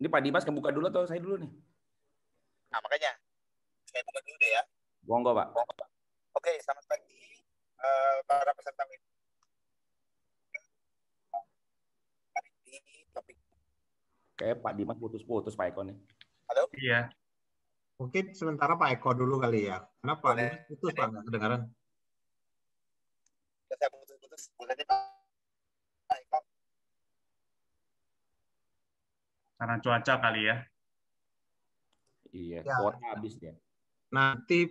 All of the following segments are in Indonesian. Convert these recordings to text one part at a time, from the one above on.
Ini Pak Dimas kebuka dulu atau saya dulu nih? Nah, makanya saya buka dulu deh ya. Monggo, Pak. Bongo, Pak. Oke, selamat pagi uh, para peserta webinar. Hari ini topik Pak Dimas putus-putus Pak Eko nih. Halo? Iya. Mungkin sementara Pak Eko dulu kali ya. Kenapa? Boleh. Putus Pak, kedengaran. Saya putus-putus. Boleh Pak. Karena cuaca kali ya. Iya, ya. habis dia. Nanti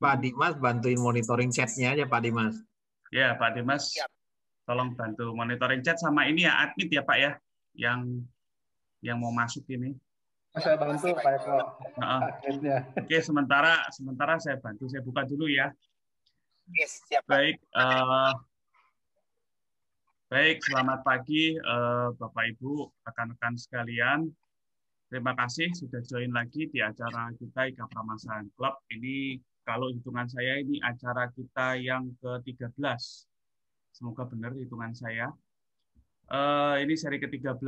Pak Dimas bantuin monitoring chatnya aja Pak Dimas. Ya Pak Dimas, ya. tolong bantu monitoring chat sama ini ya admin ya Pak ya, yang yang mau masuk ini. Saya bantu Pak Eko. Nah, Oke, sementara sementara saya bantu, saya buka dulu ya. Yes, siap, Baik, uh, Baik, selamat pagi eh, Bapak Ibu, rekan-rekan sekalian. Terima kasih sudah join lagi di acara kita Ika Pramasan Club. Ini kalau hitungan saya ini acara kita yang ke-13. Semoga benar hitungan saya. Eh, ini seri ke-13.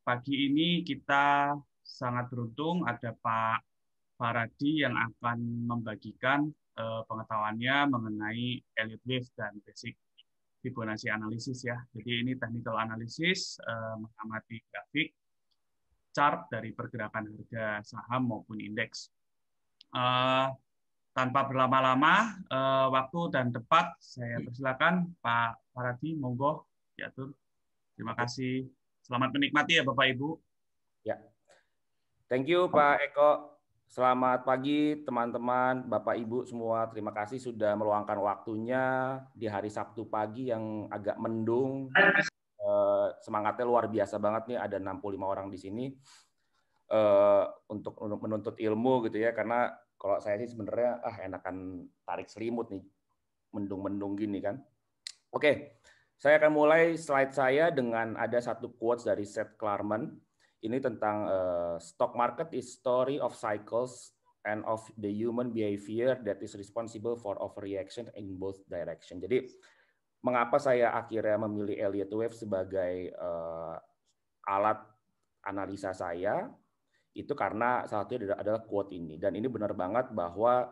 Pagi ini kita sangat beruntung ada Pak Faradi yang akan membagikan eh, pengetahuannya mengenai Elliott Wave dan Basic Fibonacci analisis ya. Jadi ini technical analysis uh, mengamati grafik chart dari pergerakan harga saham maupun indeks. Uh, tanpa berlama-lama, uh, waktu dan tepat saya persilakan Pak Paradi monggo diatur. Terima ya. kasih. Selamat menikmati ya Bapak Ibu. Ya. Thank you Pak Eko. Selamat pagi teman-teman, Bapak Ibu semua. Terima kasih sudah meluangkan waktunya di hari Sabtu pagi yang agak mendung. Eh, semangatnya luar biasa banget nih, ada 65 orang di sini eh, untuk menuntut ilmu gitu ya. Karena kalau saya sih sebenarnya ah enakan tarik selimut nih, mendung-mendung gini kan. Oke, saya akan mulai slide saya dengan ada satu quotes dari Seth Klarman ini tentang uh, stock market is story of cycles and of the human behavior that is responsible for overreaction in both direction. Jadi mengapa saya akhirnya memilih Elliott Wave sebagai uh, alat analisa saya itu karena salah satunya adalah quote ini dan ini benar banget bahwa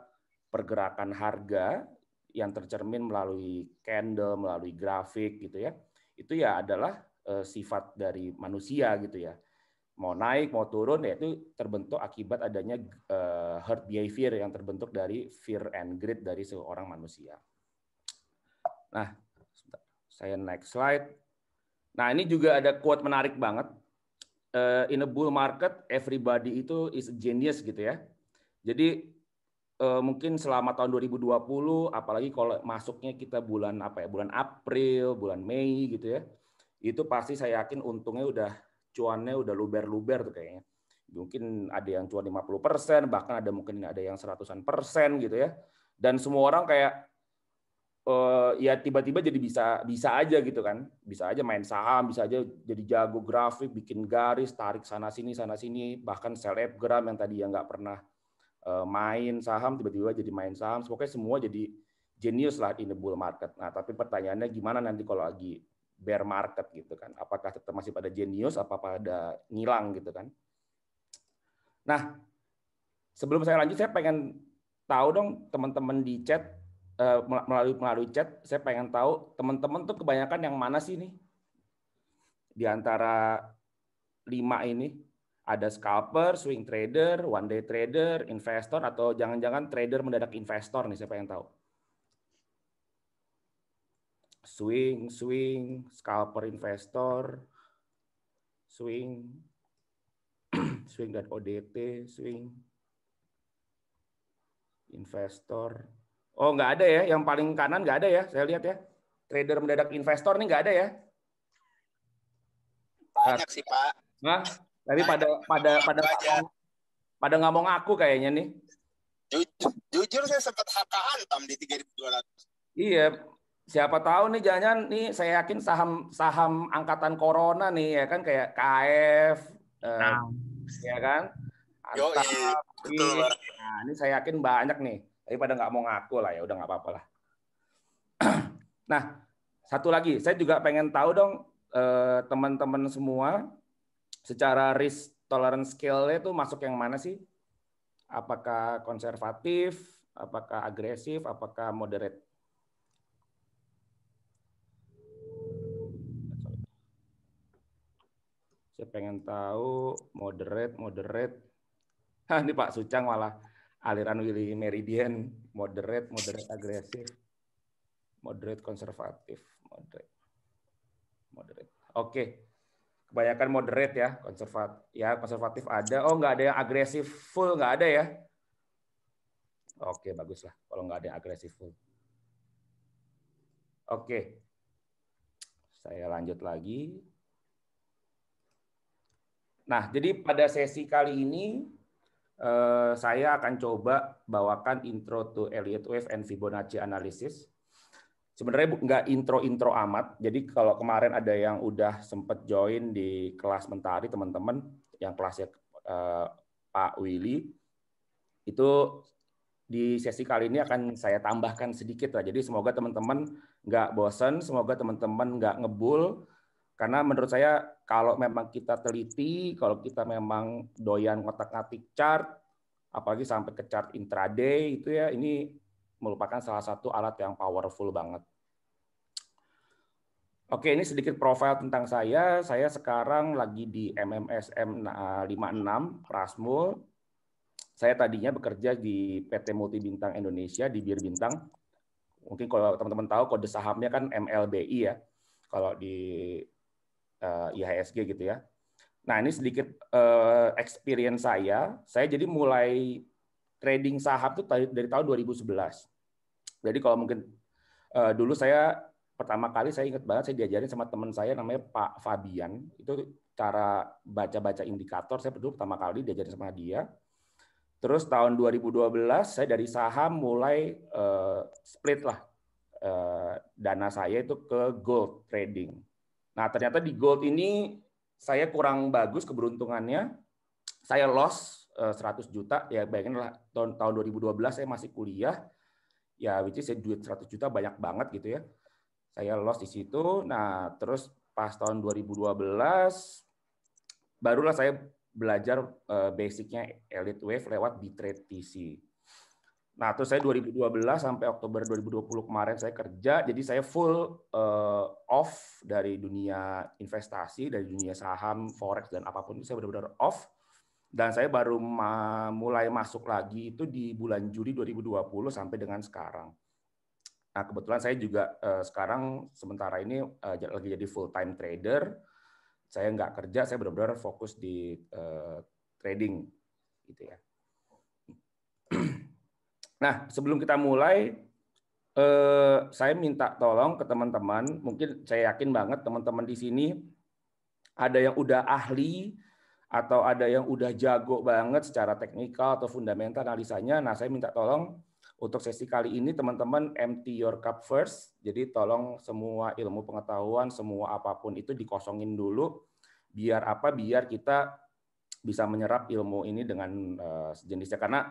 pergerakan harga yang tercermin melalui candle, melalui grafik gitu ya. Itu ya adalah uh, sifat dari manusia gitu ya mau naik mau turun ya itu terbentuk akibat adanya eh, herd behavior yang terbentuk dari fear and greed dari seorang manusia. Nah, saya next slide. Nah, ini juga ada quote menarik banget. Eh, in a bull market, everybody itu is a genius gitu ya. Jadi eh, mungkin selama tahun 2020, apalagi kalau masuknya kita bulan apa ya, bulan April, bulan Mei gitu ya, itu pasti saya yakin untungnya udah cuannya udah luber-luber tuh kayaknya. Mungkin ada yang cuan 50 persen, bahkan ada mungkin ada yang seratusan persen gitu ya. Dan semua orang kayak uh, ya tiba-tiba jadi bisa bisa aja gitu kan bisa aja main saham bisa aja jadi jago grafik bikin garis tarik sana sini sana sini bahkan selebgram yang tadi yang nggak pernah uh, main saham tiba-tiba jadi main saham pokoknya semua jadi genius lah in the bull market nah tapi pertanyaannya gimana nanti kalau lagi bear market gitu kan. Apakah tetap masih pada genius apa pada ngilang gitu kan. Nah, sebelum saya lanjut saya pengen tahu dong teman-teman di chat eh, melalui melalui chat saya pengen tahu teman-teman tuh kebanyakan yang mana sih nih? Di antara lima ini ada scalper, swing trader, one day trader, investor atau jangan-jangan trader mendadak investor nih saya pengen tahu swing, swing, scalper investor, swing, swing dan ODT, swing, investor. Oh nggak ada ya, yang paling kanan nggak ada ya, saya lihat ya. Trader mendadak investor nih nggak ada ya? Banyak sih Pak. Nah, tapi pada pada pada pada nggak mau ngaku kayaknya nih. Jujur, jujur saya sempat hakaan tam di 3200. Iya, siapa tahu nih jangan nih saya yakin saham saham angkatan corona nih ya kan kayak KF eh, nah. ya kan Yo, iya, betul, nah, ini saya yakin banyak nih daripada nggak mau ngaku lah ya udah nggak apa-apa lah nah satu lagi saya juga pengen tahu dong eh, teman-teman semua secara risk tolerance scale itu masuk yang mana sih apakah konservatif apakah agresif apakah moderate Saya pengen tahu moderate, moderate. Hah, ini Pak Sucang malah aliran Willy Meridian, moderate, moderate agresif, moderate konservatif, moderate. Moderate. Oke. Kebanyakan moderate ya, konservat ya konservatif ada. Oh, nggak ada yang agresif full nggak ada ya? Oke, okay, baguslah kalau nggak ada yang agresif full. Oke. Saya lanjut lagi. Nah, jadi pada sesi kali ini eh, saya akan coba bawakan intro to Elliott Wave and Fibonacci Analysis. Sebenarnya nggak intro-intro amat. Jadi kalau kemarin ada yang udah sempat join di kelas mentari teman-teman, yang kelasnya uh, Pak Willy, itu di sesi kali ini akan saya tambahkan sedikit lah. Jadi semoga teman-teman nggak bosen, semoga teman-teman nggak ngebul, karena menurut saya kalau memang kita teliti, kalau kita memang doyan ngotak-ngatik chart, apalagi sampai ke chart intraday itu ya, ini merupakan salah satu alat yang powerful banget. Oke, ini sedikit profil tentang saya. Saya sekarang lagi di MMSM 56 Rasmul. Saya tadinya bekerja di PT Multi Bintang Indonesia di Bir Bintang. Mungkin kalau teman-teman tahu kode sahamnya kan MLBI ya. Kalau di Eh, IHSG gitu ya. Nah ini sedikit eh, experience saya. Saya jadi mulai trading saham tuh dari tahun 2011. Jadi kalau mungkin eh, dulu saya pertama kali saya ingat banget saya diajarin sama teman saya namanya Pak Fabian itu cara baca-baca indikator saya dulu pertama kali diajarin sama dia. Terus tahun 2012 saya dari saham mulai uh, split lah uh, dana saya itu ke gold trading Nah, ternyata di gold ini saya kurang bagus keberuntungannya. Saya loss 100 eh, juta, ya bayangin lah tahun, tahun 2012 saya masih kuliah, ya which is saya duit 100 juta banyak banget gitu ya. Saya loss di situ, nah terus pas tahun 2012, barulah saya belajar eh, basicnya Elite Wave lewat di trade TC. Nah, terus saya 2012 sampai Oktober 2020 kemarin saya kerja, jadi saya full uh, off dari dunia investasi, dari dunia saham, forex dan apapun itu saya benar-benar off. Dan saya baru ma mulai masuk lagi itu di bulan Juli 2020 sampai dengan sekarang. Nah, kebetulan saya juga uh, sekarang sementara ini uh, lagi jadi full time trader. Saya nggak kerja, saya benar-benar fokus di uh, trading gitu ya. Nah, sebelum kita mulai, eh, saya minta tolong ke teman-teman. Mungkin saya yakin banget teman-teman di sini ada yang udah ahli atau ada yang udah jago banget secara teknikal atau fundamental analisanya. Nah, saya minta tolong untuk sesi kali ini teman-teman empty your cup first. Jadi tolong semua ilmu pengetahuan, semua apapun itu dikosongin dulu. Biar apa? Biar kita bisa menyerap ilmu ini dengan eh, sejenisnya. Karena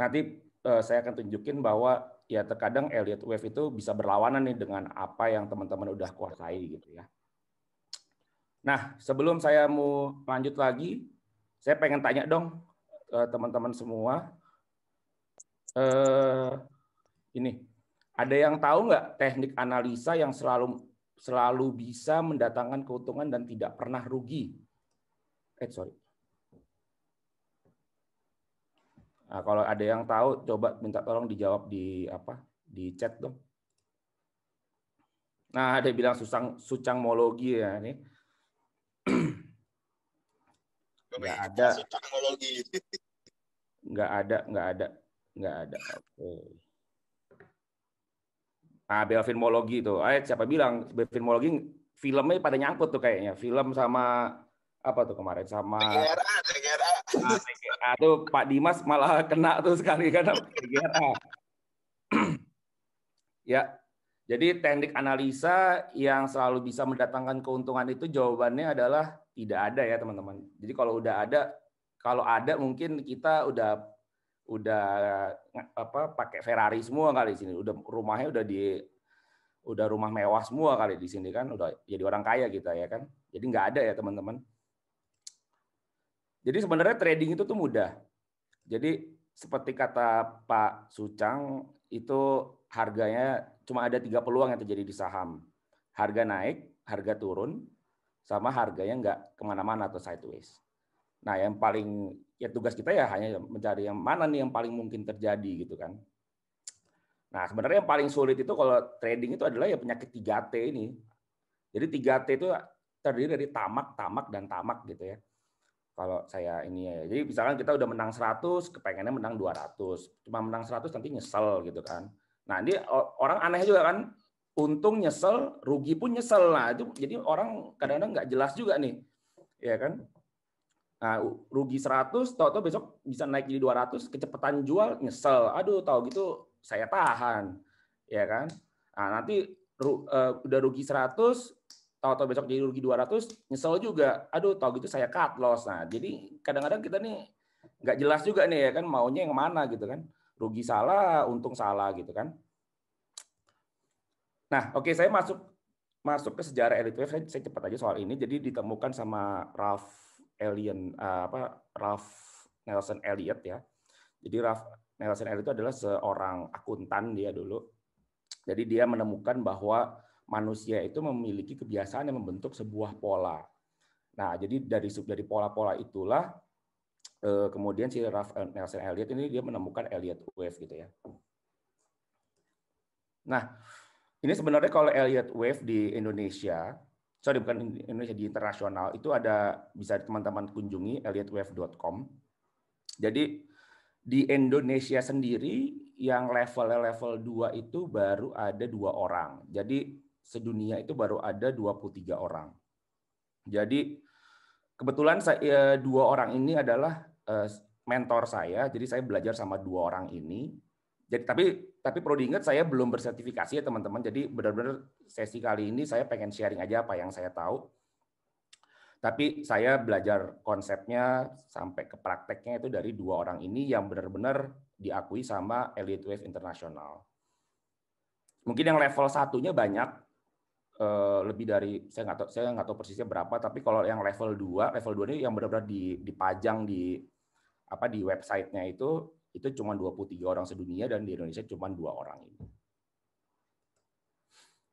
nanti uh, saya akan tunjukin bahwa ya terkadang Elliott Wave itu bisa berlawanan nih dengan apa yang teman-teman udah kuasai gitu ya. Nah, sebelum saya mau lanjut lagi, saya pengen tanya dong teman-teman semua, eh, ini ada yang tahu nggak teknik analisa yang selalu selalu bisa mendatangkan keuntungan dan tidak pernah rugi? Eh sorry, Nah, kalau ada yang tahu coba minta tolong dijawab di apa? di chat dong. Nah, ada yang bilang susang sucang mologi ya ini. Gak ada. Gak ada, gak ada, gak ada. Oke. Okay. Nah, itu. Eh, siapa bilang Mologi filmnya pada nyangkut tuh kayaknya. Film sama apa tuh kemarin sama TGRA, TGRA. Nah, atau ah, Pak Dimas malah kena tuh sekali karena PGRA. Ah. ya, jadi teknik analisa yang selalu bisa mendatangkan keuntungan itu jawabannya adalah tidak ada ya teman-teman. Jadi kalau udah ada, kalau ada mungkin kita udah udah apa pakai Ferrari semua kali di sini. Udah rumahnya udah di udah rumah mewah semua kali di sini kan udah jadi orang kaya kita ya kan jadi nggak ada ya teman-teman jadi sebenarnya trading itu tuh mudah. Jadi seperti kata Pak Sucang itu harganya cuma ada tiga peluang yang terjadi di saham. Harga naik, harga turun, sama harganya nggak kemana-mana atau sideways. Nah yang paling ya tugas kita ya hanya mencari yang mana nih yang paling mungkin terjadi gitu kan. Nah sebenarnya yang paling sulit itu kalau trading itu adalah ya penyakit 3T ini. Jadi 3T itu terdiri dari tamak, tamak, dan tamak gitu ya kalau saya ini ya. Jadi misalkan kita udah menang 100, kepengennya menang 200. Cuma menang 100 nanti nyesel gitu kan. Nah, ini orang aneh juga kan. Untung nyesel, rugi pun nyesel. lah itu jadi orang kadang-kadang nggak jelas juga nih. Ya kan? Nah, rugi 100, tahu tau besok bisa naik jadi 200, kecepatan jual nyesel. Aduh, tahu gitu saya tahan. Ya kan? Nah, nanti ru, uh, udah rugi 100, tahu-tahu besok jadi rugi 200, nyesel juga. Aduh, tahu gitu saya cut loss. Nah, jadi kadang-kadang kita nih nggak jelas juga nih ya kan maunya yang mana gitu kan. Rugi salah, untung salah gitu kan. Nah, oke okay, saya masuk masuk ke sejarah elit wave. Saya, saya cepat aja soal ini. Jadi ditemukan sama Ralph Alien uh, eh, apa Ralph Nelson Elliot ya. Jadi Ralph Nelson Elliot itu adalah seorang akuntan dia dulu. Jadi dia menemukan bahwa manusia itu memiliki kebiasaan yang membentuk sebuah pola. Nah, jadi dari dari pola-pola itulah eh, kemudian si Ralph Nelson Elliot ini dia menemukan Elliot wave gitu ya. Nah, ini sebenarnya kalau Elliot wave di Indonesia, sorry bukan Indonesia di internasional itu ada bisa teman-teman kunjungi elliotwave.com. Jadi di Indonesia sendiri yang level level 2 itu baru ada dua orang. Jadi sedunia itu baru ada 23 orang. Jadi kebetulan saya eh, dua orang ini adalah eh, mentor saya, jadi saya belajar sama dua orang ini. Jadi tapi tapi perlu diingat saya belum bersertifikasi ya teman-teman. Jadi benar-benar sesi kali ini saya pengen sharing aja apa yang saya tahu. Tapi saya belajar konsepnya sampai ke prakteknya itu dari dua orang ini yang benar-benar diakui sama Elite Wave Internasional. Mungkin yang level satunya banyak, Eh, lebih dari saya nggak tahu saya nggak tahu persisnya berapa tapi kalau yang level 2 level 2 ini yang benar-benar dipajang di apa di websitenya itu itu cuma 23 orang sedunia dan di Indonesia cuma dua orang ini.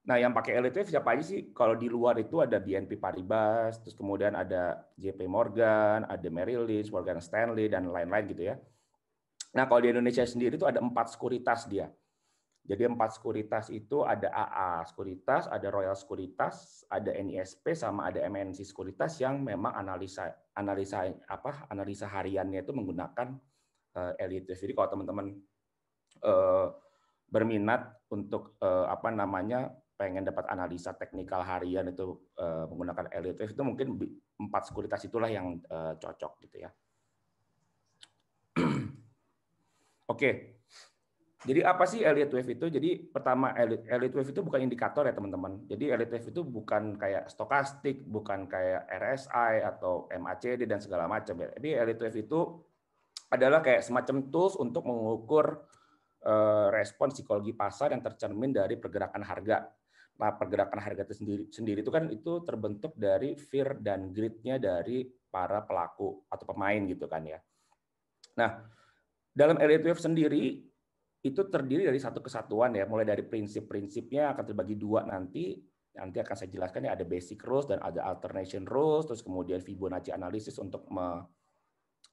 Nah, yang pakai LTF e siapa aja sih? Kalau di luar itu ada BNP Paribas, terus kemudian ada JP Morgan, ada Merrill Lynch, Morgan Stanley, dan lain-lain gitu ya. Nah, kalau di Indonesia sendiri itu ada empat sekuritas dia. Jadi empat sekuritas itu ada AA sekuritas, ada Royal sekuritas, ada NISP sama ada MNC sekuritas yang memang analisa analisa apa analisa hariannya itu menggunakan uh, eh, elitis. Jadi kalau teman-teman uh, berminat untuk uh, apa namanya pengen dapat analisa teknikal harian itu uh, menggunakan Elite itu mungkin empat sekuritas itulah yang uh, cocok gitu ya. Oke. Jadi apa sih Elliott Wave itu? Jadi pertama Elliott Wave itu bukan indikator ya teman-teman. Jadi Elliott Wave itu bukan kayak stokastik, bukan kayak RSI atau MACD dan segala macam. Ya. Jadi Elliott Wave itu adalah kayak semacam tools untuk mengukur eh, respon psikologi pasar yang tercermin dari pergerakan harga. Nah, pergerakan harga itu sendiri, sendiri itu kan itu terbentuk dari fear dan greed-nya dari para pelaku atau pemain gitu kan ya. Nah, dalam Elliott wave sendiri itu terdiri dari satu kesatuan ya, mulai dari prinsip-prinsipnya akan terbagi dua nanti, nanti akan saya jelaskan ya ada basic rules dan ada alternation rules, terus kemudian Fibonacci analysis untuk me,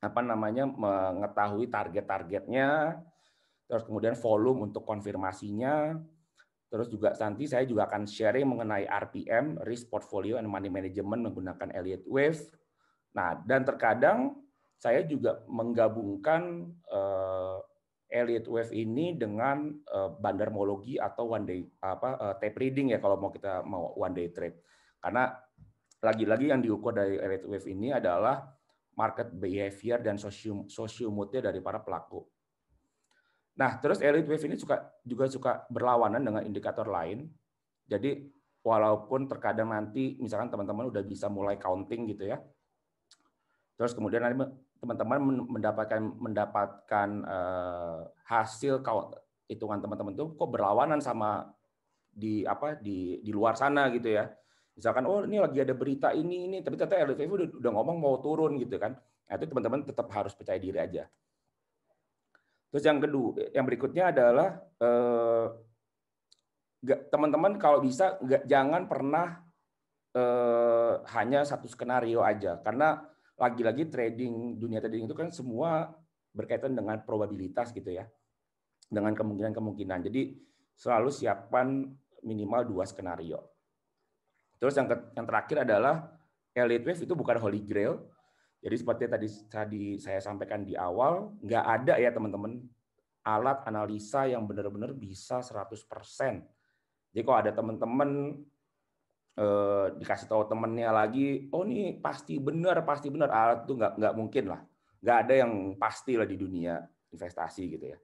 apa namanya mengetahui target-targetnya, terus kemudian volume untuk konfirmasinya, Terus juga nanti saya juga akan sharing mengenai RPM, risk portfolio and money management menggunakan Elliott Wave. Nah, dan terkadang saya juga menggabungkan eh, Elliott Wave ini dengan uh, bandarmologi atau one day apa uh, tape reading ya kalau mau kita mau one day trade. Karena lagi-lagi yang diukur dari Elliott Wave ini adalah market behavior dan sosium sosiumutnya dari para pelaku. Nah, terus Elliott Wave ini suka juga suka berlawanan dengan indikator lain. Jadi walaupun terkadang nanti misalkan teman-teman udah bisa mulai counting gitu ya. Terus kemudian nanti teman-teman mendapatkan mendapatkan uh, hasil kalau hitungan teman-teman itu kok berlawanan sama di apa di di luar sana gitu ya. Misalkan oh ini lagi ada berita ini ini tapi ternyata LVV udah, udah ngomong mau turun gitu kan. Nah, itu teman-teman tetap harus percaya diri aja. Terus yang kedua, yang berikutnya adalah eh, teman-teman kalau bisa nggak jangan pernah eh, hanya satu skenario aja karena lagi-lagi trading dunia trading itu kan semua berkaitan dengan probabilitas gitu ya. Dengan kemungkinan-kemungkinan. Jadi selalu siapkan minimal dua skenario. Terus yang, ke, yang terakhir adalah Elite Wave itu bukan Holy Grail. Jadi seperti tadi tadi saya sampaikan di awal, nggak ada ya teman-teman alat analisa yang benar-benar bisa 100%. Jadi kalau ada teman-teman Eh, dikasih tahu temennya lagi, oh ini pasti benar, pasti benar. alat ah, itu nggak nggak mungkin lah, nggak ada yang pasti lah di dunia investasi gitu ya.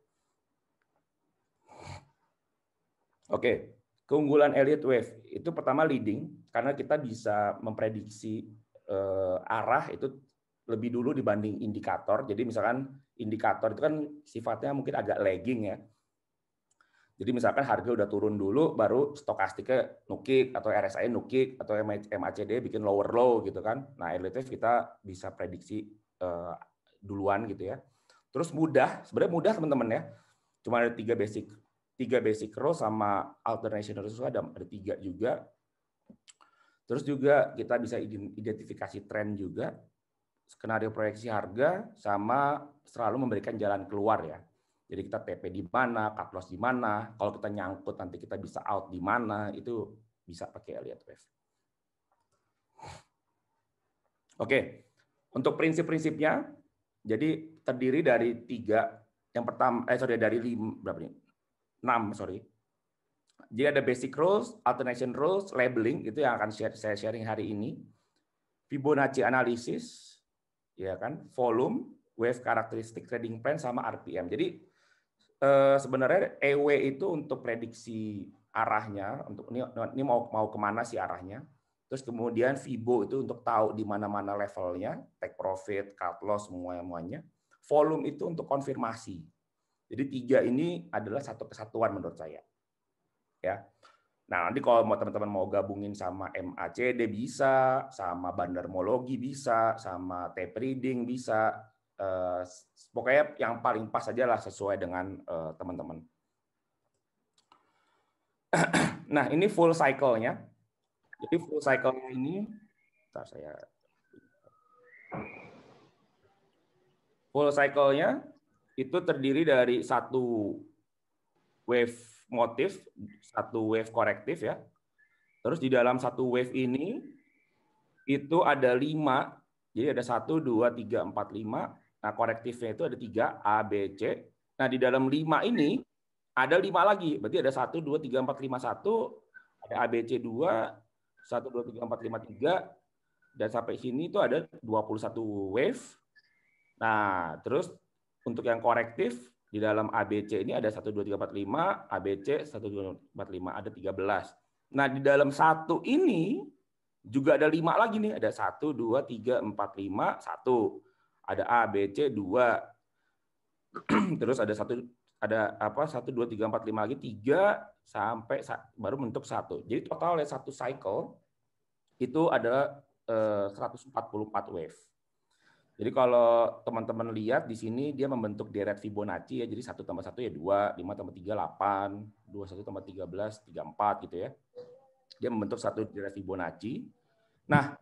Oke, keunggulan Elliott Wave itu pertama leading karena kita bisa memprediksi eh, arah itu lebih dulu dibanding indikator. Jadi misalkan indikator itu kan sifatnya mungkin agak lagging ya jadi misalkan harga udah turun dulu, baru stokastiknya nukik atau RSI nukik atau MACD bikin lower low gitu kan. Nah relatif kita bisa prediksi eh, duluan gitu ya. Terus mudah, sebenarnya mudah teman-teman ya. Cuma ada tiga basic, tiga basic row sama alternation row ada ada tiga juga. Terus juga kita bisa identifikasi tren juga, skenario proyeksi harga sama selalu memberikan jalan keluar ya jadi kita TP di mana, cut loss di mana, kalau kita nyangkut nanti kita bisa out di mana, itu bisa pakai Elliott Wave. Oke, untuk prinsip-prinsipnya, jadi terdiri dari tiga, yang pertama, eh sorry, dari lima, berapa nih? Enam, sorry. Jadi ada basic rules, alternation rules, labeling, itu yang akan share, saya sharing hari ini. Fibonacci analysis, ya kan, volume, wave karakteristik, trading plan, sama RPM. Jadi Eh, sebenarnya EW itu untuk prediksi arahnya, untuk ini, ini mau mau kemana sih arahnya. Terus kemudian FIBO itu untuk tahu di mana-mana levelnya, take profit, cut loss, semuanya-semuanya. Volume itu untuk konfirmasi. Jadi tiga ini adalah satu kesatuan menurut saya. Ya. Nah, nanti kalau mau teman-teman mau gabungin sama MACD bisa, sama bandarmologi bisa, sama tape reading bisa, uh, pokoknya yang paling pas aja lah sesuai dengan eh, teman-teman. nah, ini full cycle-nya. Jadi full cycle ini, saya full cycle-nya itu terdiri dari satu wave motif, satu wave korektif ya. Terus di dalam satu wave ini itu ada lima, jadi ada satu, dua, tiga, empat, lima. Nah, korektifnya itu ada tiga, A, B, C. Nah, di dalam lima ini ada lima lagi. Berarti ada satu, dua, tiga, empat, lima, satu. Ada A, B, C, dua. Satu, dua, tiga, empat, lima, tiga. Dan sampai sini itu ada 21 wave. Nah, terus untuk yang korektif, di dalam A B C ini ada satu dua 1, 2, 3, 4, 5, ABC 1, 2, empat lima ada tiga belas Nah, di dalam satu ini juga ada lima lagi nih. Ada satu dua tiga empat lima satu ada A, B, C, 2. Terus ada satu ada apa 1 2 3 4 5 lagi 3 sampai baru bentuk satu. Jadi totalnya satu cycle itu adalah eh, 144 wave. Jadi kalau teman-teman lihat di sini dia membentuk deret Fibonacci ya. Jadi 1 tambah 1 ya 2, 5 tambah 3 8, 21 tambah 13 34 gitu ya. Dia membentuk satu deret Fibonacci. Nah,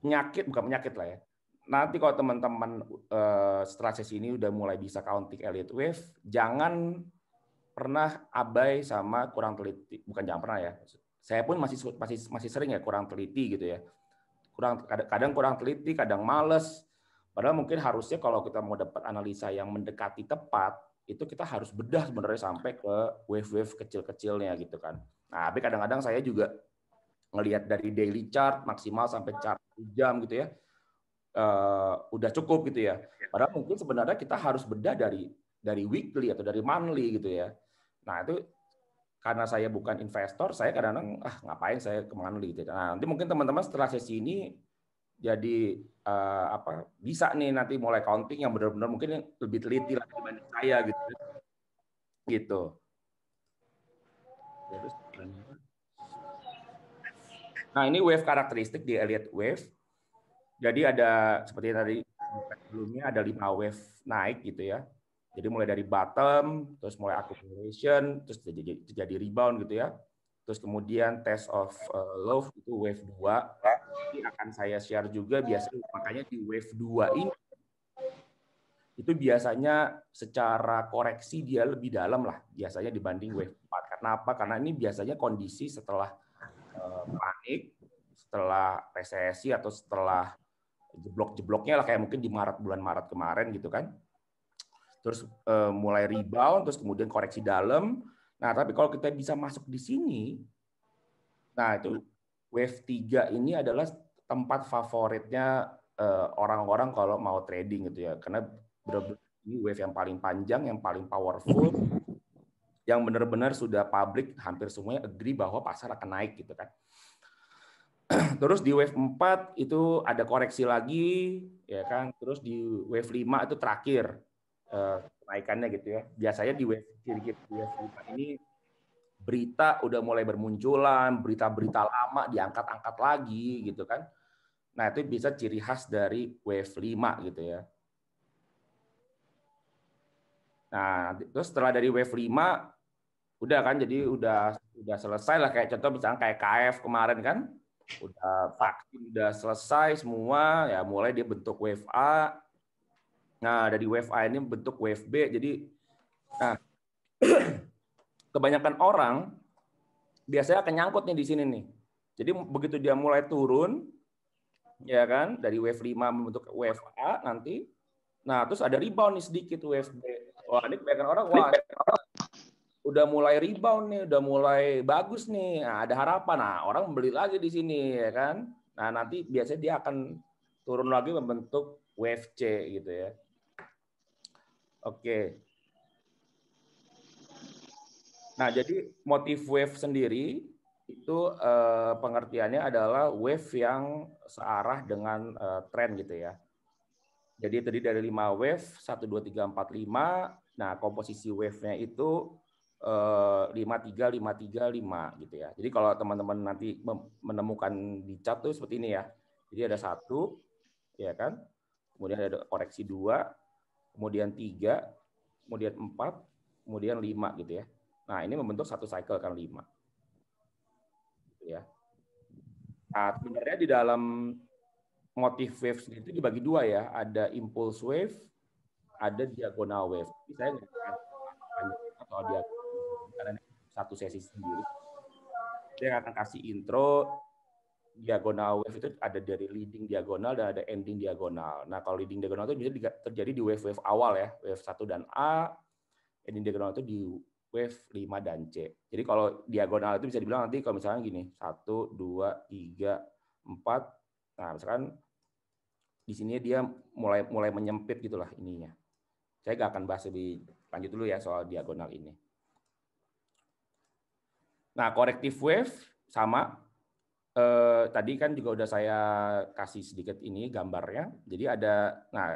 penyakit bukan penyakit lah ya nanti kalau teman-teman uh, sesi ini udah mulai bisa counting elite wave, jangan pernah abai sama kurang teliti. Bukan jangan pernah ya. Saya pun masih masih masih sering ya kurang teliti gitu ya. Kurang kadang kurang teliti, kadang males. Padahal mungkin harusnya kalau kita mau dapat analisa yang mendekati tepat, itu kita harus bedah sebenarnya sampai ke wave-wave kecil-kecilnya gitu kan. Nah, tapi kadang-kadang saya juga ngelihat dari daily chart maksimal sampai chart jam gitu ya uh, udah cukup gitu ya. Iya. Padahal mungkin sebenarnya kita harus bedah dari dari weekly atau dari monthly gitu ya. Nah itu karena saya bukan investor, saya kadang-kadang ah ngapain saya ke monthly gitu. Nah nanti mungkin teman-teman setelah sesi ini jadi uh, apa bisa nih nanti mulai counting yang benar-benar mungkin lebih teliti lah dibanding saya gitu. Ya. Gitu. Nah ini wave karakteristik di Elliott wave jadi ada seperti tadi sebelumnya ada lima wave naik gitu ya. Jadi mulai dari bottom, terus mulai accumulation, terus terjadi rebound gitu ya. Terus kemudian test of eh, love itu wave 2. Ini akan saya share juga biasanya makanya di wave 2 ini itu biasanya secara koreksi dia lebih dalam lah biasanya dibanding wave 4. Kenapa? Karena ini biasanya kondisi setelah uh, panik, setelah resesi atau setelah jeblok-jebloknya lah kayak mungkin di Maret bulan Maret kemarin gitu kan. Terus uh, mulai rebound, terus kemudian koreksi dalam. Nah, tapi kalau kita bisa masuk di sini, nah itu wave 3 ini adalah tempat favoritnya eh, orang-orang uh, kalau mau trading gitu ya. Karena ini wave yang paling panjang, yang paling powerful, yang benar-benar sudah publik hampir semuanya agree bahwa pasar akan naik gitu kan. Terus di wave 4 itu ada koreksi lagi, ya kan. Terus di wave 5 itu terakhir eh, kenaikannya gitu ya. Biasanya di wave kiri wave 5 ini berita udah mulai bermunculan, berita-berita lama diangkat-angkat lagi gitu kan. Nah, itu bisa ciri khas dari wave 5 gitu ya. Nah, terus setelah dari wave 5 udah kan jadi udah udah selesai lah kayak contoh misalnya kayak KF kemarin kan udah vaksin udah selesai semua ya mulai dia bentuk wave A nah dari wave A ini bentuk wave B jadi nah kebanyakan orang biasanya akan nyangkut nih di sini nih jadi begitu dia mulai turun ya kan dari wave 5 membentuk wave A nanti nah terus ada rebound nih sedikit wave B wah ini kebanyakan orang wah orang udah mulai rebound nih, udah mulai bagus nih, nah, ada harapan. Nah, orang beli lagi di sini ya kan. Nah, nanti biasanya dia akan turun lagi membentuk wave C gitu ya. Oke. Nah, jadi motif wave sendiri itu eh, pengertiannya adalah wave yang searah dengan eh, tren gitu ya. Jadi tadi dari 5 wave, 1, 2, 3, 4, 5. Nah, komposisi wave-nya itu Eh, lima tiga lima tiga lima gitu ya. Jadi kalau teman-teman nanti menemukan di chat tuh seperti ini ya. Jadi ada satu, ya kan? Kemudian ada koreksi dua, kemudian tiga, kemudian empat, kemudian lima gitu ya. Nah ini membentuk satu cycle kan lima, gitu ya. Nah, sebenarnya di dalam motif wave itu dibagi dua ya. Ada impulse wave, ada diagonal wave. Tapi saya nggak akan atau diagonal satu sesi sendiri. Dia akan kasih intro, diagonal wave itu ada dari leading diagonal dan ada ending diagonal. Nah, kalau leading diagonal itu bisa terjadi di wave-wave awal ya, wave satu dan A, ending diagonal itu di wave 5 dan C. Jadi kalau diagonal itu bisa dibilang nanti kalau misalnya gini, satu, dua, tiga, empat. nah misalkan di sini dia mulai mulai menyempit gitulah ininya. Saya nggak akan bahas lebih lanjut dulu ya soal diagonal ini. Nah, corrective wave sama eh, tadi kan juga udah saya kasih sedikit ini gambarnya. Jadi ada nah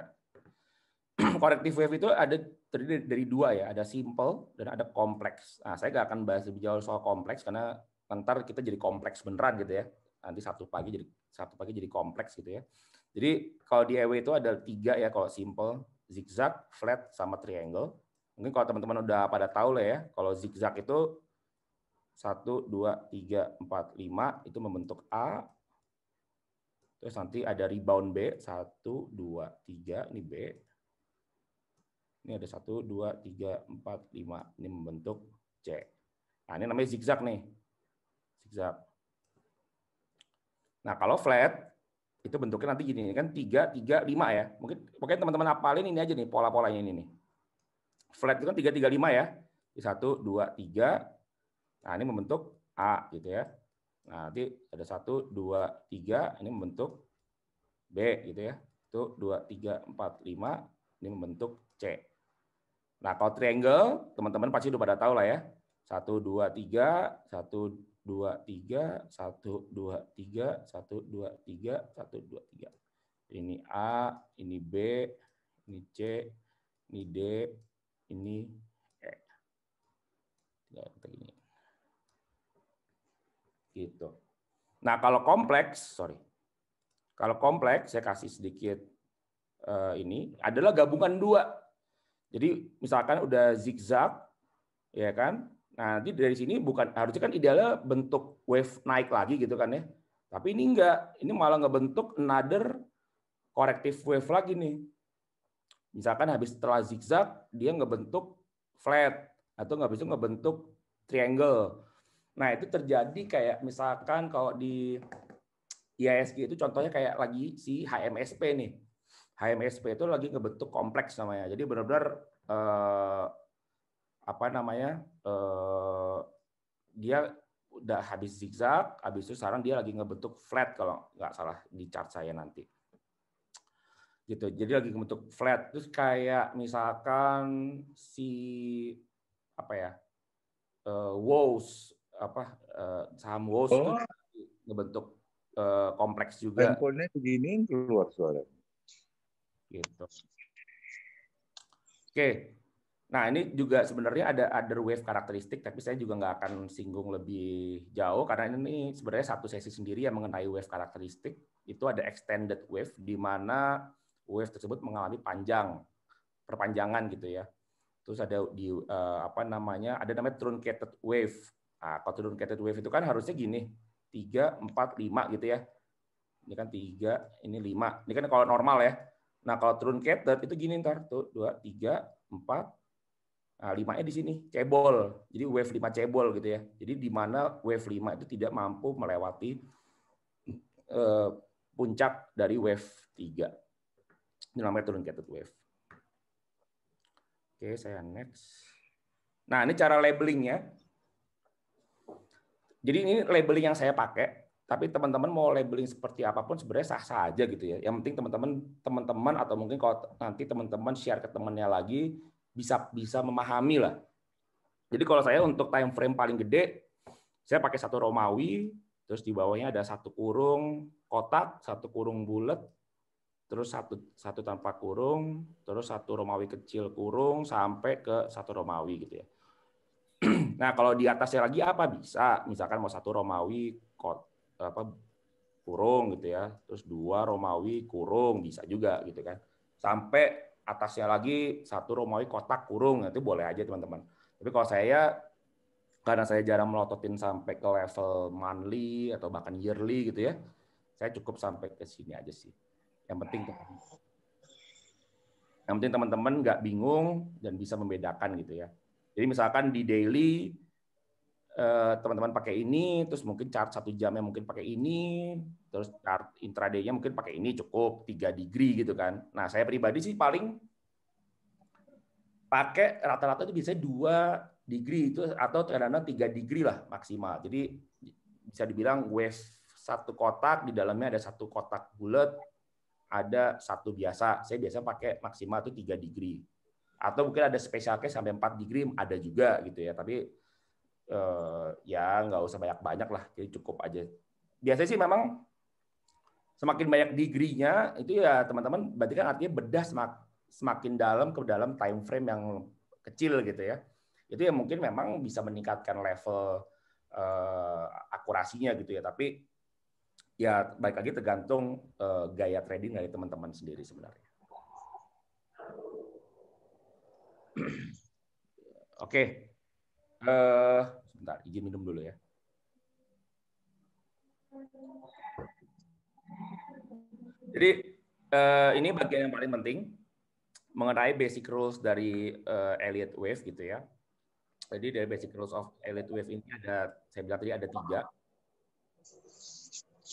corrective wave itu ada terdiri dari dua ya, ada simple dan ada kompleks. Nah, saya nggak akan bahas lebih jauh soal kompleks karena ntar kita jadi kompleks beneran gitu ya. Nanti satu pagi jadi satu pagi jadi kompleks gitu ya. Jadi kalau di EW itu ada tiga ya kalau simple, zigzag, flat, sama triangle. Mungkin kalau teman-teman udah pada tahu lah ya, kalau zigzag itu 1, 2, 3, 4, 5 itu membentuk A. Terus nanti ada rebound B. 1, 2, 3. Ini B. Ini ada 1, 2, 3, 4, 5. Ini membentuk C. Nah, ini namanya zigzag nih. Zigzag. Nah, kalau flat, itu bentuknya nanti gini. kan 3, 3, 5 ya. Mungkin pokoknya teman-teman apalin ini aja nih pola-polanya ini nih. Flat itu kan 3, 3, 5 ya. 1, 2, 3, Nah, ini membentuk A gitu ya. Nah, nanti ada 1, 2, 3, ini membentuk B gitu ya. Itu 2, 3, 4, 5, ini membentuk C. Nah, kalau triangle, teman-teman pasti sudah pada tahu lah ya. 1, 2, 3, 1, 2, 3, 1, 2, 3, 1, 2, 3, 1, 2, 3. Ini A, ini B, ini C, ini D, ini E. Tinggal kita gini. Gitu. Nah, kalau kompleks, sorry. Kalau kompleks, saya kasih sedikit uh, ini, adalah gabungan dua. Jadi misalkan udah zigzag, ya kan? Nah, nanti dari sini bukan harusnya kan idealnya bentuk wave naik lagi gitu kan ya. Tapi ini enggak, ini malah ngebentuk another corrective wave lagi nih. Misalkan habis setelah zigzag dia ngebentuk flat atau nggak bisa ngebentuk triangle. Nah, itu terjadi kayak misalkan kalau di IASG itu contohnya kayak lagi si HMSP nih. HMSP itu lagi ngebentuk kompleks namanya. Jadi benar-benar eh, apa namanya? Eh, dia udah habis zigzag, habis itu sekarang dia lagi ngebentuk flat kalau nggak salah di chart saya nanti. Gitu. Jadi lagi ngebentuk flat. Terus kayak misalkan si apa ya? Uh, apa uh, saham Wall Street oh. ngebentuk uh, kompleks juga. Handphonenya begini keluar suara. Gitu. Oke. Okay. Nah ini juga sebenarnya ada other wave karakteristik, tapi saya juga nggak akan singgung lebih jauh karena ini sebenarnya satu sesi sendiri yang mengenai wave karakteristik. Itu ada extended wave di mana wave tersebut mengalami panjang perpanjangan gitu ya. Terus ada di eh, apa namanya ada namanya truncated wave Nah, concated wave itu kan harusnya gini, 3, 4, 5 gitu ya. Ini kan 3, ini 5. Ini kan kalau normal ya. Nah, kalau turun truncated itu gini ntar. Tuh, 2, 3, 4, Nah, 5-nya di sini cebol. Jadi wave 5 cebol gitu ya. Jadi di mana wave 5 itu tidak mampu melewati eh, puncak dari wave 3. Ini namanya turun truncated wave. Oke, saya next. Nah, ini cara labeling ya jadi ini labeling yang saya pakai tapi teman-teman mau labeling seperti apapun sebenarnya sah-sah aja gitu ya. Yang penting teman-teman teman-teman atau mungkin kalau nanti teman-teman share ke temannya lagi bisa bisa memahami lah. Jadi kalau saya untuk time frame paling gede saya pakai satu Romawi, terus di bawahnya ada satu kurung kotak, satu kurung bulat, terus satu satu tanpa kurung, terus satu Romawi kecil kurung sampai ke satu Romawi gitu ya. Nah, kalau di atasnya lagi apa bisa? Misalkan mau satu Romawi kot apa kurung gitu ya. Terus dua Romawi kurung bisa juga gitu kan. Sampai atasnya lagi satu Romawi kotak kurung itu boleh aja teman-teman. Tapi kalau saya karena saya jarang melototin sampai ke level monthly atau bahkan yearly gitu ya. Saya cukup sampai ke sini aja sih. Yang penting yang penting teman-teman nggak bingung dan bisa membedakan gitu ya. Jadi misalkan di daily eh, teman-teman pakai ini, terus mungkin chart satu jamnya mungkin pakai ini, terus chart intradaynya mungkin pakai ini cukup tiga degree gitu kan. Nah, saya pribadi sih paling pakai rata-rata itu biasanya dua degree itu atau kadang-kadang 3 degree lah maksimal. Jadi bisa dibilang wave satu kotak di dalamnya ada satu kotak bulat, ada satu biasa. Saya biasa pakai maksimal itu tiga degree atau mungkin ada special case sampai 4 degree ada juga gitu ya tapi eh, ya nggak usah banyak banyak lah jadi cukup aja biasanya sih memang semakin banyak degree-nya itu ya teman-teman berarti kan artinya bedah semak, semakin dalam ke dalam time frame yang kecil gitu ya itu ya mungkin memang bisa meningkatkan level eh, akurasinya gitu ya tapi ya baik lagi tergantung eh, gaya trading dari teman-teman sendiri sebenarnya Oke. Okay. Uh, eh, sebentar, izin minum dulu ya. Jadi uh, ini bagian yang paling penting mengenai basic rules dari uh, Elliott Wave gitu ya. Jadi dari basic rules of Elliot Wave ini ada, saya bilang tadi ada tiga.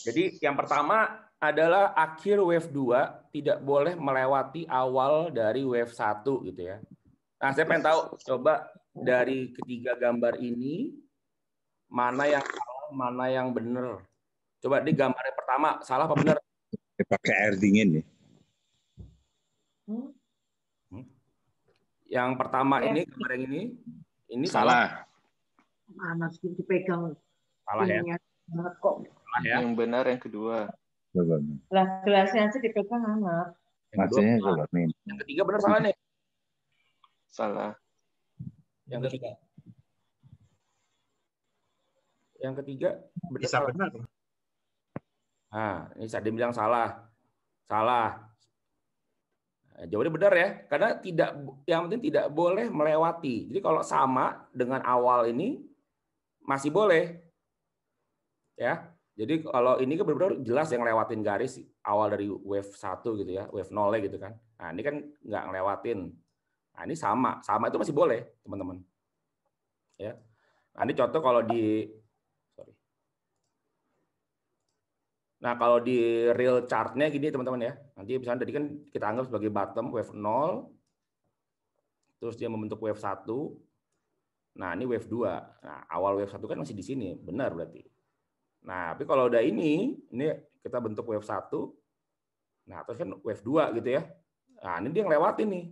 Jadi yang pertama adalah akhir wave 2 tidak boleh melewati awal dari wave 1 gitu ya. Nah, saya pengen tahu coba dari ketiga gambar ini mana yang salah, mana yang benar. Coba di gambar yang pertama salah apa benar? Pakai air dingin nih hmm? Yang pertama ini gambar yang ini ini salah. Mana sih dipegang? Salah ya. Kok. Salah ya. Yang benar yang kedua. Lah gelasnya sih dipegang anak. Yang, kedua, yang ketiga benar salah nih salah. Yang ketiga. Yang ketiga benar bisa benar. Ah, ini Sadim bilang salah. Salah. Eh, Jawabannya benar ya, karena tidak yang penting tidak boleh melewati. Jadi kalau sama dengan awal ini masih boleh. Ya. Jadi kalau ini kan benar-benar jelas yang lewatin garis awal dari wave 1 gitu ya, wave 0 gitu kan. Nah, ini kan nggak ngelewatin Nah, ini sama. Sama itu masih boleh, teman-teman. Ya. Nah, ini contoh kalau di sorry. Nah, kalau di real chartnya gini teman-teman ya. Nanti misalnya tadi kan kita anggap sebagai bottom wave 0. Terus dia membentuk wave 1. Nah, ini wave 2. Nah, awal wave 1 kan masih di sini. Benar berarti. Nah, tapi kalau udah ini, ini kita bentuk wave 1. Nah, terus kan wave 2 gitu ya. Nah, ini dia yang ngelewatin nih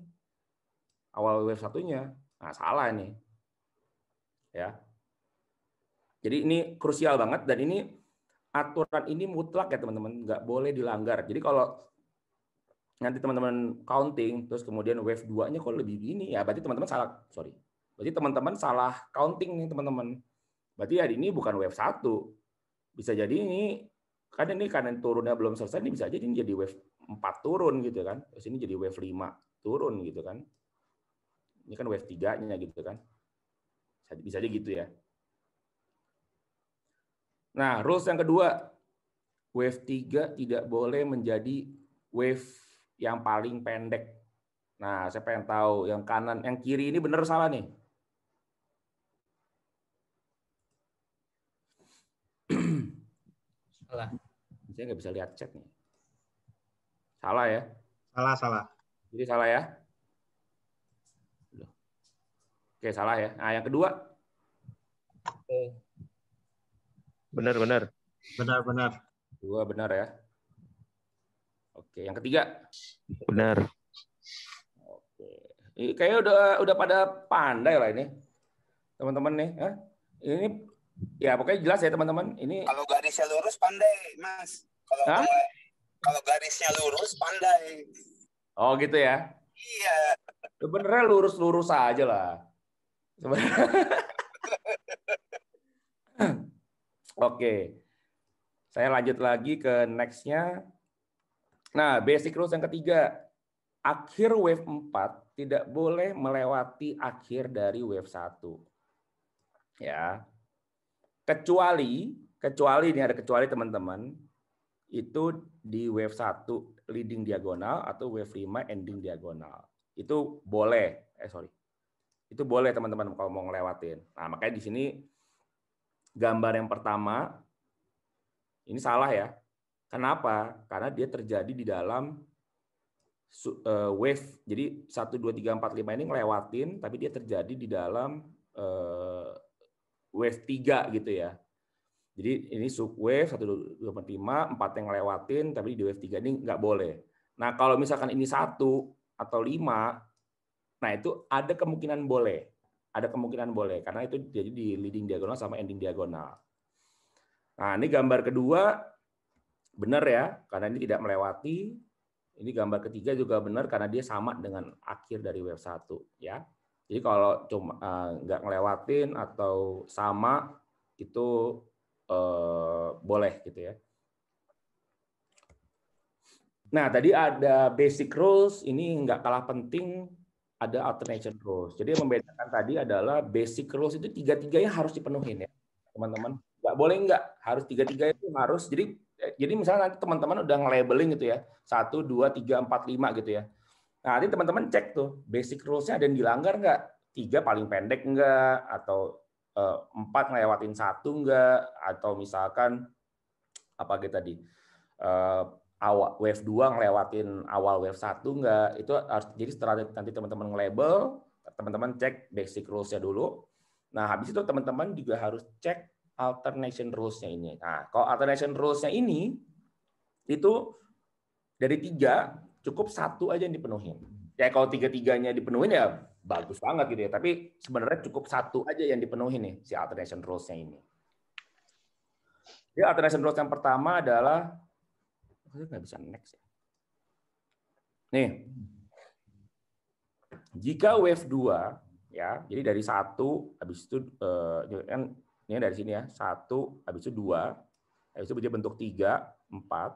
awal wave satunya. Nah, salah ini. Ya. Jadi ini krusial banget dan ini aturan ini mutlak ya teman-teman, nggak boleh dilanggar. Jadi kalau nanti teman-teman counting terus kemudian wave 2-nya kok lebih gini ya berarti teman-teman salah sorry berarti teman-teman salah counting nih teman-teman berarti hari ya ini bukan wave 1 bisa jadi ini karena ini karena turunnya belum selesai ini bisa jadi ini jadi wave 4 turun gitu kan terus ini jadi wave 5 turun gitu kan ini kan wave 3-nya gitu kan. Bisa aja gitu ya. Nah, rules yang kedua, wave 3 tidak boleh menjadi wave yang paling pendek. Nah, saya pengen tahu yang kanan, yang kiri ini benar salah nih. Salah. Saya nggak bisa lihat chat nih. Salah ya? Salah, salah. Jadi salah ya? Oke, salah ya. Nah, yang kedua. Oke. Benar, benar. Benar, benar. Dua benar ya. Oke, yang ketiga. Benar. Oke. kayaknya udah udah pada pandai lah ini. Teman-teman nih, ya. Ini ya pokoknya jelas ya teman-teman. Ini Kalau garisnya lurus pandai, Mas. Kalau Hah? kalau garisnya lurus pandai. Oh, gitu ya. Iya. Sebenarnya lurus-lurus aja lah. Oke. Saya lanjut lagi ke next-nya. Nah, basic rules yang ketiga. Akhir wave 4 tidak boleh melewati akhir dari wave 1. Ya. Kecuali, kecuali ini ada kecuali teman-teman, itu di wave 1 leading diagonal atau wave 5 ending diagonal. Itu boleh, eh sorry, itu boleh teman-teman kalau mau ngelewatin. Nah, makanya di sini gambar yang pertama ini salah ya. Kenapa? Karena dia terjadi di dalam eh, wave. Jadi 1 2 3 4 5 ini ngelewatin tapi dia terjadi di dalam eh, wave 3 gitu ya. Jadi ini sub wave 1 2 3 4 5 4 yang ngelewatin tapi di wave 3 ini nggak boleh. Nah, kalau misalkan ini satu atau lima Nah, itu ada kemungkinan boleh. Ada kemungkinan boleh karena itu jadi di leading diagonal sama ending diagonal. Nah, ini gambar kedua benar ya, karena ini tidak melewati. Ini gambar ketiga juga benar karena dia sama dengan akhir dari web 1 ya. Jadi kalau cuma eh, nggak uh, ngelewatin atau sama itu uh, boleh gitu ya. Nah, tadi ada basic rules, ini nggak kalah penting ada alternation rules. Jadi yang membedakan tadi adalah basic rules itu tiga-tiganya harus dipenuhin ya, teman-teman. Nggak boleh nggak, harus tiga-tiga itu harus. Jadi eh, jadi misalnya nanti teman-teman udah nge-labeling gitu ya, satu, dua, tiga, empat, lima gitu ya. Nah, nanti teman-teman cek tuh, basic rulesnya nya ada yang dilanggar nggak? Tiga paling pendek nggak? Atau eh, empat ngelewatin satu nggak? Atau misalkan, apa gitu tadi, eh, awal wave 2 ngelewatin awal wave 1 enggak itu harus jadi setelah nanti teman-teman nge-label teman-teman cek basic rules-nya dulu nah habis itu teman-teman juga harus cek alternation rules-nya ini nah kalau alternation rules-nya ini itu dari tiga cukup satu aja yang dipenuhi ya kalau tiga-tiganya dipenuhi ya bagus banget gitu ya tapi sebenarnya cukup satu aja yang dipenuhi nih si alternation rules-nya ini jadi alternation rules yang pertama adalah saya nggak bisa next ya. Nih, jika wave 2 ya, jadi dari satu habis itu eh, kan ini dari sini ya, satu habis itu dua, habis itu bentuk tiga, empat.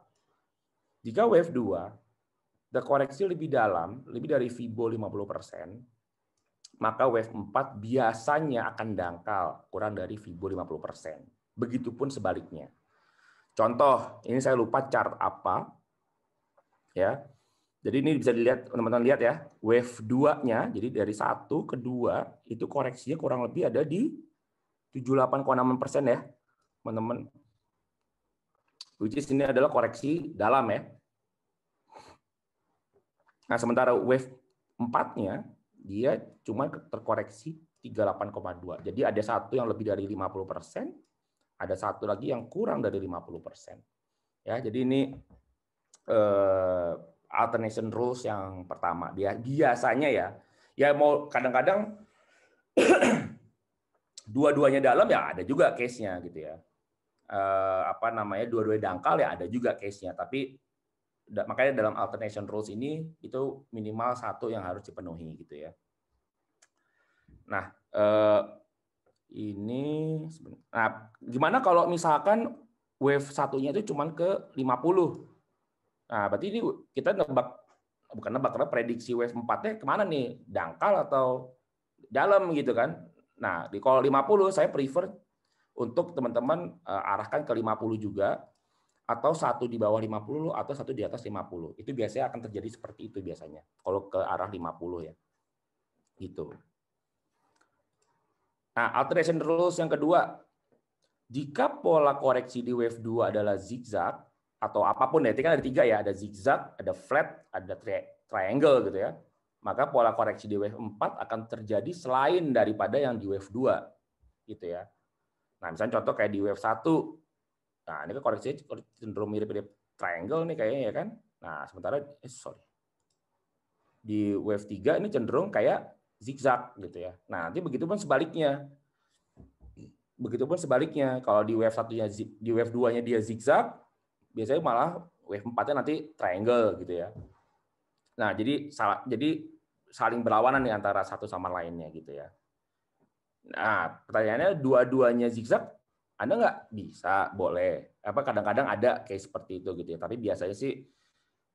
Jika wave 2 the koreksi lebih dalam, lebih dari Fibo 50%, maka wave 4 biasanya akan dangkal, kurang dari Fibo 50%. Begitupun sebaliknya. Contoh, ini saya lupa chart apa. Ya. Jadi ini bisa dilihat teman-teman lihat ya, wave 2-nya. Jadi dari 1 ke 2 itu koreksinya kurang lebih ada di 78,6% ya, teman-teman. Which is ini adalah koreksi dalam ya. Nah, sementara wave 4-nya dia cuma terkoreksi 38,2. Jadi ada satu yang lebih dari 50%, ada satu lagi yang kurang dari 50%. Ya, jadi ini eh, alternation rules yang pertama dia biasanya ya. Ya mau kadang-kadang dua-duanya dalam ya ada juga case-nya gitu ya. Eh, apa namanya dua-duanya dangkal ya ada juga case-nya, tapi makanya dalam alternation rules ini itu minimal satu yang harus dipenuhi gitu ya. Nah, eh, ini Nah, gimana kalau misalkan wave satunya itu cuma ke 50? Nah, berarti ini kita nebak bukan nebak karena prediksi wave 4-nya kemana nih? Dangkal atau dalam gitu kan? Nah, di kalau 50 saya prefer untuk teman-teman eh, arahkan ke 50 juga atau satu di bawah 50 atau satu di atas 50. Itu biasanya akan terjadi seperti itu biasanya kalau ke arah 50 ya. Gitu. Nah, alteration rules yang kedua, jika pola koreksi di wave 2 adalah zigzag atau apapun ya, kan ada tiga ya, ada zigzag, ada flat, ada tri triangle gitu ya. Maka pola koreksi di wave 4 akan terjadi selain daripada yang di wave 2 gitu ya. Nah, misalnya contoh kayak di wave 1. Nah, ini kan koreksinya cenderung mirip-mirip triangle nih kayaknya ya kan. Nah, sementara eh sorry. Di wave 3 ini cenderung kayak zigzag gitu ya. Nah, nanti begitu pun sebaliknya. Begitu pun sebaliknya. Kalau di wave satunya di wave 2-nya dia zigzag, biasanya malah wave 4 nanti triangle gitu ya. Nah, jadi salah jadi saling berlawanan di antara satu sama lainnya gitu ya. Nah, pertanyaannya dua-duanya zigzag Anda nggak bisa, boleh. Apa kadang-kadang ada case seperti itu gitu ya. Tapi biasanya sih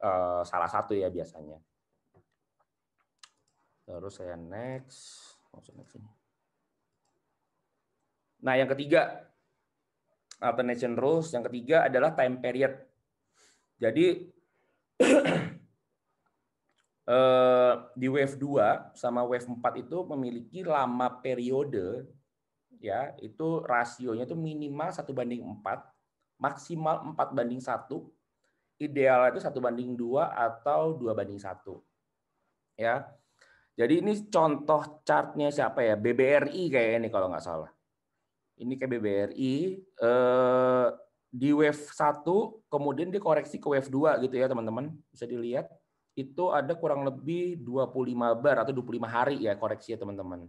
eh, salah satu ya biasanya. Terus saya next. Langsung next ini. Nah, yang ketiga, alternation rules. Yang ketiga adalah time period. Jadi, eh, di wave 2 sama wave 4 itu memiliki lama periode, ya itu rasionya itu minimal satu banding 4, maksimal 4 banding 1, ideal itu satu banding 2 atau 2 banding 1. Ya, jadi ini contoh chartnya siapa ya? BBRI kayaknya ini kalau nggak salah. Ini kayak BBRI eh, di wave 1 kemudian dikoreksi ke wave 2 gitu ya teman-teman. Bisa dilihat itu ada kurang lebih 25 bar atau 25 hari ya koreksi ya teman-teman.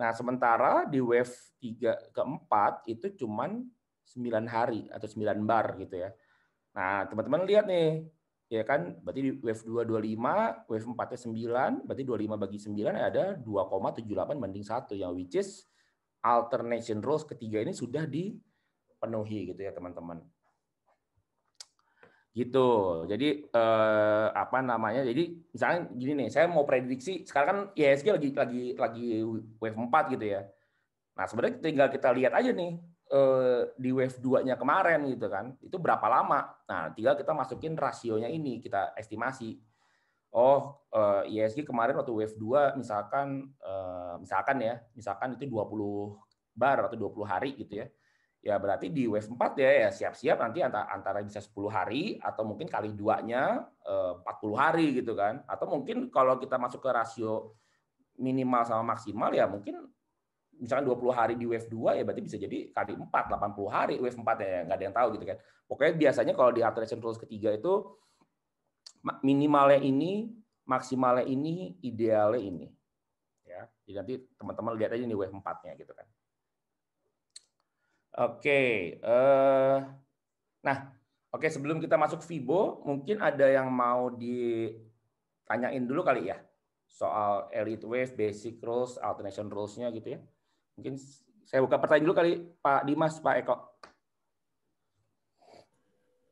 Nah, sementara di wave 3 ke 4 itu cuman 9 hari atau 9 bar gitu ya. Nah, teman-teman lihat nih, ya kan berarti di wave 2 25, wave 4 nya 9, berarti 25 bagi 9 ya ada 2,78 banding 1 yang which is alternation rules ketiga ini sudah dipenuhi gitu ya teman-teman. Gitu. Jadi eh, apa namanya? Jadi misalnya gini nih, saya mau prediksi sekarang kan IHSG lagi lagi lagi wave 4 gitu ya. Nah, sebenarnya tinggal kita lihat aja nih eh, di wave 2-nya kemarin gitu kan. Itu berapa lama? Nah, tinggal kita masukin rasionya ini, kita estimasi. Oh, ISG eh, e kemarin waktu wave 2 misalkan eh, misalkan ya, misalkan itu 20 bar atau 20 hari gitu ya. Ya berarti di wave 4 ya ya siap-siap nanti antara, antara bisa 10 hari atau mungkin kali duanya 40 eh, hari gitu kan. Atau mungkin kalau kita masuk ke rasio minimal sama maksimal ya mungkin misalkan 20 hari di wave 2 ya berarti bisa jadi kali 4 80 hari wave 4 ya nggak ada yang tahu gitu kan. Pokoknya biasanya kalau di alteration rules ketiga itu minimalnya ini, maksimalnya ini, idealnya ini. Ya. Jadi nanti teman-teman lihat aja nih wave 4-nya gitu kan. Oke, eh nah oke sebelum kita masuk Fibo, mungkin ada yang mau ditanyain dulu kali ya soal elite wave, basic rules, alternation rules-nya gitu ya. Mungkin saya buka pertanyaan dulu kali Pak Dimas, Pak Eko.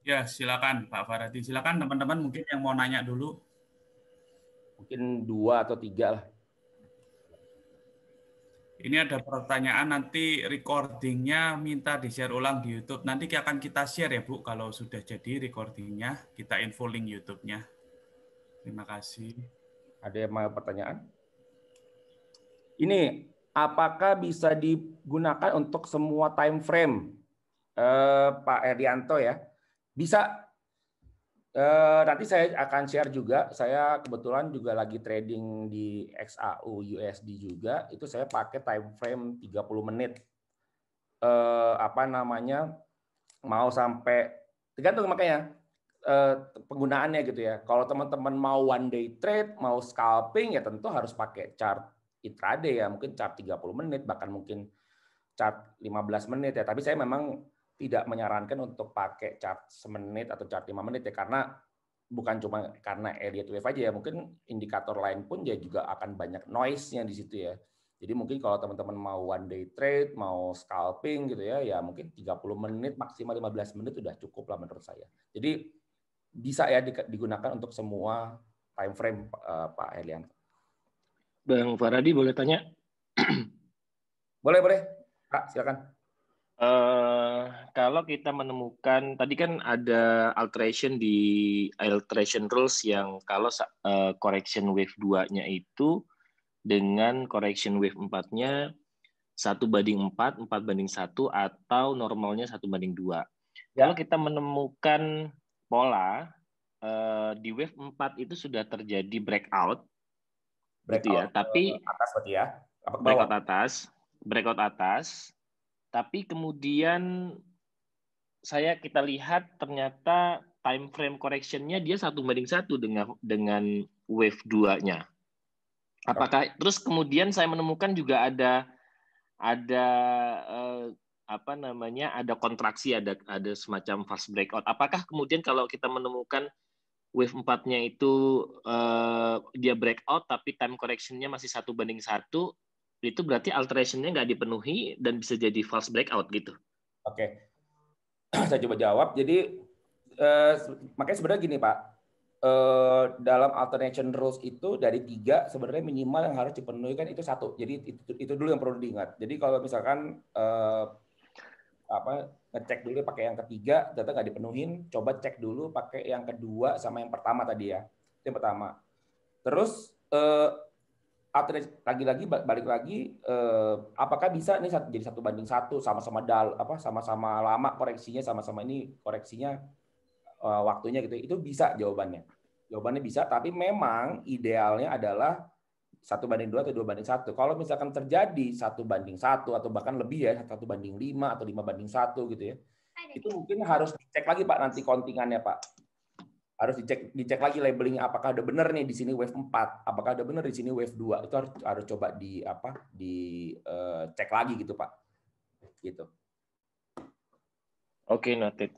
Ya, silakan Pak Faradin Silakan teman-teman mungkin yang mau nanya dulu. Mungkin dua atau tiga lah. Ini ada pertanyaan nanti recordingnya minta di-share ulang di YouTube. Nanti akan kita share ya Bu kalau sudah jadi recordingnya. Kita info link YouTube-nya. Terima kasih. Ada yang mau pertanyaan? Ini apakah bisa digunakan untuk semua time frame eh, Pak Erianto ya? Bisa. Eh, nanti saya akan share juga. Saya kebetulan juga lagi trading di XAU USD juga. Itu saya pakai time frame 30 menit. Eh, apa namanya? Mau sampai tergantung makanya eh, penggunaannya gitu ya. Kalau teman-teman mau one day trade, mau scalping ya tentu harus pakai chart intraday ya mungkin chart 30 menit bahkan mungkin chart 15 menit ya tapi saya memang tidak menyarankan untuk pakai chart semenit atau chart 5 menit ya karena bukan cuma karena Elliott wave aja ya mungkin indikator lain pun ya juga akan banyak noise-nya di situ ya. Jadi mungkin kalau teman-teman mau one day trade, mau scalping gitu ya, ya mungkin 30 menit maksimal 15 menit sudah cukup lah menurut saya. Jadi bisa ya digunakan untuk semua time frame eh, Pak Elian. Bang Faradi boleh tanya? boleh, boleh. Kak, silakan. Uh, kalau kita menemukan tadi kan ada alteration di alteration rules yang kalau uh, correction wave 2-nya itu dengan correction wave 4-nya 1 banding 4, 4 banding 1 atau normalnya 1 banding 2. Ya. Kalau kita menemukan pola uh, di wave 4 itu sudah terjadi breakout breakout gitu ya, tapi atas berarti ya. Apa breakout atas, breakout atas. Tapi kemudian saya kita lihat ternyata time frame correction-nya dia satu banding satu dengan dengan wave 2-nya. Apakah okay. terus kemudian saya menemukan juga ada ada eh, apa namanya ada kontraksi ada ada semacam fast breakout. Apakah kemudian kalau kita menemukan wave empatnya itu uh, dia breakout tapi time correctionnya masih satu banding satu itu berarti alteration-nya nggak dipenuhi dan bisa jadi false breakout gitu. Oke, okay. saya coba jawab. Jadi eh, makanya sebenarnya gini Pak, eh, dalam alternation rules itu dari tiga sebenarnya minimal yang harus dipenuhi kan itu satu. Jadi itu, itu dulu yang perlu diingat. Jadi kalau misalkan eh, apa ngecek dulu pakai yang ketiga ternyata nggak dipenuhin coba cek dulu pakai yang kedua sama yang pertama tadi ya itu yang pertama terus eh, lagi-lagi balik lagi eh, apakah bisa ini jadi satu banding satu sama-sama dal apa sama-sama lama koreksinya sama-sama ini koreksinya eh, waktunya gitu itu bisa jawabannya jawabannya bisa tapi memang idealnya adalah satu banding dua atau dua banding satu. Kalau misalkan terjadi satu banding satu atau bahkan lebih ya satu banding lima atau lima banding satu gitu ya, itu mungkin harus dicek lagi pak nanti kontingannya pak. Harus dicek dicek lagi labelingnya apakah ada benar nih di sini wave empat, apakah ada benar di sini wave dua Itu harus harus coba di apa di uh, cek lagi gitu pak. Gitu. Oke, okay, noted.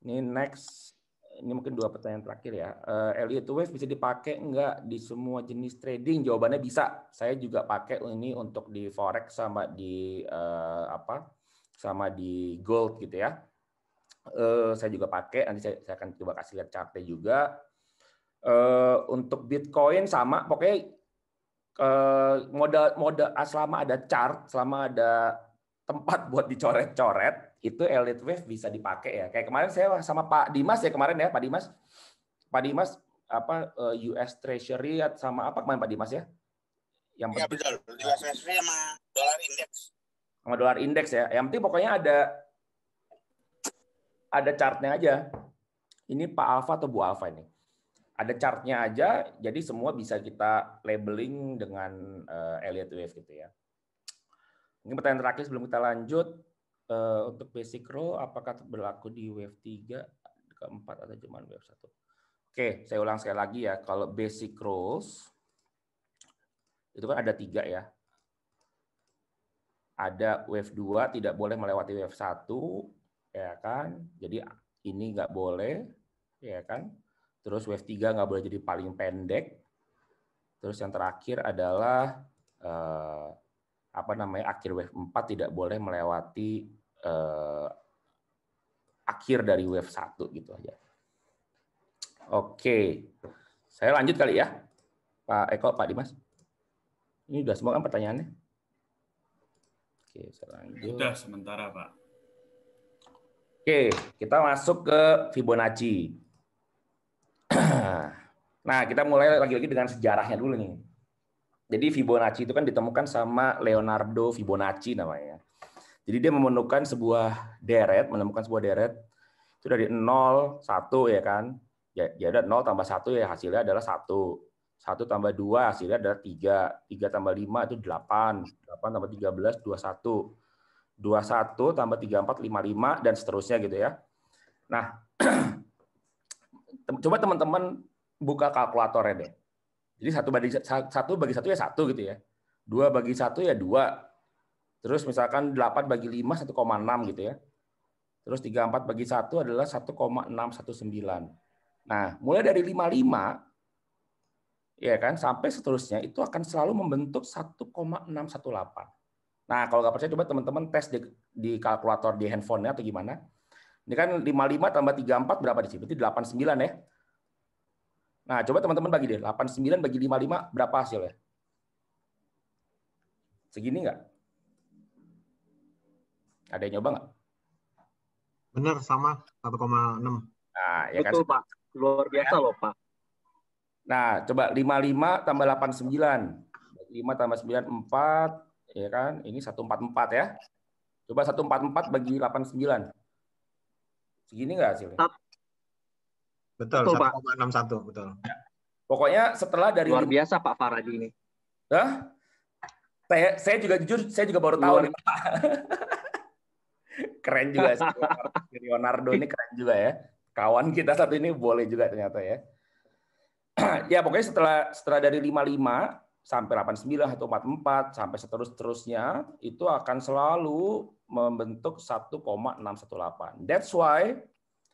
Ini next ini mungkin dua pertanyaan terakhir ya. Elliot. Eh, Elliott Wave bisa dipakai nggak di semua jenis trading? Jawabannya bisa. Saya juga pakai ini untuk di forex sama di uh, apa? Sama di gold gitu ya. Uh, saya juga pakai. Nanti saya, saya akan coba kasih lihat chartnya juga. Uh, untuk Bitcoin sama. Pokoknya uh, modal modal ah, selama ada chart, selama ada tempat buat dicoret-coret itu Elite Wave bisa dipakai ya. Kayak kemarin saya sama Pak Dimas ya kemarin ya Pak Dimas. Pak Dimas apa eh, US Treasury sama apa kemarin Pak Dimas ya? Yang ya, betul. US Treasury sama dolar index. Sama dolar index ya. Yang penting pokoknya ada ada chartnya aja. Ini Pak Alfa atau Bu Alfa ini. Ada chartnya aja, jadi semua bisa kita labeling dengan eh, Elliot Wave gitu ya. Ini pertanyaan terakhir sebelum kita lanjut. Uh, untuk basic row, apakah berlaku di wave 3, keempat atau cuma wave 1? Oke, saya ulang sekali lagi ya. Kalau basic rows, itu kan ada tiga ya. Ada wave 2 tidak boleh melewati wave 1, ya kan? Jadi ini nggak boleh, ya kan? Terus wave 3 nggak boleh jadi paling pendek. Terus yang terakhir adalah uh, apa namanya akhir wave 4 tidak boleh melewati eh, akhir dari wave 1 gitu aja. Oke. Saya lanjut kali ya. Pak Eko, Pak Dimas. Ini sudah semua kan pertanyaannya? Oke, saya lanjut. Sudah sementara, Pak. Oke, kita masuk ke Fibonacci. nah, kita mulai lagi-lagi dengan sejarahnya dulu nih. Jadi Fibonacci itu kan ditemukan sama Leonardo Fibonacci namanya. Jadi dia menemukan sebuah deret, menemukan sebuah deret itu dari 0, 1 ya kan. Ya, ya ada 0 tambah 1 ya hasilnya adalah 1. 1 tambah 2 hasilnya adalah 3. 3 tambah 5 itu 8. 8 tambah 13, 21. 21 tambah 34, 55, dan seterusnya gitu ya. Nah, coba teman-teman buka kalkulatornya deh. Jadi satu bagi satu bagi satu ya satu gitu ya. Dua bagi satu ya dua. Terus misalkan 8 bagi 5 1,6 gitu ya. Terus 34 bagi satu adalah 1,619. Nah, mulai dari 55 ya kan sampai seterusnya itu akan selalu membentuk 1,618. Nah, kalau nggak percaya coba teman-teman tes di, di kalkulator di handphonenya atau gimana. Ini kan 55 tambah 34 berapa di sini? Berarti 89 ya. Nah, coba teman-teman bagi deh. 89 bagi 55 berapa hasilnya? Segini nggak? Ada yang nyoba nggak? Benar, sama. 1,6. Nah, ya kan? Pak. Luar biasa loh, Pak. Nah, coba 55 tambah 89. 5 tambah 9, 4. Ya kan? Ini 144 ya. Coba 144 bagi 89. Segini nggak hasilnya? Betul, betul 1,61 betul. Ya. Pokoknya setelah dari luar biasa Pak Faradi ini. Hah? Saya, saya juga jujur, saya juga baru tahu nih Pak. keren juga sih Leonardo ini keren juga ya. Kawan kita satu ini boleh juga ternyata ya. ya pokoknya setelah setelah dari 55 sampai 89 atau 44 sampai seterus-terusnya itu akan selalu membentuk 1,618. That's why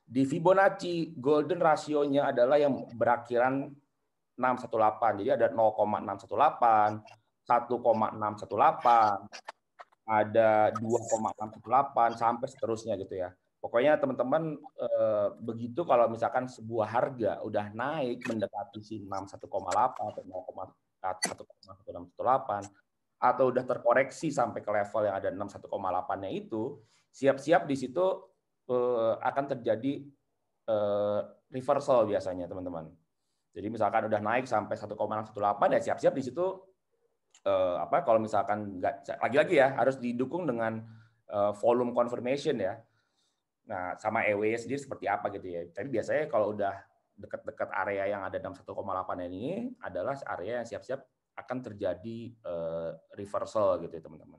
di Fibonacci, golden rasionya adalah yang berakhiran 618. Jadi ada 0,618, 1,618, ada 2,618 sampai seterusnya gitu ya. Pokoknya teman-teman e, begitu kalau misalkan sebuah harga udah naik mendekati si 61,8 atau 0,1618 atau udah terkoreksi sampai ke level yang ada 61,8-nya itu, siap-siap di situ Eh, akan terjadi eh, reversal biasanya teman-teman. Jadi misalkan udah naik sampai 1,618 ya siap-siap di situ eh, apa kalau misalkan nggak lagi-lagi ya harus didukung dengan volume confirmation ya. Nah, sama EW sendiri seperti apa gitu ya. Tapi biasanya kalau udah dekat-dekat area yang ada dalam 1,8 ini adalah area yang siap-siap akan terjadi reversal gitu ya, teman-teman.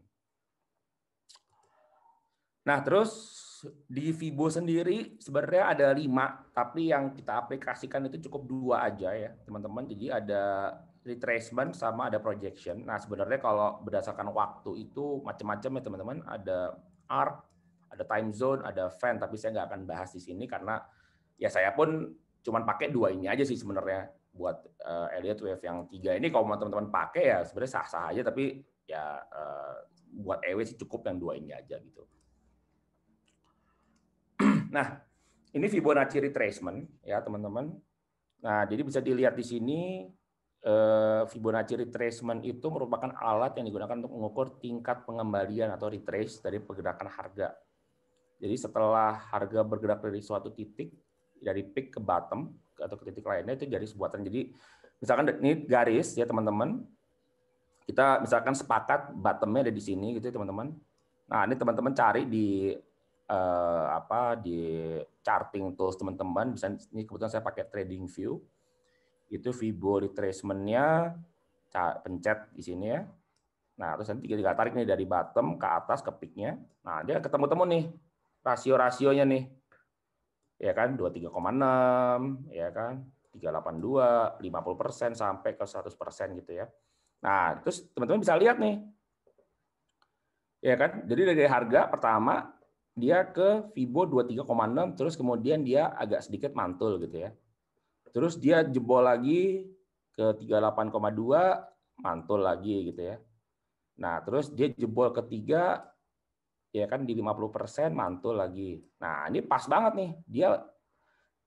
Nah, terus di Vibo sendiri sebenarnya ada lima, tapi yang kita aplikasikan itu cukup dua aja ya, teman-teman. Jadi ada retracement sama ada projection. Nah sebenarnya kalau berdasarkan waktu itu macam-macam ya teman-teman. Ada R ada time zone, ada fan. Tapi saya nggak akan bahas di sini karena ya saya pun cuman pakai dua ini aja sih sebenarnya buat uh, eh, Elliott Wave yang tiga ini kalau mau teman-teman pakai ya sebenarnya sah-sah aja tapi ya uh, buat EW sih cukup yang dua ini aja gitu. Nah, ini Fibonacci retracement ya teman-teman. Nah, jadi bisa dilihat di sini eh, Fibonacci retracement itu merupakan alat yang digunakan untuk mengukur tingkat pengembalian atau retrace dari pergerakan harga. Jadi setelah harga bergerak dari suatu titik dari peak ke bottom atau ke titik lainnya itu garis buatan. Jadi misalkan ini garis ya teman-teman. Kita misalkan sepakat bottomnya ada di sini gitu ya teman-teman. Nah ini teman-teman cari di eh, apa di charting tools teman-teman bisa ini kebetulan saya pakai trading view itu retracement retracementnya pencet di sini ya nah terus nanti kita tarik nih dari bottom ke atas ke peaknya nah dia ketemu-temu nih rasio rasionya nih ya kan 23,6 ya kan 382 50 persen sampai ke 100 persen gitu ya nah terus teman-teman bisa lihat nih ya kan jadi dari harga pertama dia ke Fibo 23,6 terus kemudian dia agak sedikit mantul gitu ya. Terus dia jebol lagi ke 38,2 mantul lagi gitu ya. Nah, terus dia jebol ketiga ya kan di 50% mantul lagi. Nah, ini pas banget nih. Dia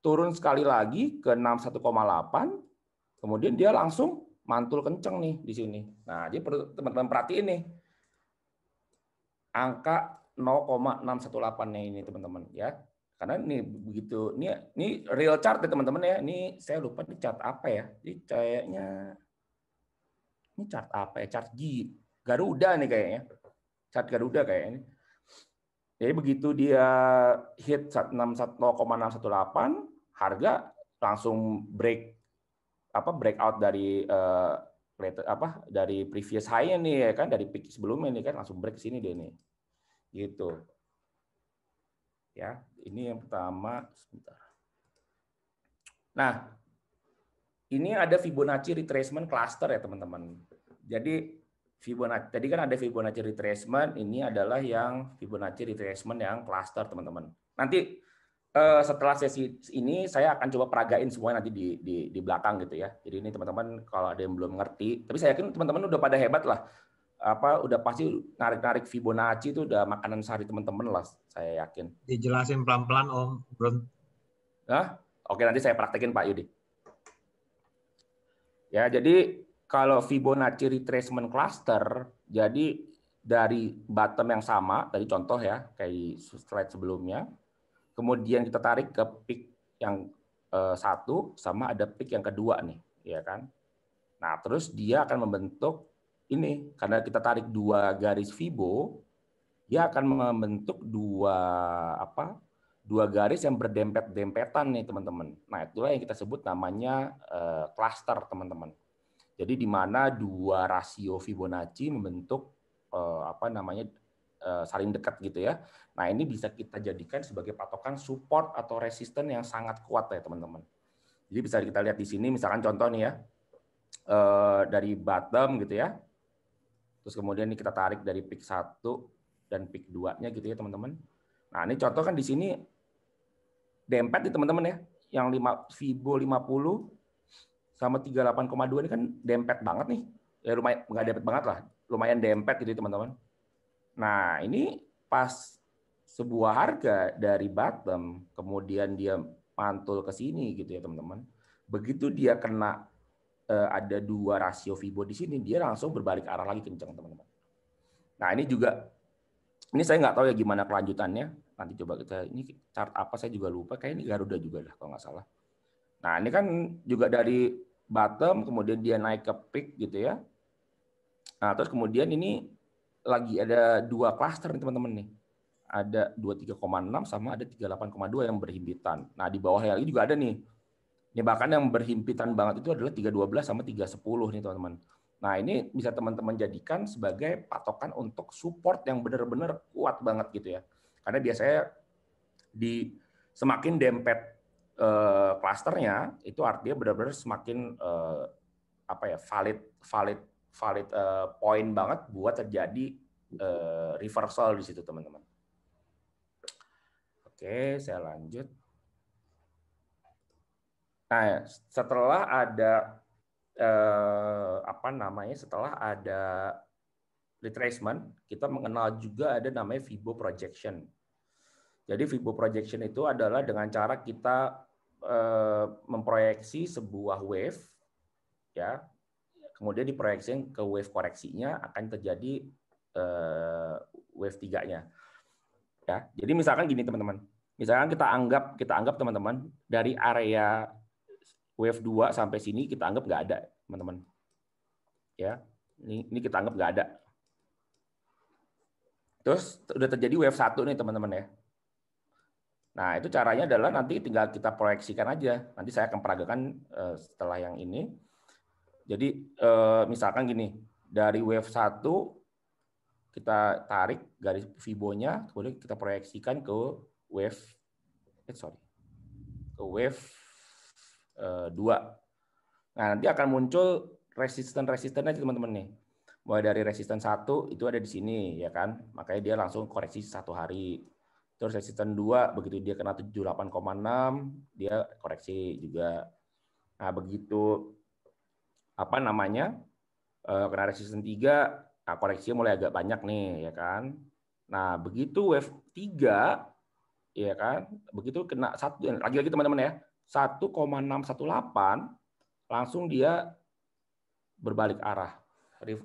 turun sekali lagi ke 61,8 kemudian dia langsung mantul kenceng nih di sini. Nah, jadi teman-teman perhatiin nih. Angka 0,618-nya ini teman-teman ya. Karena ini begitu ini ini real chart ya teman-teman ya. Ini saya lupa di chart apa ya. ini kayaknya ini chart apa ya? Chart G Garuda nih kayaknya. Chart Garuda kayaknya. Jadi begitu dia hit 0,618 harga langsung break apa breakout dari uh, apa dari previous high-nya nih ya kan dari peak sebelumnya nih kan langsung break sini dia nih Gitu. Ya, ini yang pertama sebentar. Nah, ini ada Fibonacci retracement cluster ya, teman-teman. Jadi Fibonacci tadi kan ada Fibonacci retracement, ini adalah yang Fibonacci retracement yang cluster, teman-teman. Nanti eh, setelah sesi ini saya akan coba peragain semuanya nanti di, di di belakang gitu ya. Jadi ini teman-teman kalau ada yang belum ngerti, tapi saya yakin teman-teman udah pada hebat lah apa udah pasti narik-narik Fibonacci itu udah makanan sehari teman-teman lah saya yakin. Dijelasin pelan-pelan Om, belum. Hah? Oke, nanti saya praktekin Pak Yudi. Ya, jadi kalau Fibonacci retracement cluster, jadi dari bottom yang sama, tadi contoh ya, kayak slide sebelumnya, kemudian kita tarik ke peak yang eh, satu, sama ada peak yang kedua nih, ya kan? Nah, terus dia akan membentuk ini karena kita tarik dua garis Fibo, dia akan membentuk dua apa? Dua garis yang berdempet-dempetan nih teman-teman. Nah itulah yang kita sebut namanya klaster eh, uh, teman-teman. Jadi di mana dua rasio Fibonacci membentuk uh, apa namanya eh, saling dekat gitu ya. Nah ini bisa kita jadikan sebagai patokan support atau resisten yang sangat kuat ya teman-teman. Jadi bisa kita lihat di sini misalkan contoh nih ya dari bottom gitu ya Terus kemudian ini kita tarik dari pick 1 dan pick 2-nya gitu ya teman-teman. Nah ini contoh kan di sini dempet nih teman-teman ya. Yang 5, Fibo 50 sama 38,2 ini kan dempet banget nih. Ya lumayan, nggak dempet banget lah. Lumayan dempet gitu ya, teman-teman. Nah ini pas sebuah harga dari bottom, kemudian dia mantul ke sini gitu ya teman-teman. Begitu dia kena Eh, ada dua rasio Fibo di sini, dia langsung berbalik arah lagi kencang teman-teman. Nah ini juga, ini saya nggak tahu ya gimana kelanjutannya. Nanti coba kita, ini chart apa saya juga lupa, Kayak ini Garuda juga lah kalau nggak salah. Nah ini kan juga dari bottom, kemudian dia naik ke peak gitu ya. Nah terus kemudian ini lagi ada dua cluster nih teman-teman nih. Ada 23,6 sama ada 38,2 yang berhimpitan. Nah di bawah lagi juga ada nih ini bahkan yang berhimpitan banget itu adalah 312 sama 310 nih teman-teman. Nah ini bisa teman-teman jadikan sebagai patokan untuk support yang benar-benar kuat banget gitu ya. Karena biasanya di semakin dempet plasternya eh, uh, itu artinya benar-benar semakin uh, apa ya valid valid valid uh, eh, poin banget buat terjadi uh, reversal di situ teman-teman. Oke, saya lanjut. Nah, setelah ada eh, apa namanya? Setelah ada retracement, kita mengenal juga ada namanya Fibo projection. Jadi Fibo projection itu adalah dengan cara kita eh, memproyeksi sebuah wave ya. Kemudian diproyeksikan ke wave koreksinya akan terjadi eh, wave tiganya. Ya, jadi misalkan gini teman-teman. Misalkan kita anggap kita anggap teman-teman dari area wave 2 sampai sini kita anggap nggak ada, teman-teman. Ya, ini, ini kita anggap nggak ada. Terus udah terjadi wave 1 nih teman-teman ya. Nah itu caranya adalah nanti tinggal kita proyeksikan aja. Nanti saya akan peragakan eh, setelah yang ini. Jadi eh, misalkan gini, dari wave 1 kita tarik garis Fibonya, kemudian kita proyeksikan ke wave, eh, sorry, ke wave Eh, dua, Nah, nanti akan muncul resisten-resisten aja teman-teman nih. Mulai dari resisten satu itu ada di sini ya kan. Makanya dia langsung koreksi satu hari. Terus resisten 2 begitu dia kena 78,6 dia koreksi juga. Nah, begitu apa namanya? Eh, kena resisten 3, nah koreksinya mulai agak banyak nih ya kan. Nah, begitu wave 3 ya kan, begitu kena satu lagi-lagi teman-teman ya 1,618 langsung dia berbalik arah.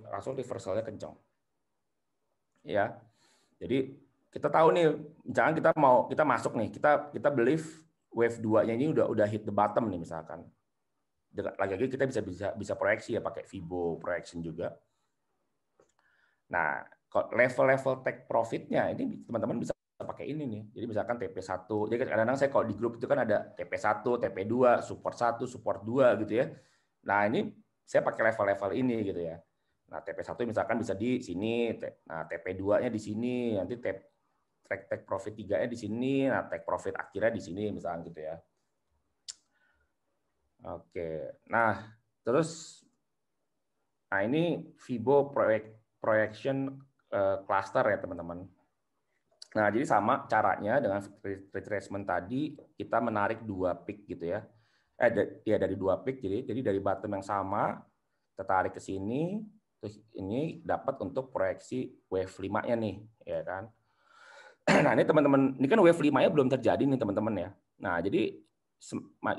Langsung reversalnya kencang. Ya. Jadi kita tahu nih, jangan kita mau kita masuk nih, kita kita believe wave 2-nya ini udah udah hit the bottom nih misalkan. Lagi-lagi kita bisa bisa bisa proyeksi ya pakai Fibo projection juga. Nah, level-level take profitnya ini teman-teman bisa pakai ini nih. Jadi misalkan TP1, jadi kadang-kadang saya kalau di grup itu kan ada TP1, TP2, support 1, support 2 gitu ya. Nah, ini saya pakai level-level ini gitu ya. Nah, TP1 misalkan bisa di sini, nah TP2-nya di sini, nanti TP track take profit 3-nya di sini, nah take profit akhirnya di sini misalkan gitu ya. Oke. Nah, terus nah ini Fibo proyek projection uh, cluster ya, teman-teman. Nah, jadi sama caranya dengan retracement tadi, kita menarik dua pick gitu ya. Eh, ya dari dua pick, jadi, jadi dari bottom yang sama, kita tarik ke sini, terus ini dapat untuk proyeksi wave 5-nya nih, ya kan. Nah, ini teman-teman, ini kan wave 5-nya belum terjadi nih teman-teman ya. Nah, jadi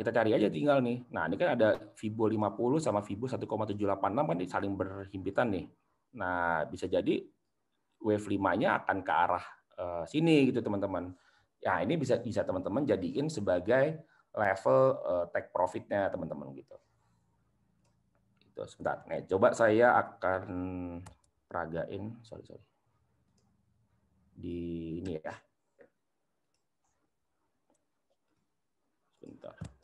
kita cari aja tinggal nih. Nah, ini kan ada Fibo 50 sama Fibo 1,786 kan ini saling berhimpitan nih. Nah, bisa jadi wave 5-nya akan ke arah Eh, sini gitu teman-teman. Ya ini bisa bisa teman-teman jadiin sebagai level eh, take profitnya teman-teman gitu. Itu sebentar. nih, coba saya akan peragain, sorry sorry. Di ini ya. Sebentar.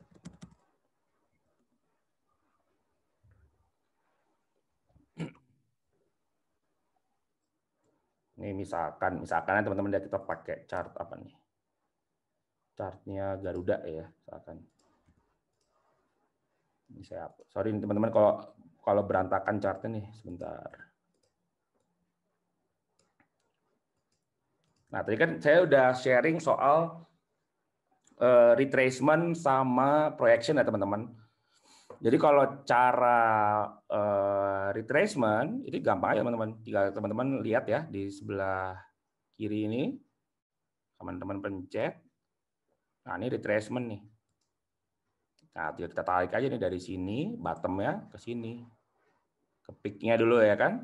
Ini misalkan, misalkan teman-teman kita pakai chart apa nih? Chartnya Garuda ya, misalkan. Ini saya sorry teman-teman kalau kalau berantakan chartnya nih sebentar. Nah, tadi kan saya udah sharing soal uh, retracement sama projection ya teman-teman. Jadi kalau cara uh, retracement itu gampang ya teman-teman. Jika teman-teman lihat ya di sebelah kiri ini. Teman-teman pencet. Nah, ini retracement nih. Nah, kita tarik aja nih dari sini, bottom ya ke sini. Ke peak dulu ya kan.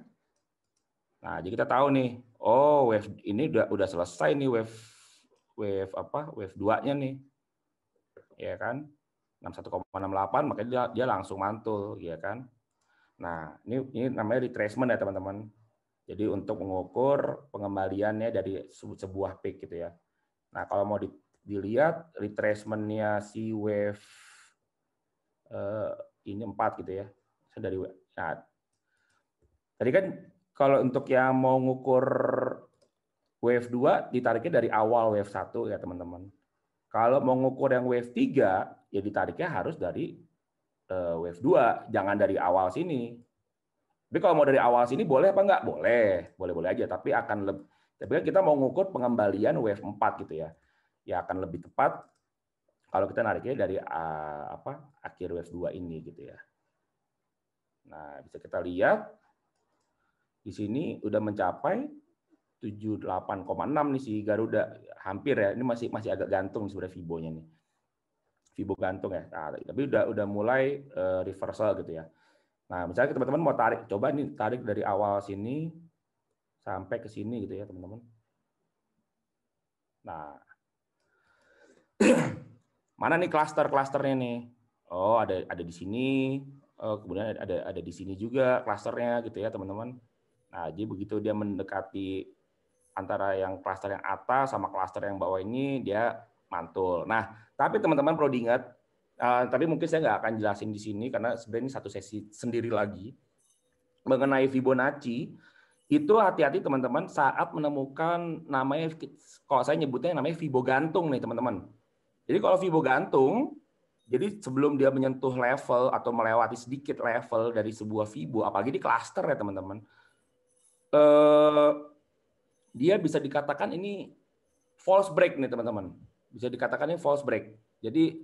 Nah, jadi kita tahu nih, oh wave ini udah udah selesai nih wave wave apa? Wave 2-nya nih. Ya kan? 61,68 makanya dia, dia langsung mantul ya kan. Nah, ini ini namanya retracement ya teman-teman. Jadi untuk mengukur pengembaliannya dari sebuah peak gitu ya. Nah, kalau mau di, dilihat retracementnya si wave eh, ini empat gitu ya. Saya dari nah, tadi kan kalau untuk yang mau mengukur wave 2 ditariknya dari awal wave 1 ya teman-teman. Kalau mau ngukur yang wave 3 ya ditariknya harus dari eh, wave 2, jangan dari awal sini. Tapi kalau mau dari awal sini boleh apa enggak? Boleh, boleh-boleh aja, tapi akan lebih tapi kan kita mau ngukur pengembalian wave 4 gitu ya. Ya akan lebih tepat kalau kita nariknya dari ah, apa? akhir wave 2 ini gitu ya. Nah, bisa kita lihat di sini udah mencapai 78,6 nih si Garuda. Hampir ya, ini masih masih agak gantung sebenarnya fibonya nih fibo gantung ya. Nah, tapi udah udah mulai uh, reversal gitu ya. Nah, misalnya teman-teman mau tarik, coba nih tarik dari awal sini sampai ke sini gitu ya, teman-teman. Nah, mana nih klaster-klasternya nih? Oh, ada ada di sini, oh, kemudian ada ada di sini juga klasternya gitu ya, teman-teman. Nah, jadi begitu dia mendekati antara yang klaster yang atas sama klaster yang bawah ini, dia mantul. Nah, tapi teman-teman perlu diingat, uh, tapi mungkin saya nggak akan jelasin di sini karena sebenarnya ini satu sesi sendiri lagi mengenai Fibonacci itu hati-hati teman-teman saat menemukan namanya kalau saya nyebutnya namanya Fibo gantung nih teman-teman. Jadi kalau Fibo gantung, jadi sebelum dia menyentuh level atau melewati sedikit level dari sebuah Fibo, apalagi di cluster ya teman-teman, eh, dia bisa dikatakan ini false break nih teman-teman bisa dikatakan ini false break. Jadi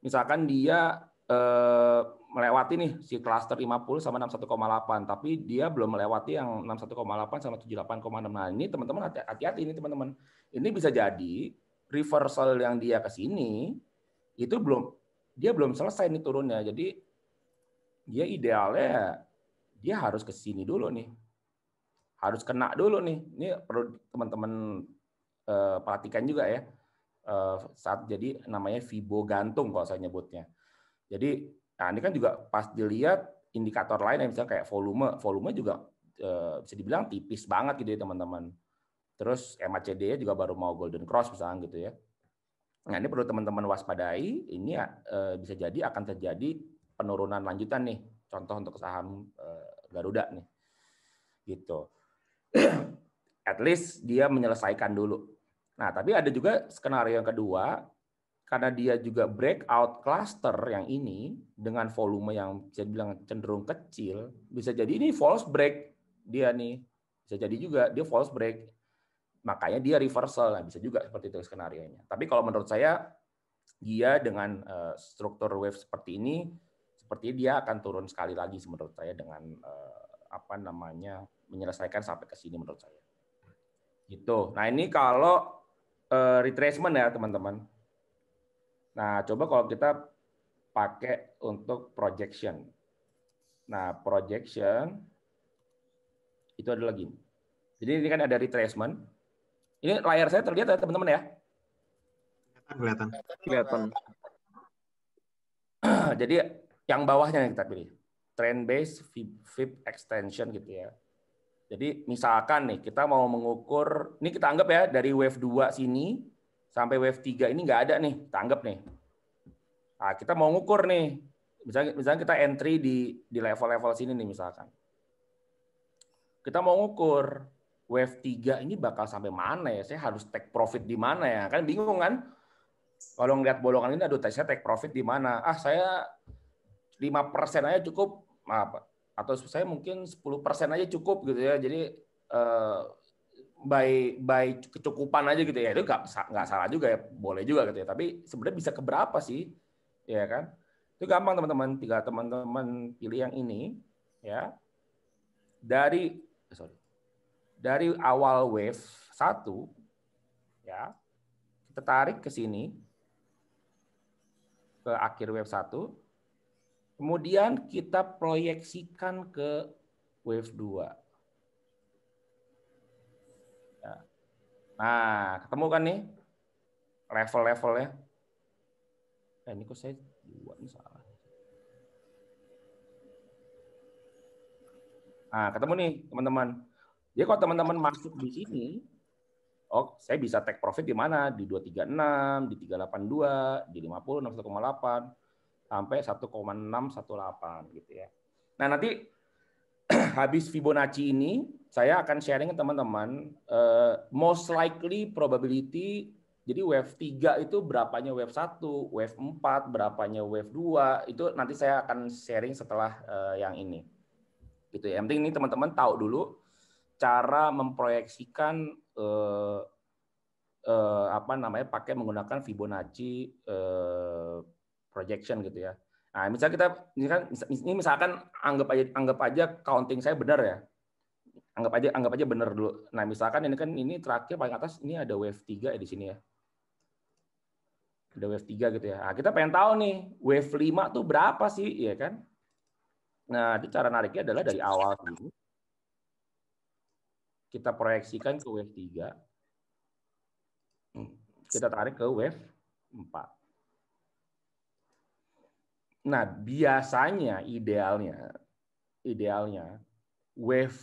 misalkan dia eh, melewati nih si cluster 50 sama 61,8, tapi dia belum melewati yang 61,8 sama 78,6. Nah ini teman-teman hati-hati ini teman-teman. Ini bisa jadi reversal yang dia ke sini itu belum dia belum selesai nih turunnya. Jadi dia idealnya dia harus ke sini dulu nih. Harus kena dulu nih. Ini perlu teman-teman eh, perhatikan juga ya Eh, saat jadi namanya Vibo gantung kalau saya nyebutnya. Jadi nah ini kan juga pas dilihat indikator lain yang misalnya kayak volume, volume juga eh, bisa dibilang tipis banget gitu ya teman-teman. Terus MACD-nya juga baru mau golden cross misalnya gitu ya. Nah ini perlu teman-teman waspadai, ini eh, bisa jadi akan terjadi penurunan lanjutan nih. Contoh untuk saham Garuda nih. Gitu. At least dia menyelesaikan dulu Nah, tapi ada juga skenario yang kedua, karena dia juga breakout cluster yang ini dengan volume yang bisa bilang cenderung kecil, bisa jadi ini false break dia nih. Bisa jadi juga dia false break. Makanya dia reversal, nah, bisa juga seperti itu skenario-nya. Tapi kalau menurut saya, dia dengan eh, struktur wave seperti ini, seperti dia akan turun sekali lagi menurut saya dengan eh, apa namanya menyelesaikan sampai ke sini menurut saya. Gitu. Nah ini kalau uh, retracement ya teman-teman. Nah, coba kalau kita pakai untuk projection. Nah, projection itu adalah gini. Jadi ini kan ada retracement. Ini layar saya terlihat ya teman-teman ya? Kelihatan. Kelihatan. Jadi yang bawahnya yang kita pilih. Trend base, fib, fib extension gitu ya. Jadi misalkan nih kita mau mengukur, ini kita anggap ya dari wave 2 sini sampai wave 3 ini nggak ada nih, kita anggap nih. Nah, kita mau ngukur nih, misalnya, misalnya kita entry di di level-level sini nih misalkan. Kita mau ngukur wave 3 ini bakal sampai mana ya, saya harus take profit di mana ya, kan bingung kan? Kalau ngeliat bolongan ini, aduh saya take profit di mana? Ah saya 5% aja cukup, maaf, atau saya mungkin 10% aja cukup gitu ya. Jadi uh, by by kecukupan aja gitu ya. Itu nggak nggak salah juga ya, boleh juga gitu ya. Tapi sebenarnya bisa ke berapa sih? Ya kan? Itu gampang teman-teman, Tiga teman-teman pilih yang ini ya. Dari eh, sorry. Dari awal wave satu ya. Kita tarik ke sini ke akhir wave 1 Kemudian kita proyeksikan ke wave 2. Ya. Nah, ketemu kan nih level-levelnya. Eh, ini kok saya dua ini salah. Nah, ketemu nih teman-teman. Jadi kalau teman-teman masuk di sini, oh saya bisa take profit di mana? Di 236, di 382, di 50, 61,8 sampai 1,618 gitu ya. Nah, nanti habis Fibonacci ini saya akan sharing ke teman-teman uh, most likely probability jadi wave 3 itu berapanya wave 1, wave 4, berapanya wave 2, itu nanti saya akan sharing setelah uh, yang ini. Gitu ya. Yang penting ini teman-teman tahu dulu cara memproyeksikan uh, uh, apa namanya pakai menggunakan Fibonacci uh, projection gitu ya. Nah, misalnya kita ini kan ini misalkan anggap aja anggap aja counting saya benar ya. Anggap aja anggap aja benar dulu. Nah, misalkan ini kan ini terakhir paling atas ini ada wave 3 ya di sini ya. Ada wave 3 gitu ya. Nah, kita pengen tahu nih wave 5 tuh berapa sih, ya kan? Nah, itu cara nariknya adalah dari awal dulu. Kita proyeksikan ke wave 3. Hmm, kita tarik ke wave 4. Nah, biasanya idealnya idealnya wave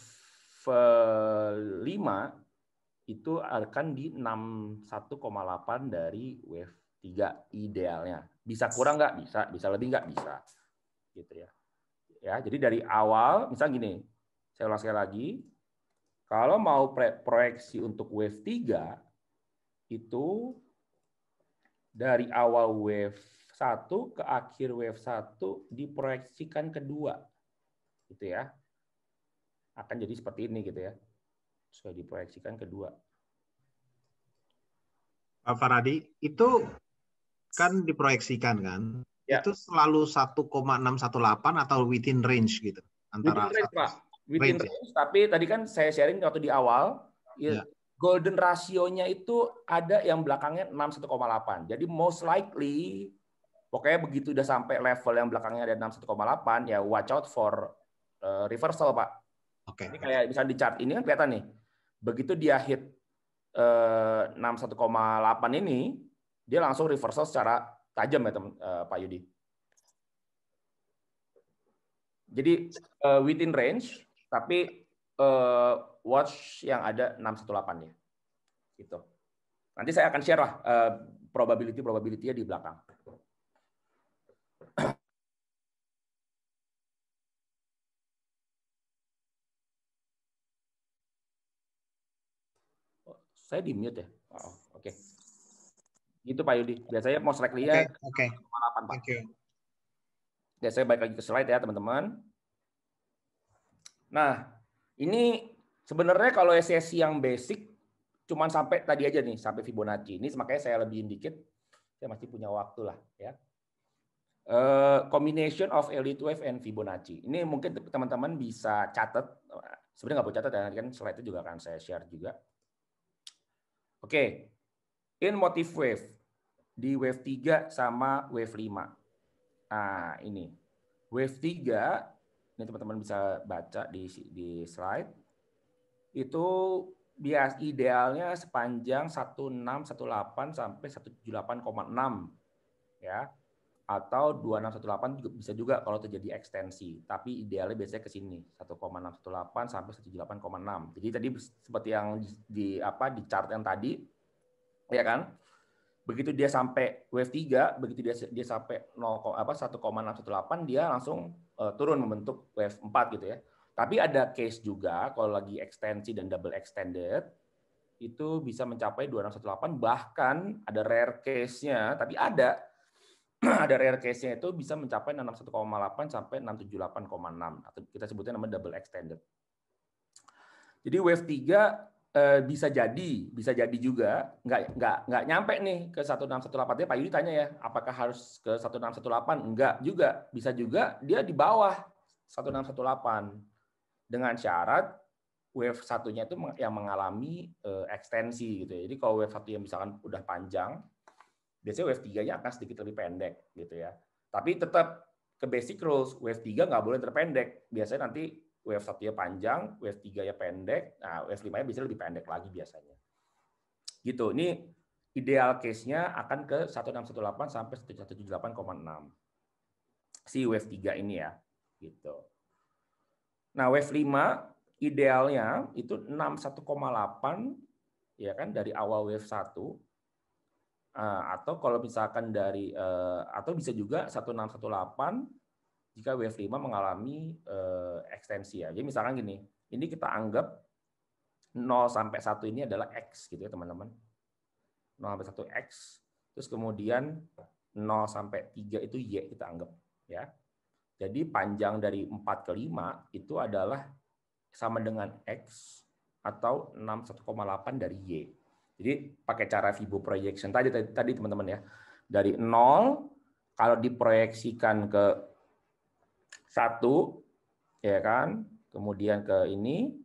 5 itu akan di 61,8 dari wave 3 idealnya. Bisa kurang nggak? Bisa. Bisa lebih nggak? Bisa. Gitu ya. Ya, jadi dari awal misalnya gini. Saya ulang sekali lagi. Kalau mau proyeksi untuk wave 3 itu dari awal wave satu ke akhir wave satu diproyeksikan kedua, gitu ya. Akan jadi seperti ini gitu ya. Sudah diproyeksikan kedua. Pak Faradi, itu kan diproyeksikan kan? Ya. Itu selalu 1,618 atau within range gitu? Antara within range, Pak. Within range, ya? range, tapi tadi kan saya sharing waktu di awal, ya. ya. golden rasionya itu ada yang belakangnya 61,8. Jadi most likely pokoknya begitu udah sampai level yang belakangnya ada 61,8 ya watch out for uh, reversal pak. Oke. Okay. Ini kayak bisa di chart ini kan kelihatan nih. Begitu dia hit uh, 61,8 ini dia langsung reversal secara tajam ya teman uh, Pak Yudi. Jadi uh, within range tapi uh, watch yang ada 618 ya. Gitu. Nanti saya akan share lah uh, probability probability di belakang. Saya di mute ya. Oh, Oke. Okay. Itu Pak Yudi. Biasanya mau likely ya. Oke. Okay, okay. Thank you. Ya, saya balik lagi ke slide ya, teman-teman. Nah, ini sebenarnya kalau SSI yang basic cuman sampai tadi aja nih, sampai Fibonacci. Ini makanya saya lebihin dikit. Saya masih punya waktu lah ya. Uh, combination of elite wave and Fibonacci. Ini mungkin teman-teman bisa catat. Sebenarnya nggak perlu catat ya, kan slide itu juga akan saya share juga. Oke, okay. in motif wave di wave 3 sama wave 5. Nah, ini. Wave 3, ini teman-teman bisa baca di, di slide, itu bias idealnya sepanjang 1618 sampai 178,6 ya atau 2618 juga bisa juga kalau terjadi ekstensi, tapi idealnya biasanya ke sini 1,618 sampai 178,6. Jadi tadi seperti yang di apa di chart yang tadi ya kan? Begitu dia sampai wave 3, begitu dia dia sampai 0, apa 1,618 dia langsung uh, turun membentuk wave 4 gitu ya. Tapi ada case juga kalau lagi ekstensi dan double extended itu bisa mencapai 2618 bahkan ada rare case-nya tapi ada ada rare case-nya itu bisa mencapai 61,8 sampai 678,6 atau kita sebutnya namanya double extended. Jadi wave 3 eh, bisa jadi, bisa jadi juga nggak nggak nggak nyampe nih ke 1618. ya Pak Yudi tanya ya, apakah harus ke 1618? Enggak juga, bisa juga dia di bawah 1618 dengan syarat wave satunya itu yang mengalami eh, ekstensi gitu ya. Jadi kalau wave satu yang misalkan udah panjang biasanya wave 3-nya akan sedikit lebih pendek gitu ya. Tapi tetap ke basic rules, wave 3 nggak boleh terpendek. Biasanya nanti wave 1-nya panjang, wave 3-nya pendek, nah wave 5-nya biasanya lebih pendek lagi biasanya. Gitu. Ini ideal case-nya akan ke 1618 sampai 178,6. Si wave 3 ini ya. Gitu. Nah, wave 5 idealnya itu 61,8 ya kan dari awal wave 1 Eh, atau kalau misalkan dari eh, atau bisa juga 1618 jika wave 5 mengalami eh, ekstensi ya. Jadi misalkan gini, ini kita anggap 0 sampai 1 ini adalah X gitu ya teman-teman. 0 sampai 1 X, terus kemudian 0 sampai 3 itu Y kita anggap ya. Jadi panjang dari 4 ke 5 itu adalah sama dengan X atau 61,8 dari Y. Jadi pakai cara Fibo projection tadi tadi teman-teman ya. Dari 0 kalau diproyeksikan ke 1 ya kan, kemudian ke ini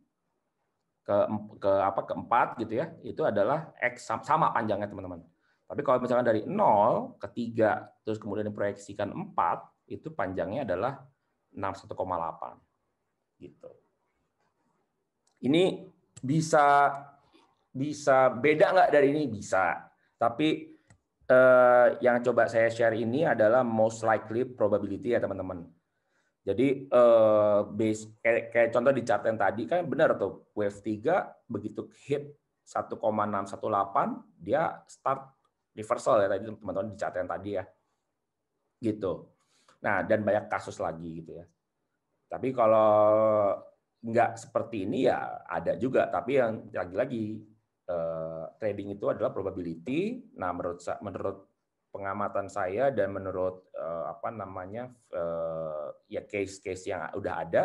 ke ke apa ke 4 gitu ya. Itu adalah x sama panjangnya teman-teman. Tapi kalau misalkan dari 0 ke 3 terus kemudian diproyeksikan 4 itu panjangnya adalah 61,8 gitu. Ini bisa bisa beda nggak dari ini bisa tapi eh, yang coba saya share ini adalah most likely probability ya teman-teman jadi eh, base kayak, kayak contoh di chart yang tadi kan benar tuh wave 3 begitu hit 1,618 dia start reversal ya tadi teman-teman di chart yang tadi ya gitu nah dan banyak kasus lagi gitu ya tapi kalau nggak seperti ini ya ada juga tapi yang lagi-lagi Eh, trading itu adalah probability. Nah, menurut menurut pengamatan saya dan menurut eh, apa namanya eh, ya case-case yang udah ada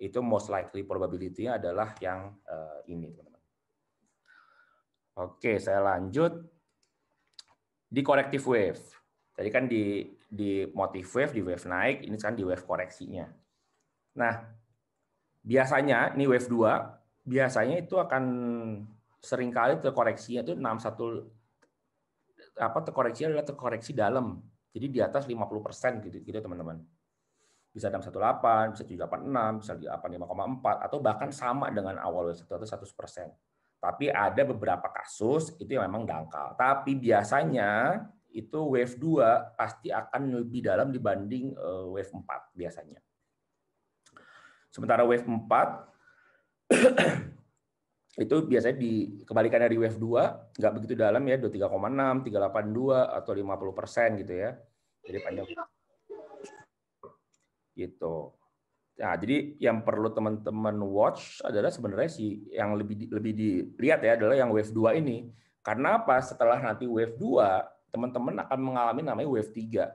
itu most likely probability-nya adalah yang ini, teman-teman. Oke, saya lanjut di corrective wave. Tadi kan di di motif wave, di wave naik, ini kan di wave koreksinya. Nah, biasanya ini wave 2, biasanya itu akan seringkali terkoreksi itu 61 apa terkoreksi adalah terkoreksi dalam. Jadi di atas 50% gitu gitu teman-teman. Bisa 618, bisa 786, bisa 85,4 atau bahkan sama dengan awal w atau 100%. Tapi ada beberapa kasus itu yang memang dangkal. Tapi biasanya itu wave 2 pasti akan lebih dalam dibanding eh, wave 4 biasanya. Sementara wave 4 itu biasanya di kebalikan dari wave 2 nggak begitu dalam ya 23,6, 382 atau 50 persen gitu ya. Jadi panjang gitu. Nah, jadi yang perlu teman-teman watch adalah sebenarnya sih yang lebih lebih dilihat ya adalah yang wave 2 ini. Karena apa? Setelah nanti wave 2, teman-teman akan mengalami namanya wave 3.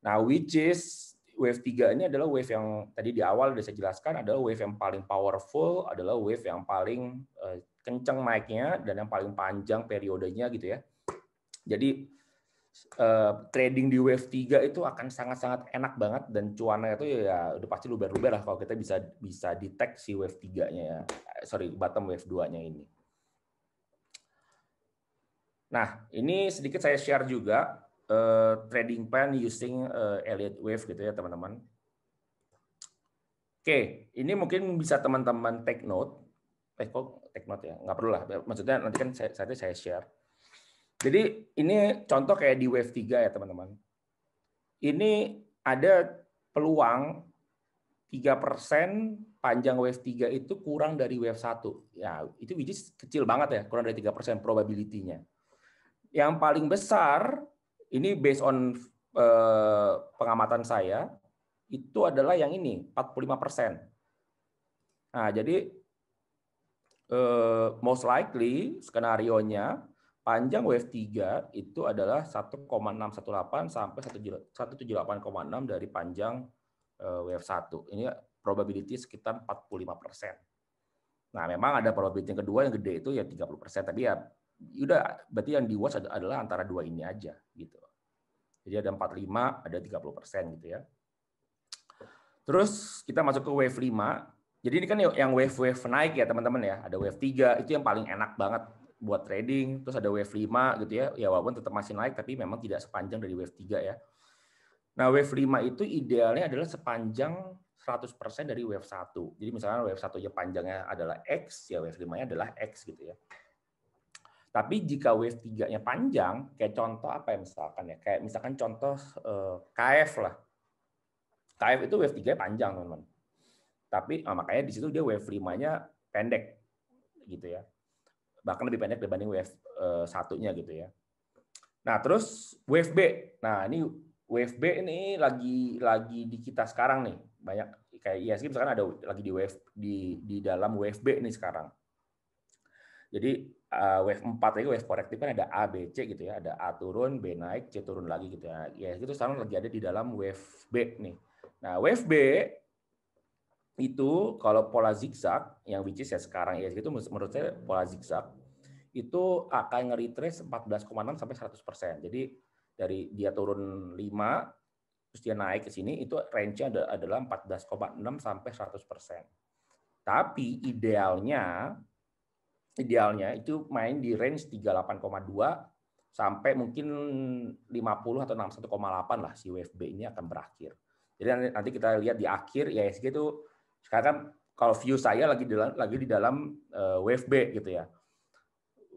Nah, which is wave 3 ini adalah wave yang tadi di awal sudah saya jelaskan adalah wave yang paling powerful, adalah wave yang paling eh, kencang naiknya dan yang paling panjang periodenya gitu ya. Jadi eh, trading di wave 3 itu akan sangat-sangat enak banget dan cuannya itu ya, ya udah pasti luber-luber lah kalau kita bisa bisa detect si wave 3-nya ya. Eh, sorry, bottom wave 2-nya ini. Nah, ini sedikit saya share juga Eh, trading plan using uh, Elliott Wave gitu ya teman-teman. Oke, ini mungkin bisa teman-teman take note. Eh kok take note ya? Nggak perlu lah. Maksudnya nanti kan saya, saya, saya share. Jadi ini contoh kayak di wave 3 ya teman-teman. Ini ada peluang 3% panjang wave 3 itu kurang dari wave 1. Ya, itu which is kecil banget ya, kurang dari 3% probability-nya. Yang paling besar ini based on eh, pengamatan saya itu adalah yang ini 45 persen. Nah, jadi eh, most likely skenario-nya panjang wave 3 itu adalah 1,618 sampai 178,6 dari panjang eh, wave 1. Ini probability sekitar 45 Nah, memang ada probability yang kedua yang gede itu ya 30 persen, tapi ya udah berarti yang di watch adalah antara dua ini aja gitu. Jadi ada 45, ada 30 persen gitu ya. Terus kita masuk ke wave 5. Jadi ini kan yang wave-wave naik ya teman-teman ya. Ada wave 3, itu yang paling enak banget buat trading. Terus ada wave 5 gitu ya. Ya walaupun tetap masih naik tapi memang tidak sepanjang dari wave 3 ya. Nah wave 5 itu idealnya adalah sepanjang 100% dari wave 1. Jadi misalnya wave 1 nya panjangnya adalah X, ya wave 5-nya adalah X gitu ya. Tapi jika wave 3-nya panjang, kayak contoh apa ya misalkan ya, kayak misalkan contoh eh, KF lah. KF itu wave 3 panjang, teman-teman. Tapi oh, makanya di situ dia wave limanya pendek gitu ya. Bahkan lebih pendek dibanding wave eh, satunya gitu ya. Nah, terus wave B. Nah, ini wave B ini lagi lagi di kita sekarang nih. Banyak kayak ISG misalkan ada lagi di wave di di dalam wave B nih sekarang. Jadi uh, wave 4 itu wave korektif kan ada A, B, C gitu ya. Ada A turun, B naik, C turun lagi gitu ya. Ya itu sekarang lagi ada di dalam wave B nih. Nah wave B itu kalau pola zigzag yang which is ya sekarang ya itu menurut saya pola zigzag itu akan nge-retrace 14,6 sampai 100%. Jadi dari dia turun 5 terus dia naik ke sini itu range-nya adalah 14,6 sampai 100%. Tapi idealnya idealnya itu main di range 38,2 sampai mungkin 50 atau 61,8 lah si WFB ini akan berakhir. Jadi nanti kita lihat di akhir IISG ya, itu sekarang kalau view saya lagi di dalam, lagi di dalam uh, gitu ya.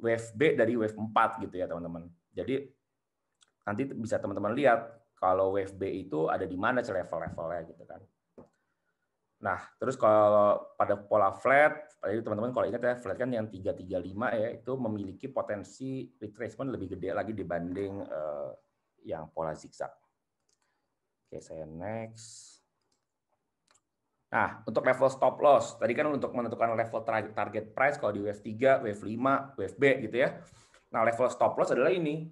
WFB dari wave 4 gitu ya teman-teman. Jadi nanti bisa teman-teman lihat kalau WFB itu ada di mana level-levelnya gitu kan. Nah, terus kalau pada pola flat, jadi teman-teman kalau ingat ya flat kan yang 335 ya itu memiliki potensi retracement lebih gede lagi dibanding uh, yang pola zigzag. Oke, saya next. Nah, untuk level stop loss, tadi kan untuk menentukan level target price kalau di wave 3, wave 5, wave B gitu ya. Nah, level stop loss adalah ini.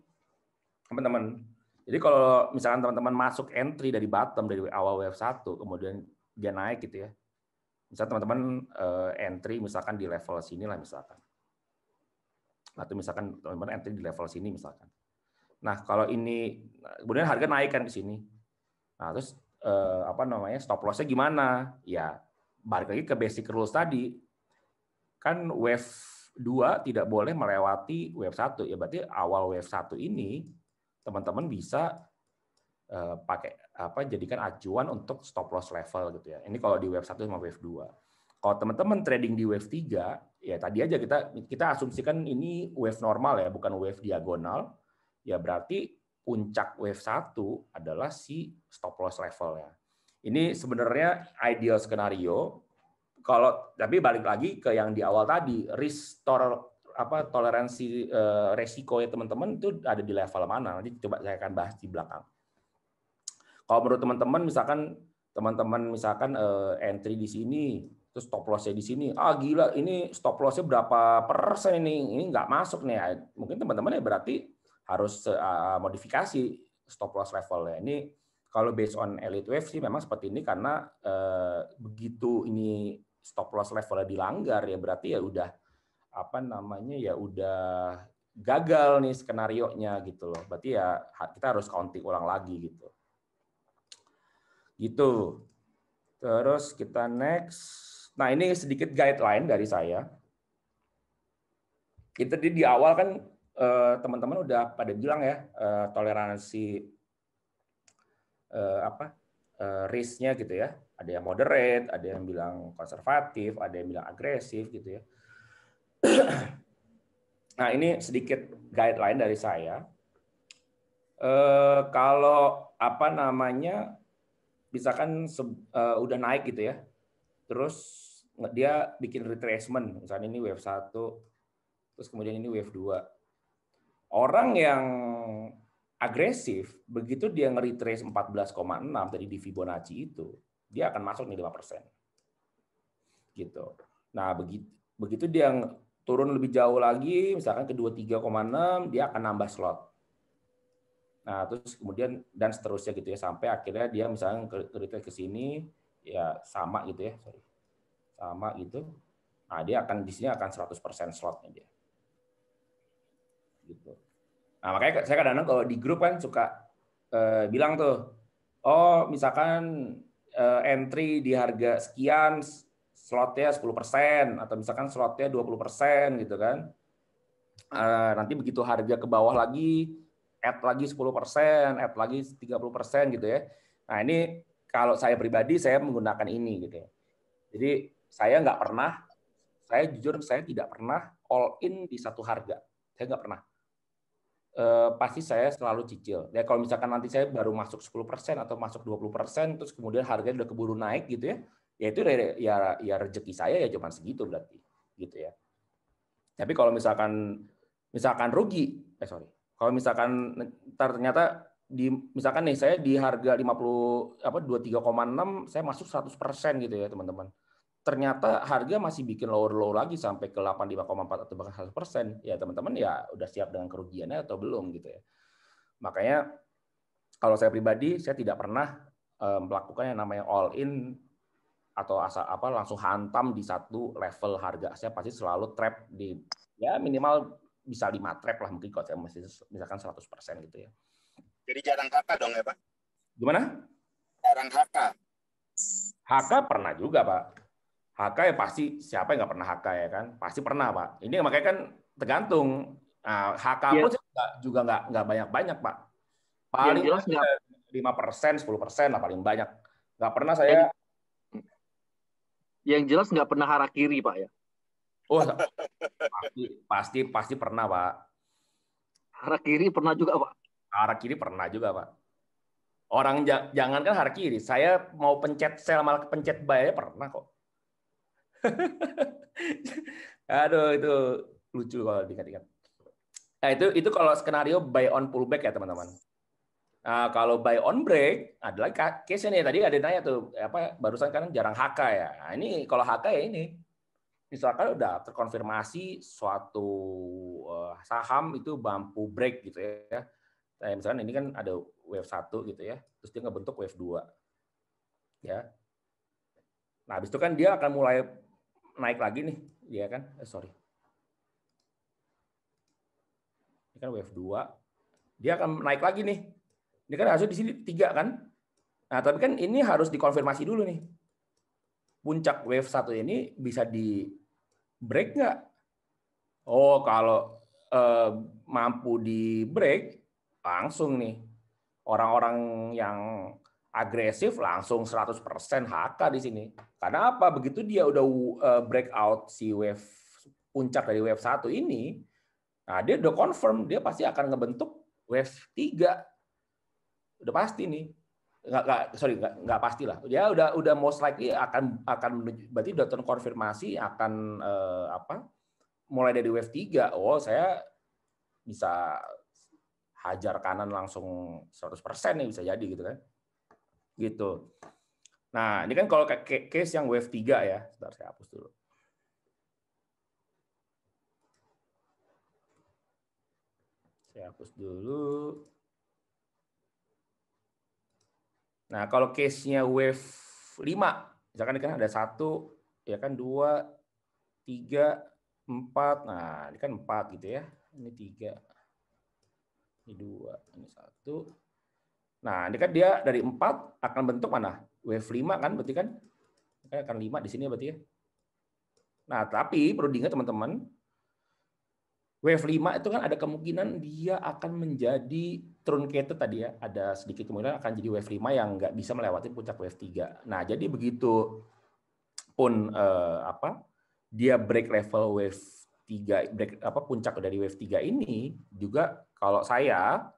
Teman-teman. Jadi kalau misalkan teman-teman masuk entry dari bottom dari awal wave 1 kemudian dia naik gitu ya misal teman-teman eh, entry misalkan di level sini lah misalkan atau misalkan teman-teman entry di level sini misalkan nah kalau ini kemudian harga naik kan ke sini nah terus uh, apa namanya stop lossnya gimana ya balik lagi ke basic rules tadi kan wave 2 tidak boleh melewati wave 1 ya berarti awal wave 1 ini teman-teman bisa Eh, pakai apa jadikan acuan untuk stop loss level gitu ya. Ini kalau di wave 1 sama wave 2. Kalau teman-teman trading di wave 3, ya tadi aja kita kita asumsikan ini wave normal ya, bukan wave diagonal. Ya berarti puncak wave 1 adalah si stop loss level ya. Ini sebenarnya ideal skenario. Kalau tapi balik lagi ke yang di awal tadi, restore apa toleransi eh, resiko ya teman-teman itu ada di level mana? Nanti coba saya akan bahas di belakang. Kalau menurut teman-teman misalkan teman-teman misalkan uh, entry di sini terus stop lossnya di sini ah gila ini stop lossnya berapa persen ini ini nggak masuk nih mungkin teman-teman ya berarti harus uh, modifikasi stop loss levelnya ini kalau based on elite wave sih memang seperti ini karena uh, begitu ini stop loss levelnya dilanggar ya berarti ya udah apa namanya ya udah gagal nih skenario nya gitu loh berarti ya kita harus counting ulang lagi gitu Gitu. Terus kita next. Nah, ini sedikit guideline dari saya. Kita di, di awal kan eh, teman-teman udah pada bilang ya eh, toleransi eh, apa risknya gitu ya. Ada yang moderate, ada yang bilang konservatif, ada yang bilang agresif gitu ya. nah ini sedikit guideline dari saya. kalau apa namanya misalkan uh, udah naik gitu ya, terus dia bikin retracement, misalnya ini wave 1, terus kemudian ini wave 2. Orang yang agresif, begitu dia nge-retrace 14,6 tadi di Fibonacci itu, dia akan masuk nih 5%. Gitu. Nah, begitu begitu dia turun lebih jauh lagi, misalkan ke 23,6, dia akan nambah slot. Nah, terus kemudian dan seterusnya gitu ya sampai akhirnya dia misalnya ke, ke, ke sini ya sama gitu ya, sorry. Sama gitu. Nah, dia akan di sini akan 100% slotnya dia. Gitu. Nah, makanya saya kadang-kadang kalau di grup kan suka eh, bilang tuh, oh misalkan eh, entry di harga sekian slotnya 10% atau misalkan slotnya 20% gitu kan. Eh, nanti begitu harga ke bawah lagi add lagi 10 persen, add lagi 30 persen gitu ya. Nah ini kalau saya pribadi saya menggunakan ini gitu ya. Jadi saya nggak pernah, saya jujur saya tidak pernah all in di satu harga. Saya nggak pernah. E, pasti saya selalu cicil. Ya kalau misalkan nanti saya baru masuk 10% atau masuk 20% terus kemudian harganya udah keburu naik gitu ya, ya itu ya ya rezeki saya ya cuma segitu berarti gitu ya. Tapi kalau misalkan misalkan rugi, eh sorry, kalau misalkan ternyata di misalkan nih saya di harga 50 apa 23,6 saya masuk 100% gitu ya teman-teman. Ternyata harga masih bikin lower low lagi sampai ke 85,4 atau bahkan 100%. Ya teman-teman ya udah siap dengan kerugiannya atau belum gitu ya. Makanya kalau saya pribadi saya tidak pernah eh, melakukan yang namanya all in atau asal apa langsung hantam di satu level harga saya pasti selalu trap di ya minimal bisa lima trap lah mungkin kalau saya masih misalkan 100% gitu ya. Jadi jarang HK dong ya Pak? Gimana? Jarang HK. HK pernah juga Pak. HK ya pasti siapa yang nggak pernah HK ya kan? Pasti pernah Pak. Ini makanya kan tergantung. Nah, HK yeah. pun juga nggak nggak banyak-banyak Pak. Paling lima persen, sepuluh persen lah paling banyak. Nggak pernah saya. Yang jelas nggak pernah hara kiri Pak ya. Oh, pasti, pasti pasti pernah, Pak. Arah kiri pernah juga, Pak. Arah kiri pernah juga, Pak. Orang jangan kan arah kiri, saya mau pencet sel malah pencet bayar pernah kok. Aduh, itu lucu kalau diingat-ingat. Nah, itu itu kalau skenario buy on pullback ya, teman-teman. Nah, kalau buy on break adalah case nih tadi ada nanya tuh apa barusan kan jarang HK ya. Nah, ini kalau HK ya ini misalkan udah terkonfirmasi suatu eh, saham itu mampu break gitu ya. Nah, misalkan ini kan ada wave 1 gitu ya, terus dia ngebentuk wave 2. Ya. Nah, habis itu kan dia akan mulai naik lagi nih, ya kan? Eh, sorry. Ini kan wave 2. Dia akan naik lagi nih. Ini kan harusnya di sini 3 kan? Nah, tapi kan ini harus dikonfirmasi dulu nih. Puncak wave 1 ini bisa di break nggak? Oh, kalau eh, mampu di break, langsung nih. Orang-orang yang agresif langsung 100% HK di sini. Karena apa? Begitu dia udah eh, break out si wave puncak dari wave 1 ini, nah dia udah confirm dia pasti akan ngebentuk wave 3. Udah pasti nih nggak, nggak sorry nggak nggak pasti lah ya udah udah most likely akan akan berarti udah terkonfirmasi akan eh, apa mulai dari wave 3 oh saya bisa hajar kanan langsung 100% ya bisa jadi gitu kan gitu nah ini kan kalau case yang wave 3 ya sebentar saya hapus dulu saya hapus dulu Nah, kalau case-nya wave 5, misalkan ini kan ada satu, ya kan dua, tiga, empat. Nah, ini kan empat gitu ya. Ini tiga, ini dua, ini satu. Nah, ini kan dia dari empat akan bentuk mana? Wave 5 kan, berarti kan? Ini eh, akan lima di sini berarti ya. Nah, tapi perlu diingat teman-teman, wave 5 itu kan ada kemungkinan dia akan menjadi truncated tadi ya, ada sedikit kemungkinan akan jadi wave 5 yang nggak bisa melewati puncak wave 3. Nah, jadi begitu pun eh, apa dia break level wave 3 break apa puncak dari wave 3 ini juga kalau saya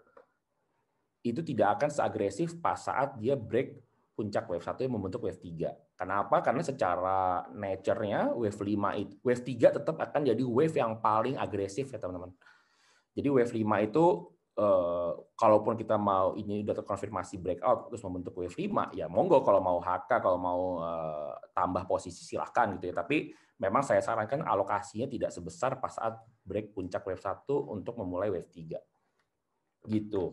itu tidak akan seagresif pas saat dia break puncak wave 1 yang membentuk wave 3. Kenapa? Karena secara nature-nya wave 5 itu wave 3 tetap akan jadi wave yang paling agresif ya, teman-teman. Jadi wave 5 itu Eh, kalaupun kita mau ini udah terkonfirmasi breakout terus membentuk wave 5 ya monggo kalau mau HK kalau mau uh, tambah posisi silahkan gitu ya tapi memang saya sarankan alokasinya tidak sebesar pas saat break puncak wave 1 untuk memulai wave 3 gitu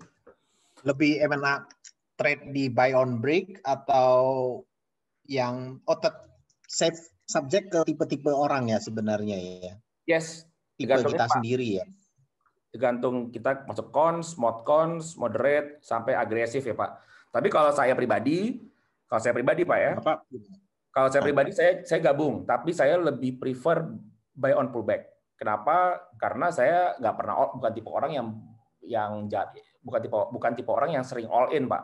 lebih enak trade di buy on break atau yang otot oh, safe subject ke tipe-tipe orang ya sebenarnya ya yes tipe kita ya, sendiri ya tergantung kita masuk cons, mod cons, moderate, sampai agresif ya Pak. Tapi kalau saya pribadi, kalau saya pribadi Pak ya, Bapak. kalau saya pribadi saya saya gabung, tapi saya lebih prefer buy on pullback. Kenapa? Karena saya nggak pernah all, bukan tipe orang yang yang jahat, bukan tipe bukan tipe orang yang sering all in Pak.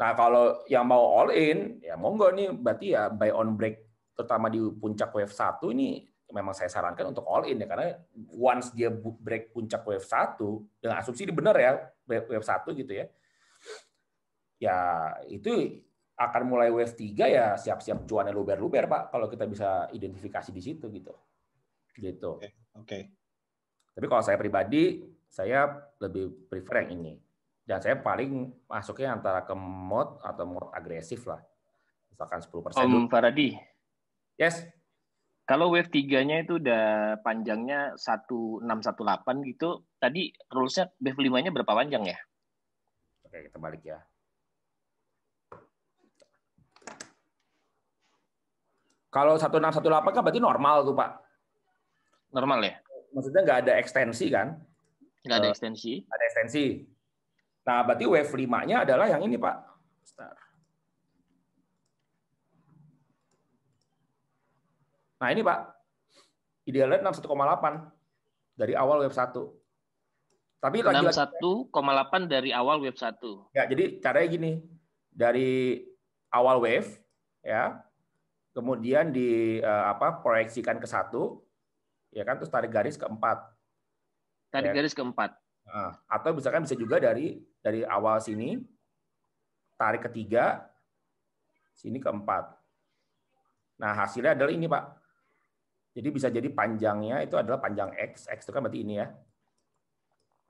Nah kalau yang mau all in, ya monggo nih berarti ya buy on break terutama di puncak wave 1 ini memang saya sarankan untuk all in ya karena once dia break puncak wave 1 dengan asumsi ini benar ya wave 1 gitu ya. Ya itu akan mulai wave 3 ya siap-siap cuannya luber-luber Pak kalau kita bisa identifikasi di situ gitu. Gitu. Oke. Okay. Tapi kalau saya pribadi saya lebih prefer yang ini. Dan saya paling masuknya antara ke mod atau mod agresif lah. Misalkan 10% Om Faradi. Yes. Kalau wave tiganya itu udah panjangnya 1618 gitu, tadi rulesnya wave limanya berapa panjang ya? Oke, kita balik ya. Kalau 1618 kan berarti normal tuh, Pak. Normal ya? Maksudnya nggak ada ekstensi kan? Nggak ada eh, ekstensi. Ada ekstensi. Nah, berarti wave limanya adalah yang ini, Pak. Star. Nah ini Pak, idealnya 61,8 dari awal web 1. Tapi lagi dari awal web 1. Ya, jadi caranya gini. Dari awal wave ya. Kemudian di eh, apa proyeksikan ke satu ya kan terus tarik garis ke empat. Tarik ya. garis ke empat. Nah, atau misalkan bisa juga dari dari awal sini tarik ketiga sini keempat. Nah hasilnya adalah ini pak jadi bisa jadi panjangnya itu adalah panjang X, X itu kan berarti ini ya.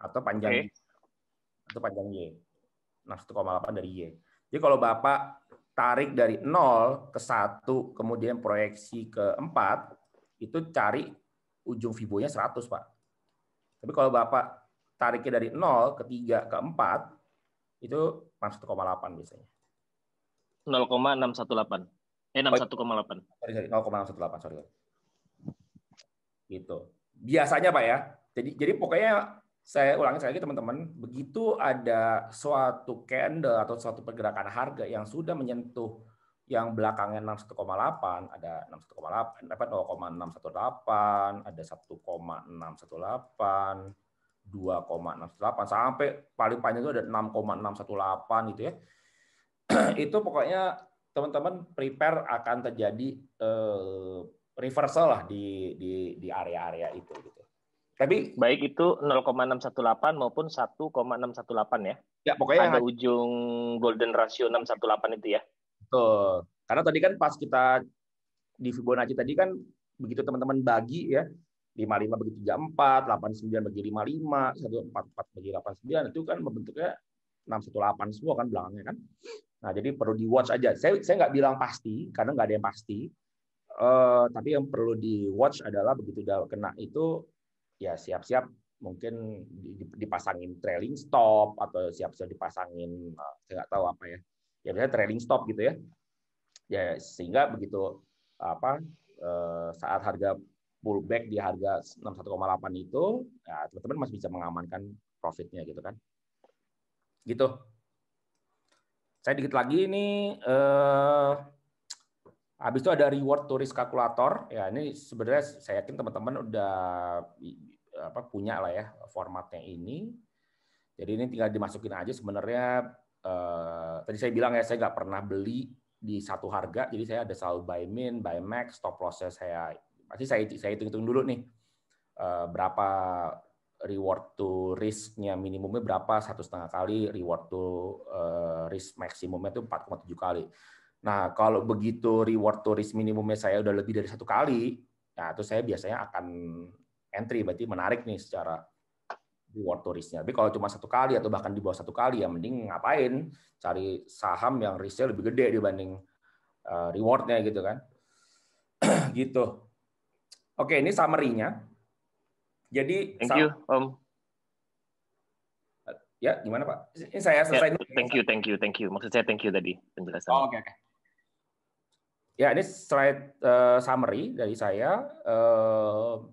Atau panjang okay. atau panjang Y. Nah, 1,8 dari Y. Jadi kalau Bapak tarik dari 0 ke 1, kemudian proyeksi ke 4, itu cari ujung Fibonya 100, Pak. Tapi kalau Bapak tariknya dari 0 ke 3 ke 4, itu 1,8 biasanya. 0,618. Eh, 61,8. Sorry, sorry. 0,618, sorry. Gitu. Biasanya Pak ya. Jadi jadi pokoknya saya ulangi sekali lagi teman-teman, begitu ada suatu candle atau suatu pergerakan harga yang sudah menyentuh yang belakangnya 61,8, ada 61,8, dapat 0,618, ada 1,618, 2,618 sampai paling panjang itu ada 6,618 gitu ya. itu pokoknya teman-teman prepare akan terjadi eh, reversal lah di di di area-area itu gitu. Tapi baik itu 0,618 maupun 1,618 ya. Ya, pokoknya ada ujung golden ratio 618 itu ya. Betul. Karena tadi kan pas kita di Fibonacci tadi kan begitu teman-teman bagi ya 55 bagi 34, 89 bagi 55, 144 bagi 89 itu kan membentuknya 618 semua kan belakangnya kan. Nah, jadi perlu di watch aja. Saya saya nggak bilang pasti karena nggak ada yang pasti. Uh, tapi yang perlu di watch adalah begitu udah kena itu ya siap-siap mungkin dipasangin trailing stop atau siap-siap dipasangin eh, saya nggak tahu apa ya ya biasanya trailing stop gitu ya ya sehingga begitu apa eh, saat harga pullback di harga 61,8 itu ya teman-teman masih bisa mengamankan profitnya gitu kan gitu saya dikit lagi ini eh, Habis itu ada reward to risk kalkulator. Ya ini sebenarnya saya yakin teman-teman udah apa punya lah ya formatnya ini. Jadi ini tinggal dimasukin aja sebenarnya eh, tadi saya bilang ya saya nggak pernah beli di satu harga. Jadi saya ada selalu buy min, buy max, stop loss saya pasti saya saya hitung-hitung dulu nih eh, berapa reward to risknya minimumnya berapa satu setengah kali reward to eh, risk maksimumnya itu 4,7 kali Nah, kalau begitu reward to minimumnya saya udah lebih dari satu kali, nah itu saya biasanya akan entry, berarti menarik nih secara reward to Tapi kalau cuma satu kali atau bahkan di bawah satu kali, ya mending ngapain cari saham yang risk lebih gede dibanding eh, rewardnya gitu kan. gitu. Oke, ini summary-nya. Jadi, thank you, Om. Ya, gimana Pak? Ini saya selesai. Yeah, thank you, thank you, thank you. Maksud saya thank you tadi penjelasan. Oh, oke, okay, oke. Okay. Ya, ini slide uh, summary dari saya. Uh,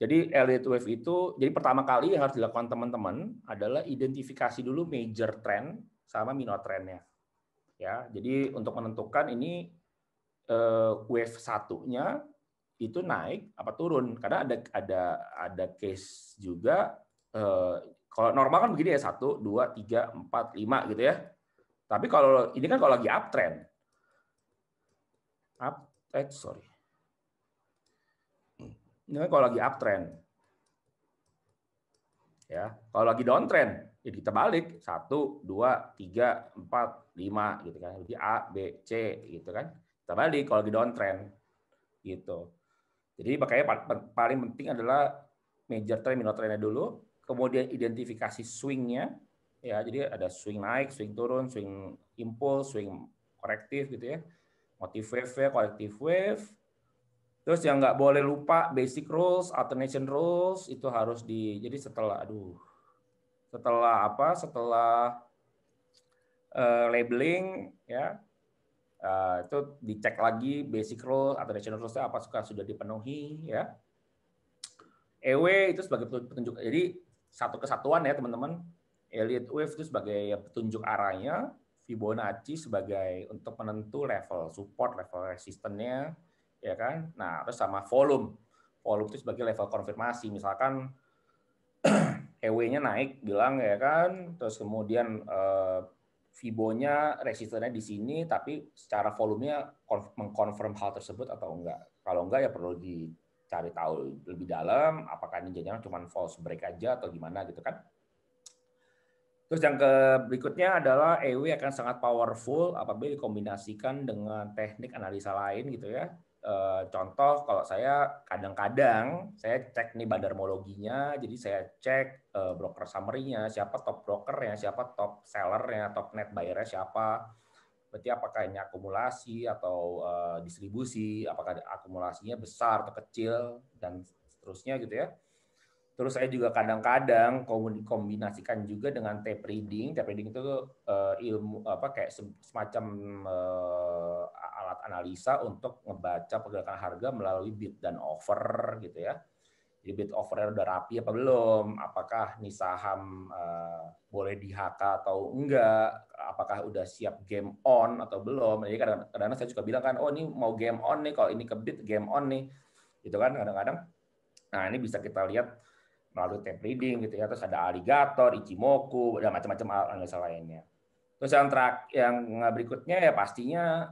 jadi elliott wave itu, jadi pertama kali yang harus dilakukan teman-teman adalah identifikasi dulu major trend sama minor trendnya. Ya, jadi untuk menentukan ini uh, wave satunya itu naik apa turun karena ada ada ada case juga uh, kalau normal kan begini ya satu dua tiga empat lima gitu ya tapi kalau ini kan kalau lagi uptrend up eh sorry hmm. ini kalau lagi uptrend ya kalau lagi downtrend jadi ya kita balik satu dua tiga empat lima gitu kan jadi A B C gitu kan kita balik kalau lagi downtrend gitu jadi makanya paling penting adalah major trend minor trendnya dulu kemudian identifikasi swingnya ya jadi ada swing naik swing turun swing impulse swing korektif gitu ya motif wave, collective ya, wave. Terus yang nggak boleh lupa basic rules, alternation rules itu harus di jadi setelah aduh setelah apa setelah uh, labeling ya uh, itu dicek lagi basic rules, alternation rules apa suka sudah dipenuhi ya. EW itu sebagai petunjuk jadi satu kesatuan ya teman-teman. Elite wave itu sebagai petunjuk arahnya, Fibonacci sebagai untuk menentu level support, level resistennya, ya kan? Nah, terus sama volume. Volume itu sebagai level konfirmasi. Misalkan EW-nya e naik, bilang ya kan, terus kemudian eh, Fibonya resistennya di sini, tapi secara volumenya mengkonfirm hal tersebut atau enggak. Kalau enggak ya perlu dicari tahu lebih dalam, apakah ini jadinya cuma false break aja atau gimana gitu kan. Terus yang ke berikutnya adalah EW akan sangat powerful apabila dikombinasikan dengan teknik analisa lain gitu ya. Eh, contoh kalau saya kadang-kadang saya cek nih bandarmologinya, jadi saya cek e, broker summary-nya, siapa top broker nya, siapa top seller nya, top net buyer siapa. Berarti apakah ini akumulasi atau eh, distribusi, apakah akumulasinya besar atau kecil dan seterusnya gitu ya Terus saya juga kadang-kadang kombinasikan juga dengan tape reading. Tape reading itu uh, ilmu apa kayak semacam eh, alat analisa untuk ngebaca pergerakan harga melalui bid dan offer gitu ya. Jadi bid offer udah rapi apa belum? Apakah nih saham eh, boleh di HK atau enggak? Apakah udah siap game on atau belum? Jadi kadang-kadang saya juga bilang kan, oh ini mau game on nih, kalau ini ke bid game on nih, gitu kan kadang-kadang. Nah ini bisa kita lihat melalui tape reading gitu ya terus ada aligator ichimoku dan macam-macam analisa lainnya terus yang track yang berikutnya ya pastinya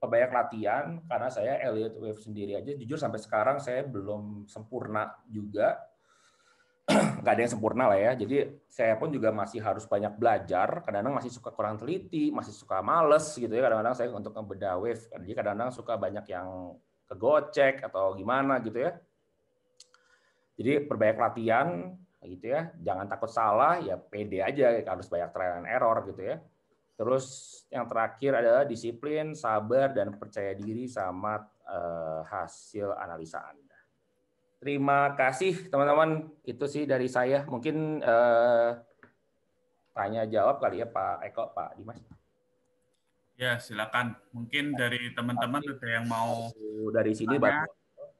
banyak latihan karena saya Elliot Wave sendiri aja jujur sampai sekarang saya belum sempurna juga nggak ada yang sempurna lah ya jadi saya pun juga masih harus banyak belajar kadang-kadang masih suka kurang teliti masih suka males gitu ya kadang-kadang saya untuk ngebeda wave kan. jadi kadang-kadang suka banyak yang kegocek atau gimana gitu ya jadi perbanyak latihan gitu ya, jangan takut salah, ya pede aja harus banyak trial and error gitu ya. Terus yang terakhir adalah disiplin, sabar dan percaya diri sama eh, hasil analisa Anda. Terima kasih teman-teman. Itu sih dari saya. Mungkin eh, tanya jawab kali ya Pak Eko, Pak Dimas. Ya, silakan. Mungkin dari teman-teman ada yang mau dari sini, Pak.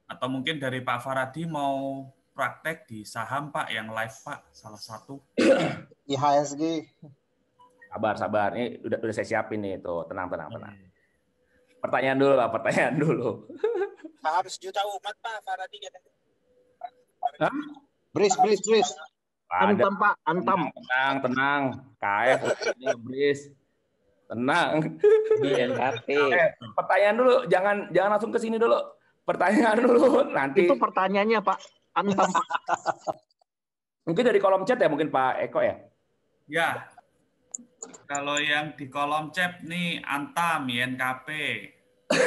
Atau mungkin dari Pak Faradi mau praktek di saham Pak yang live Pak salah satu IHSG. Sabar sabar, ini udah udah saya siapin nih tuh, tenang tenang tenang. Iya. Pertanyaan dulu lah, pertanyaan dulu. Saham sejuta umat Pak Faradi katanya. Bris bris bris. Antam Pak, antam. Tenang tenang, KF ini bris. Tenang. Iya, NRT. pertanyaan dulu, jangan jangan langsung ke sini dulu. Pertanyaan dulu nanti. Itu pertanyaannya Pak Antam. mungkin dari kolom chat ya mungkin Pak Eko ya. Ya. Kalau yang di kolom chat nih Antam, YNKP.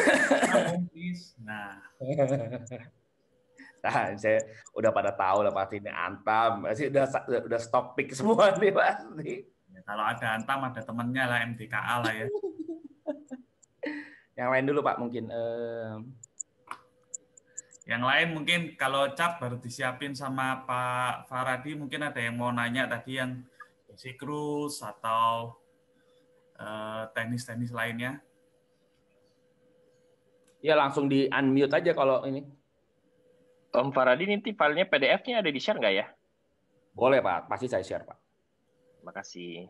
nah. Nah, saya udah pada tahu lah pasti ini Antam. Pasti udah udah stop pick semua nih pasti. Ya, kalau ada Antam ada temennya lah MDKA lah ya. yang lain dulu Pak mungkin. Eh, yang lain mungkin kalau cap baru disiapin sama Pak Faradi, mungkin ada yang mau nanya tadi yang siklus Cruz atau eh, tenis-tenis uh, lainnya. Ya langsung di unmute aja kalau ini. Om Faradi nanti filenya PDF-nya ada di share nggak ya? Boleh Pak, pasti saya share Pak. Terima kasih.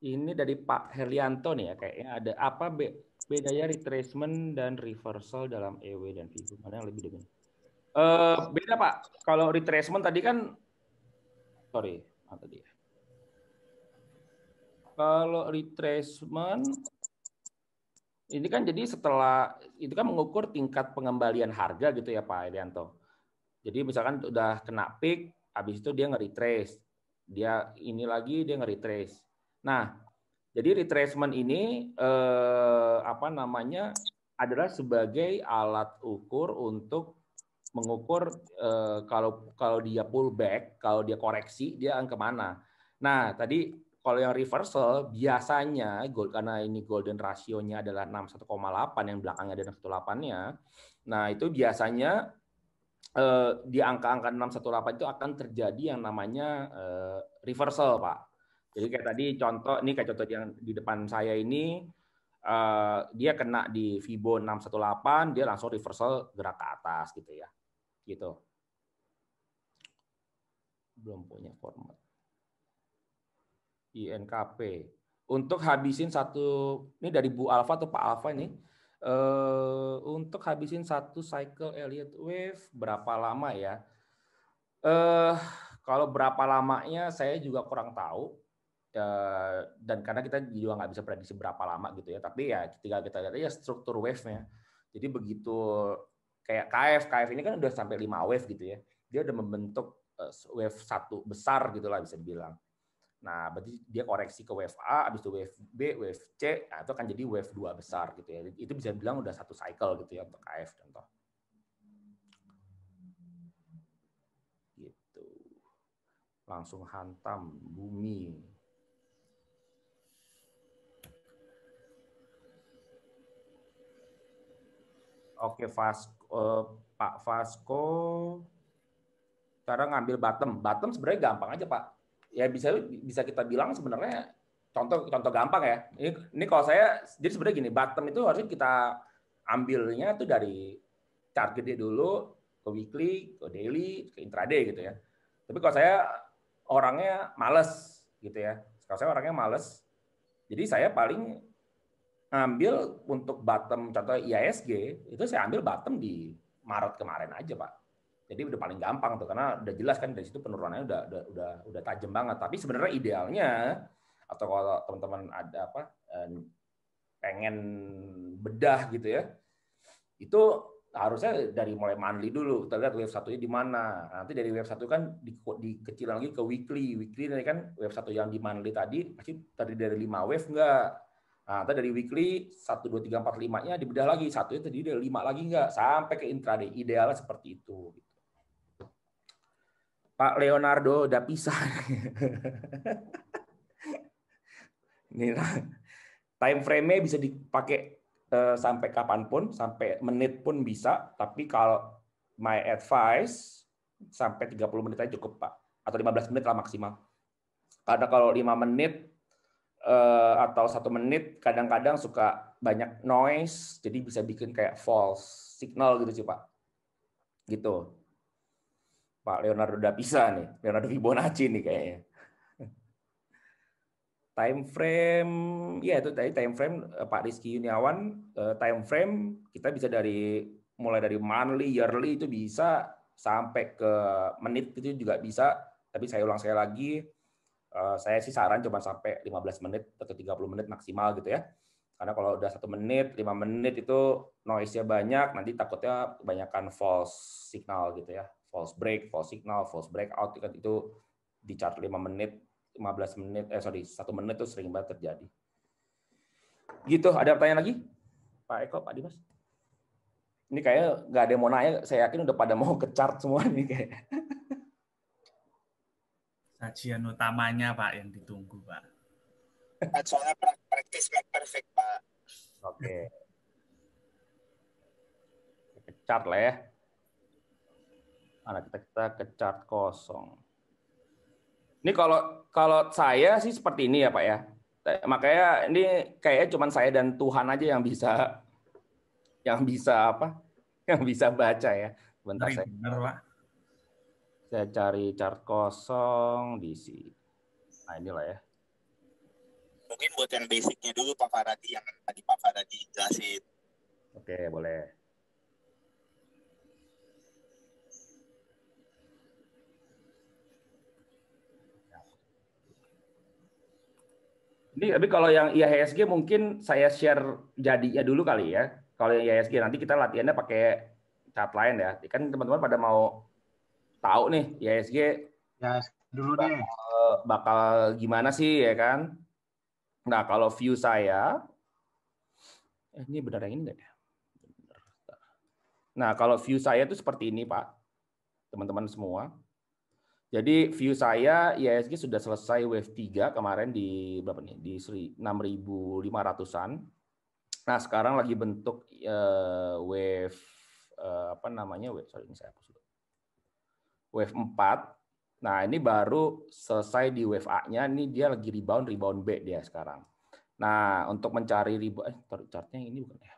Ini dari Pak Herlianto nih ya kayaknya ada apa B bedanya retracement dan reversal dalam EW dan VW mana yang lebih dominan? Uh, eh, beda pak. Kalau retracement tadi kan, sorry, apa ya. dia? Kalau retracement ini kan jadi setelah itu kan mengukur tingkat pengembalian harga gitu ya Pak Elianto. Jadi misalkan udah kena peak, habis itu dia nge-retrace. Dia ini lagi dia nge-retrace. Nah, jadi retracement ini eh, apa namanya adalah sebagai alat ukur untuk mengukur eh, kalau kalau dia pullback, kalau dia koreksi, dia akan kemana. Nah tadi kalau yang reversal biasanya gold karena ini golden rasionya adalah koma delapan yang belakangnya ada 1,8-nya. Nah, itu biasanya eh, di angka-angka 618 itu akan terjadi yang namanya eh, reversal, Pak. Jadi kayak tadi contoh, ini kayak contoh yang di depan saya ini, eh, dia kena di Fibo 618, dia langsung reversal gerak ke atas gitu ya. Gitu. Belum punya format. INKP. Untuk habisin satu, ini dari Bu Alfa atau Pak Alfa ini, eh, untuk habisin satu cycle Elliott Wave, berapa lama ya? Eh, kalau berapa lamanya saya juga kurang tahu. Eh, dan karena kita juga nggak bisa prediksi berapa lama gitu ya tapi ya ketika kita lihat ya struktur wave-nya jadi begitu kayak KF KF ini kan udah sampai 5 wave gitu ya dia udah membentuk eh, wave satu besar gitu lah bisa dibilang nah berarti dia koreksi ke wave A habis itu wave B wave C nah, itu akan jadi wave 2 besar gitu ya itu bisa dibilang udah satu cycle gitu ya untuk KF contoh gitu langsung hantam bumi Oke, Vasco, uh, Pak Vasco. Sekarang ngambil bottom. Bottom sebenarnya gampang aja, Pak. Ya bisa bisa kita bilang sebenarnya contoh contoh gampang ya. Ini, ini kalau saya jadi sebenarnya gini, bottom itu harus kita ambilnya itu dari chart gede dulu ke weekly, ke daily, ke intraday gitu ya. Tapi kalau saya orangnya males gitu ya. Kalau saya orangnya males, jadi saya paling ambil untuk bottom contoh IASG itu saya ambil bottom di Maret kemarin aja pak. Jadi udah paling gampang tuh karena udah jelas kan dari situ penurunannya udah udah udah, udah tajam banget. Tapi sebenarnya idealnya atau kalau teman-teman ada apa pengen bedah gitu ya itu harusnya dari mulai monthly dulu kita lihat wave satunya di mana nah, nanti dari wave satu kan di, dikecil lagi ke weekly weekly ini kan wave satu yang di monthly tadi pasti tadi dari lima wave enggak Nah, tadi dari weekly 1, 2, 3, 4, 5-nya dibedah lagi. Satu itu terdiri dari 5 lagi enggak. Sampai ke intraday. Idealnya seperti itu. Gitu. Pak Leonardo udah pisah. Ini time frame-nya bisa dipakai eh, sampai kapanpun, sampai menit pun bisa. Tapi kalau my advice, sampai 30 menit aja cukup, Pak. Atau 15 menit lah maksimal. Karena kalau 5 menit Eh, atau satu menit kadang-kadang suka banyak noise jadi bisa bikin kayak false signal gitu sih pak gitu pak Leonardo da Pisa nih Leonardo Fibonacci nih kayaknya time frame ya itu tadi time frame eh, Pak Rizky Yuniawan eh, time frame kita bisa dari mulai dari monthly yearly itu bisa sampai ke menit itu juga bisa tapi saya ulang saya lagi Eh, saya sih saran cuma sampai 15 menit atau 30 menit maksimal gitu ya. Karena kalau udah satu menit, lima menit itu noise-nya banyak, nanti takutnya kebanyakan false signal gitu ya. False break, false signal, false breakout itu di chart 5 menit, 15 menit, eh sorry, satu menit itu sering banget terjadi. Gitu, ada pertanyaan lagi? Pak Eko, Pak Dimas? Ini kayaknya nggak ada yang mau nanya, saya yakin udah pada mau ke chart semua nih kayak sajian utamanya Pak yang ditunggu Pak. Nah, soalnya praktis perfect Pak. Oke. Okay. kecat lah ya. Mana kita kita kecat kosong. Ini kalau kalau saya sih seperti ini ya Pak ya. Makanya ini kayaknya cuma saya dan Tuhan aja yang bisa yang bisa apa? Yang bisa baca ya. Bentar saya. Bener, Pak. Saya cari chart kosong di sini. Nah, inilah ya. Mungkin buat yang basicnya dulu Pak Faradi yang tadi Pak Faradi jelasin. Oke, boleh. Ini, tapi kalau yang IHSG mungkin saya share jadinya dulu kali ya. Kalau yang IHSG nanti kita latihannya pakai chart lain ya. Kan teman-teman pada mau tahu nih IHSG ya dulu bakal, deh bakal gimana sih ya kan nah kalau view saya eh, ini benar yang ini nggak ya nah kalau view saya itu seperti ini pak teman-teman semua jadi view saya IHSG sudah selesai wave 3 kemarin di berapa nih di 6500-an nah sekarang lagi bentuk eh, wave eh, apa namanya wave sorry ini saya hapus dulu wave 4. Nah, ini baru selesai di wave A-nya, ini dia lagi rebound, rebound B dia sekarang. Nah, untuk mencari rebound, eh, taruh ini bukan ya.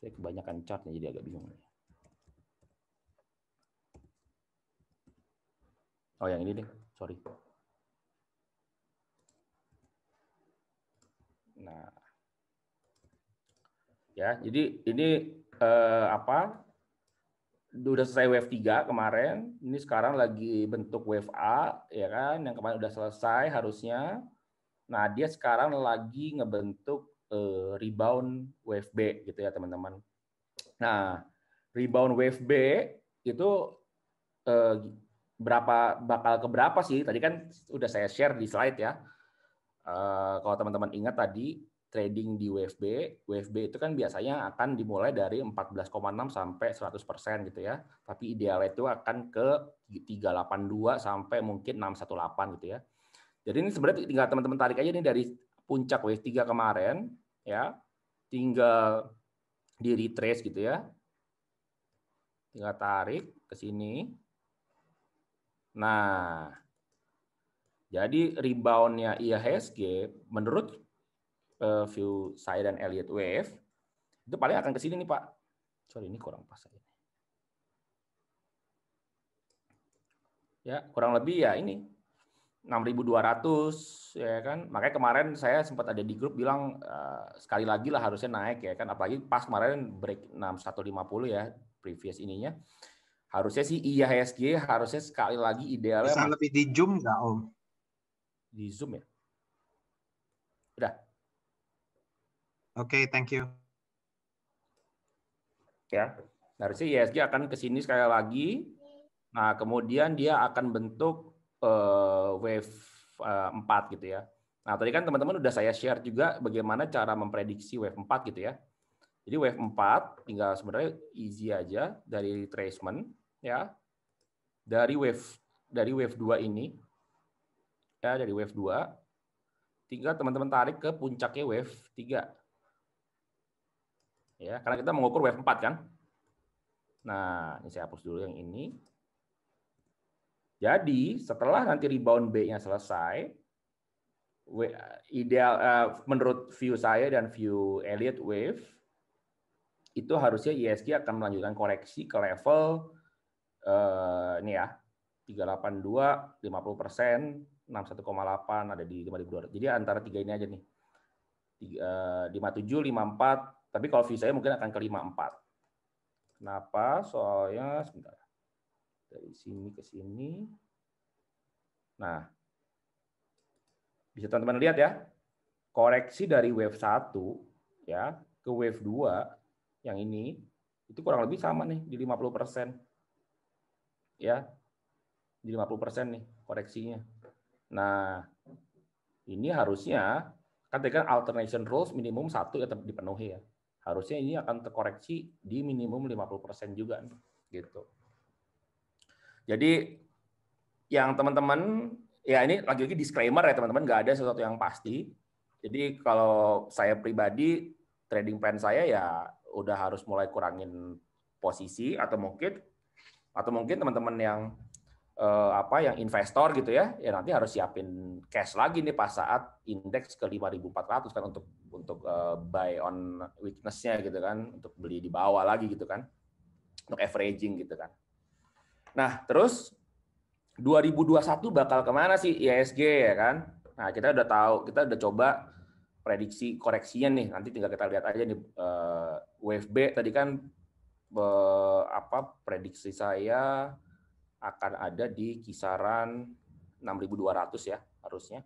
Saya kebanyakan chartnya jadi agak bingung. Oh, yang ini deh, sorry. Nah, ya, jadi ini eh, apa? udah selesai wave 3 kemarin, ini sekarang lagi bentuk wave A, ya kan, yang kemarin udah selesai harusnya. Nah, dia sekarang lagi ngebentuk uh, rebound wave B gitu ya, teman-teman. Nah, rebound wave B itu uh, berapa bakal ke berapa sih? Tadi kan udah saya share di slide ya. Uh, kalau teman-teman ingat tadi trading di WFB, WFB itu kan biasanya akan dimulai dari 14,6 sampai 100% gitu ya. Tapi idealnya itu akan ke 382 sampai mungkin 618 gitu ya. Jadi ini sebenarnya tinggal teman-teman tarik aja nih dari puncak wave 3 kemarin ya. Tinggal di retrace gitu ya. Tinggal tarik ke sini. Nah, jadi reboundnya IHSG menurut Eh, view saya dan Elliot wave, itu paling akan ke sini nih Pak. Sorry, ini kurang pas ini. Ya, kurang lebih ya ini 6.200 ya kan. Makanya kemarin saya sempat ada di grup bilang eh, sekali lagi lah harusnya naik ya kan. Apalagi pas kemarin break 6150 ya previous ininya. Harusnya sih IHSG iya, harusnya sekali lagi idealnya. Bisa lebih di zoom nggak Om? Di zoom ya? Udah. Oke, okay, thank you. Ya, harusnya ISG akan ke sini sekali lagi. Nah, kemudian dia akan bentuk uh, wave uh, eh, 4 gitu ya. Nah, tadi kan teman-teman udah saya share juga bagaimana cara memprediksi wave 4 gitu ya. Jadi wave 4 tinggal sebenarnya easy aja dari retracement ya. Dari wave dari wave 2 ini ya dari wave 2 tinggal teman-teman tarik ke puncaknya wave 3. Ya, karena kita mengukur wave 4 kan. Nah, ini saya hapus dulu yang ini. Jadi, setelah nanti rebound B-nya selesai, ideal eh, menurut view saya dan view Elliott Wave, itu harusnya ISG e akan melanjutkan koreksi ke level eh, ini ya, 382, 50 persen, 61,8 ada di 5200. Jadi antara tiga ini aja nih. 57, 54, eh, tapi kalau view saya mungkin akan ke 54. Kenapa? Soalnya sebentar. Dari sini ke sini. Nah, bisa teman-teman lihat ya. Koreksi dari wave 1 ya ke wave 2 yang ini itu kurang lebih sama nih di 50%. Ya. Di 50% nih koreksinya. Nah, ini harusnya kan tadi kan alternation rules minimum satu ya dipenuhi ya harusnya ini akan terkoreksi di minimum 50% juga gitu. Jadi yang teman-teman ya ini lagi-lagi disclaimer ya teman-teman nggak ada sesuatu yang pasti. Jadi kalau saya pribadi trading plan saya ya udah harus mulai kurangin posisi atau mungkin atau mungkin teman-teman yang Eh, apa yang investor gitu ya, ya nanti harus siapin cash lagi nih pas saat indeks ke 5.400 kan untuk untuk eh, buy on weaknessnya gitu kan, untuk beli di bawah lagi gitu kan. Untuk averaging gitu kan. Nah, terus 2021 bakal kemana sih ISG ya kan? Nah, kita udah tahu, kita udah coba prediksi koreksinya nih. Nanti tinggal kita lihat aja nih uh, eh, wave B tadi kan uh, apa prediksi saya akan ada di kisaran 6.200 ya harusnya.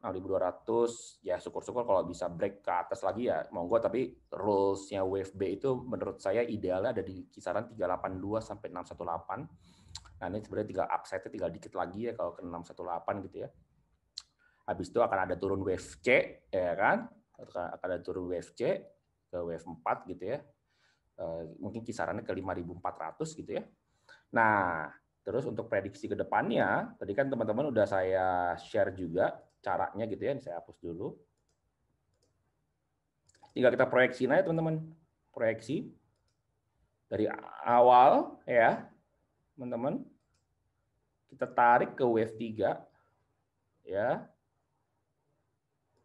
6.200 ya syukur-syukur kalau bisa break ke atas lagi ya monggo tapi rulesnya wave B itu menurut saya idealnya ada di kisaran 382 sampai 618. Nah ini sebenarnya tiga upside-nya tinggal dikit lagi ya kalau ke 618 gitu ya. Habis itu akan ada turun wave C ya kan? Akan ada turun wave C ke wave 4 gitu ya. Eh, mungkin kisarannya ke 5.400 gitu ya Nah, terus untuk prediksi ke depannya, tadi kan teman-teman udah saya share juga caranya gitu ya, saya hapus dulu. Tinggal kita proyeksi aja teman-teman. Proyeksi dari awal ya, teman-teman. Kita tarik ke wave 3 ya.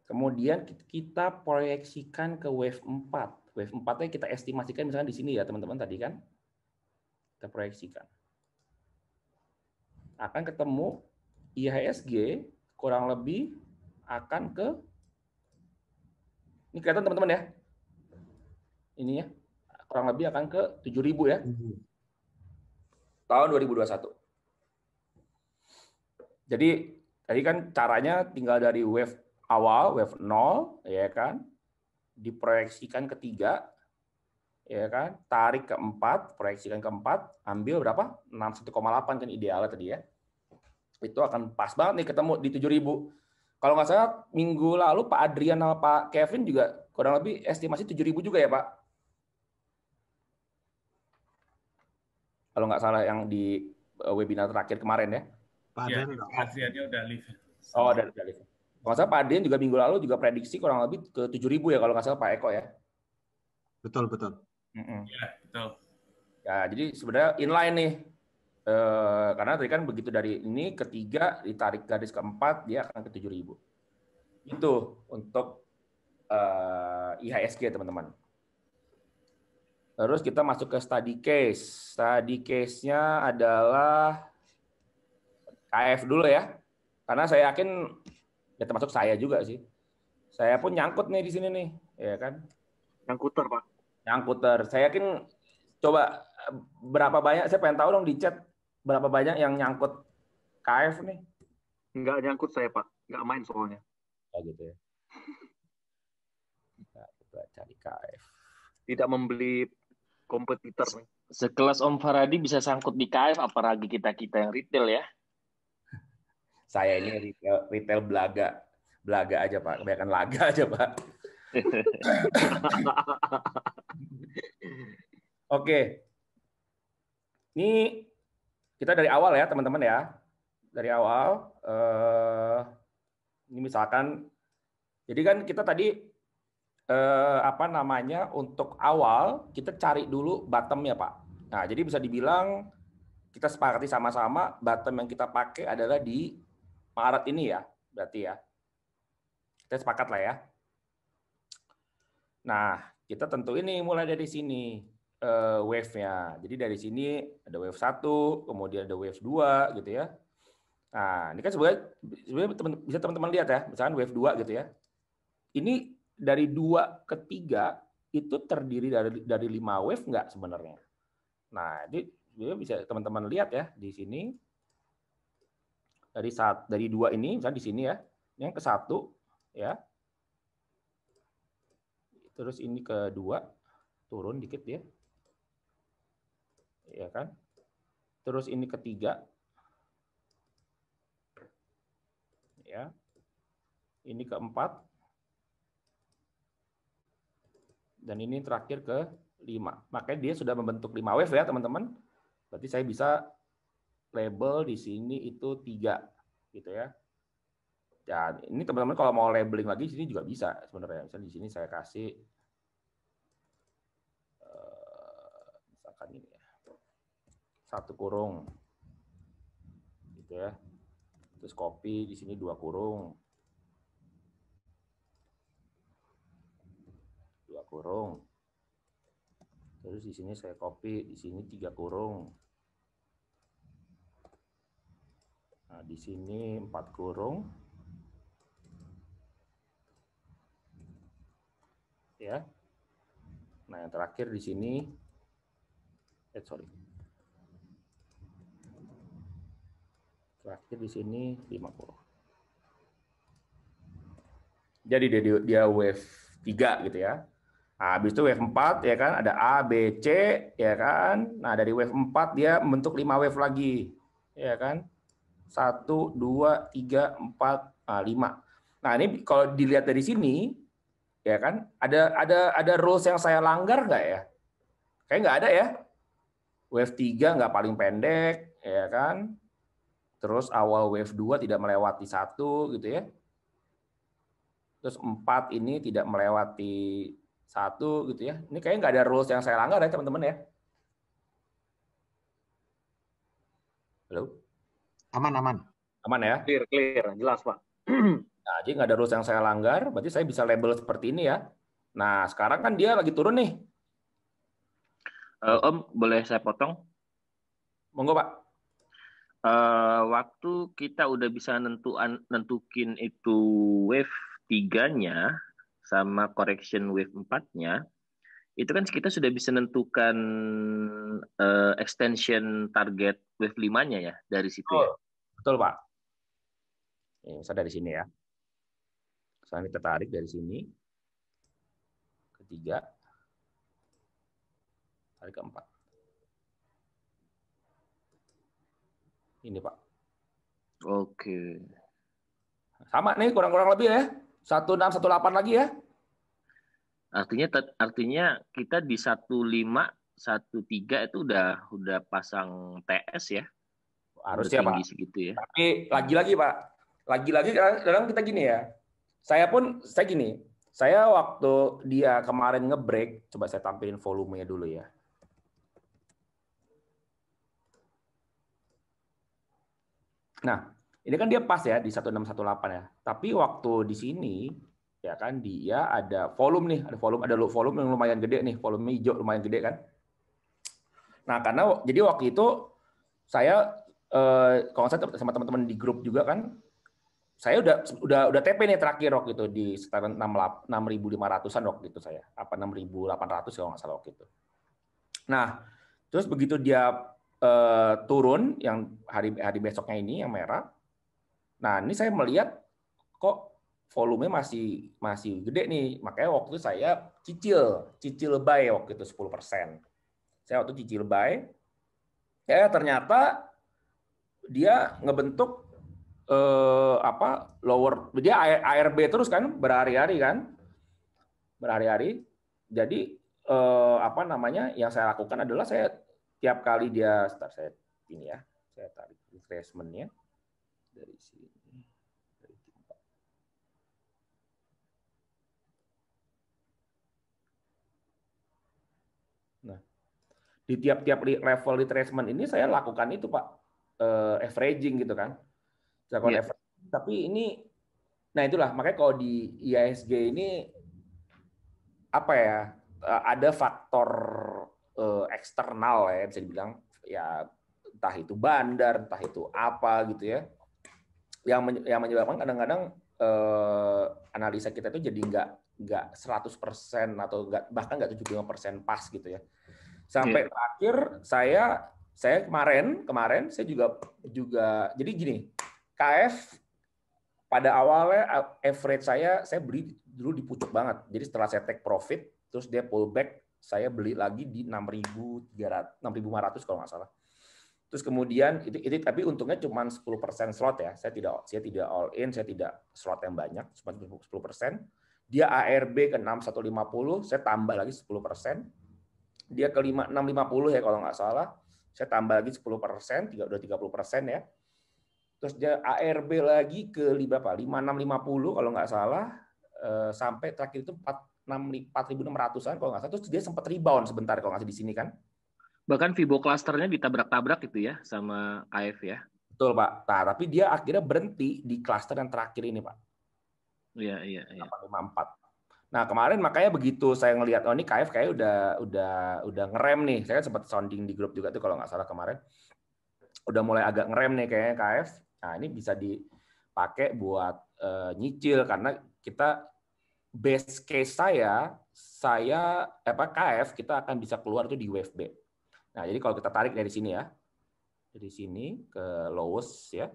Kemudian kita proyeksikan ke wave 4. Wave 4-nya kita estimasikan misalnya di sini ya teman-teman tadi kan. Kita proyeksikan. Akan ketemu IHSG kurang lebih akan ke ini kelihatan teman-teman ya. Ini ya. Kurang lebih akan ke 7000 ya. Tahun 2021. Jadi tadi kan caranya tinggal dari wave awal, wave 0 ya kan, diproyeksikan ketiga ya kan? Tarik keempat, proyeksikan keempat, ambil berapa? 61,8 kan idealnya tadi ya. Itu akan pas banget nih ketemu di 7000. Kalau nggak salah minggu lalu Pak Adrian sama Pak Kevin juga kurang lebih estimasi 7000 juga ya, Pak. Kalau nggak salah yang di eh, webinar terakhir kemarin ya. Pak iya, Adrian ya, udah live. Oh, udah, udah live. Kalau nggak salah Pak Adrian juga minggu lalu juga prediksi kurang lebih ke 7000 ya kalau nggak salah Pak Eko ya. Betul, betul. Mm Ya, betul. Ya, jadi sebenarnya inline nih. E, karena tadi kan begitu dari ini ketiga ditarik garis keempat dia akan ke 7000. Itu untuk e, eh, IHSG ya, teman-teman. Terus kita masuk ke study case. Study case-nya adalah KF dulu ya. Karena saya yakin ya termasuk saya juga sih. Saya pun nyangkut nih di sini nih, ya kan? Nyangkuter, Pak. Yang kuter Saya yakin coba berapa banyak saya pengen tahu dong di chat berapa banyak yang nyangkut KF nih? Nggak nyangkut saya, Pak. Nggak main soalnya. Oh gitu ya. Nggak, coba cari KF. Tidak membeli kompetitor nih. Sekelas Om Faradi bisa sangkut di KF apalagi kita-kita yang retail ya. Saya ini retail, retail belaga. Belaga aja, Pak. Kebanyakan laga aja, Pak. Oke. Ini kita dari awal ya, teman-teman ya. Dari awal eh ini misalkan jadi kan kita tadi eh apa namanya untuk awal kita cari dulu bottomnya Pak. Nah, jadi bisa dibilang kita sepakati sama-sama bottom yang kita pakai adalah di Maret ini ya, berarti ya. Kita sepakat lah ya. Nah, kita tentu ini mulai dari sini uh, wave-nya. Jadi dari sini ada wave 1, kemudian ada wave 2 gitu ya. Nah, ini kan sebenarnya, sebenarnya bisa teman-teman lihat ya, misalkan wave 2 gitu ya. Ini dari 2 ke 3 itu terdiri dari dari 5 wave nggak sebenarnya? Nah, jadi sebenarnya bisa teman-teman lihat ya di sini. Dari saat dari dua ini misalnya di sini ya, yang ke satu ya, terus ini kedua turun dikit ya ya kan terus ini ketiga ya ini keempat dan ini terakhir ke lima makanya dia sudah membentuk lima wave ya teman-teman berarti saya bisa label di sini itu tiga gitu ya dan ini teman-teman kalau mau labeling lagi sini juga bisa sebenarnya. Misalnya di sini saya kasih eh, misalkan ini ya. Satu kurung. Gitu ya. Terus copy di sini dua kurung. Dua kurung. Terus di sini saya copy, di sini tiga kurung. Nah, di sini empat kurung. ya. Nah, yang terakhir di sini eh sorry. Terakhir di sini 50. Jadi dia, dia wave 3 gitu ya. Nah, habis itu wave 4 ya kan ada A, B, C ya kan. Nah, dari wave 4 dia membentuk 5 wave lagi. Ya kan? 1 2 3 4 5. Nah, ini kalau dilihat dari sini ya kan? Ada ada ada rules yang saya langgar nggak ya? Kayak nggak ada ya. Wave 3 nggak paling pendek, ya kan? Terus awal wave 2 tidak melewati satu gitu ya. Terus 4 ini tidak melewati satu gitu ya. Ini kayaknya nggak ada rules yang saya langgar ya teman-teman ya. Halo? Aman, aman. Aman ya? Clear, clear. Jelas, Pak. Nah, jadi nggak ada rules yang saya langgar, berarti saya bisa label seperti ini ya. Nah, sekarang kan dia lagi turun nih. Uh, Om, boleh saya potong? Monggo, Pak. Uh, waktu kita udah bisa nentuan nentukin itu wave tiganya sama correction wave empatnya, itu kan kita sudah bisa menentukan uh, eh, extension target wave limanya ya dari situ. Oh, ya? Betul, Pak. Ini saya dari sini ya. Saya kita tarik dari sini. Ketiga. Tarik keempat. Ini Pak. Oke. Sama nih kurang-kurang lebih ya. 1618 lagi ya. Artinya artinya kita di satu tiga itu udah udah pasang TS ya. Harusnya Pak. Segitu ya. Tapi lagi-lagi Pak, lagi-lagi kadang kita gini ya. Saya pun saya gini, saya waktu dia kemarin ngebreak, coba saya tampilin volumenya dulu ya. Nah, ini kan dia pas ya di 1618 ya. Tapi waktu di sini ya kan dia ada volume nih, ada volume ada volume yang lumayan gede nih, volume hijau lumayan gede kan. Nah, karena jadi waktu itu saya eh, kalau saya sama teman-teman di grup juga kan saya udah udah udah TP nih terakhir waktu itu di sekitaran 6.500-an waktu itu saya. Apa 6.800 kalau nggak salah waktu itu. Nah, terus begitu dia uh, turun yang hari hari besoknya ini yang merah. Nah, ini saya melihat kok volume masih masih gede nih. Makanya waktu itu saya cicil, cicil buy waktu itu 10%. Saya waktu cicil buy, ya ternyata dia ngebentuk eh, apa lower dia ARB terus kan berhari-hari kan berhari-hari jadi eh, apa namanya yang saya lakukan adalah saya tiap kali dia start saya ini ya saya tarik retracementnya dari sini Nah, di tiap-tiap level retracement ini saya lakukan itu Pak, eh, averaging gitu kan. Jagoan yeah. Everton. Tapi ini, nah itulah makanya kalau di IASG ini apa ya eh, ada faktor uh, eksternal ya bisa dibilang ya entah itu bandar, entah itu apa gitu ya, yang yang menyebabkan kadang-kadang uh, analisa kita itu jadi nggak nggak 100% atau nggak bahkan nggak 75% pas gitu ya. Sampai yeah. terakhir saya saya kemarin kemarin saya juga juga jadi gini KF pada awalnya uh, average saya saya beli dulu di pucuk banget. Jadi setelah saya take profit, terus dia pullback, saya beli lagi di 6.300 6.500 kalau nggak salah. Terus kemudian itu, itu tapi untungnya cuma 10% slot ya. Saya tidak saya tidak all in, saya tidak slot yang banyak, cuma 10%. Dia ARB ke 6150, saya tambah lagi 10%. Dia ke 5650 ya kalau nggak salah. Saya tambah lagi 10%, tiga udah 30% ya terus dia ARB lagi ke lima lima apa enam lima puluh kalau nggak salah eh, sampai terakhir itu empat empat enam ribu enam ratusan kalau nggak salah. Terus dia sempat rebound sebentar kalau nggak salah di sini kan. Bahkan Vibo klasternya ditabrak-tabrak gitu ya sama AF ya. Betul Pak. Nah, tapi dia akhirnya berhenti di cluster yang terakhir ini Pak. Iya, iya, iya. lima empat Nah kemarin makanya begitu saya ngelihat oh ini KF kayak udah udah udah ngerem nih. Saya kan sempat sounding di grup juga tuh kalau nggak salah kemarin. Udah mulai agak ngerem nih kayaknya KF. Nah, ini bisa dipakai buat uh, nyicil karena kita base case saya saya apa KF kita akan bisa keluar itu di wave Nah, jadi kalau kita tarik dari sini ya. Dari sini ke lowest ya.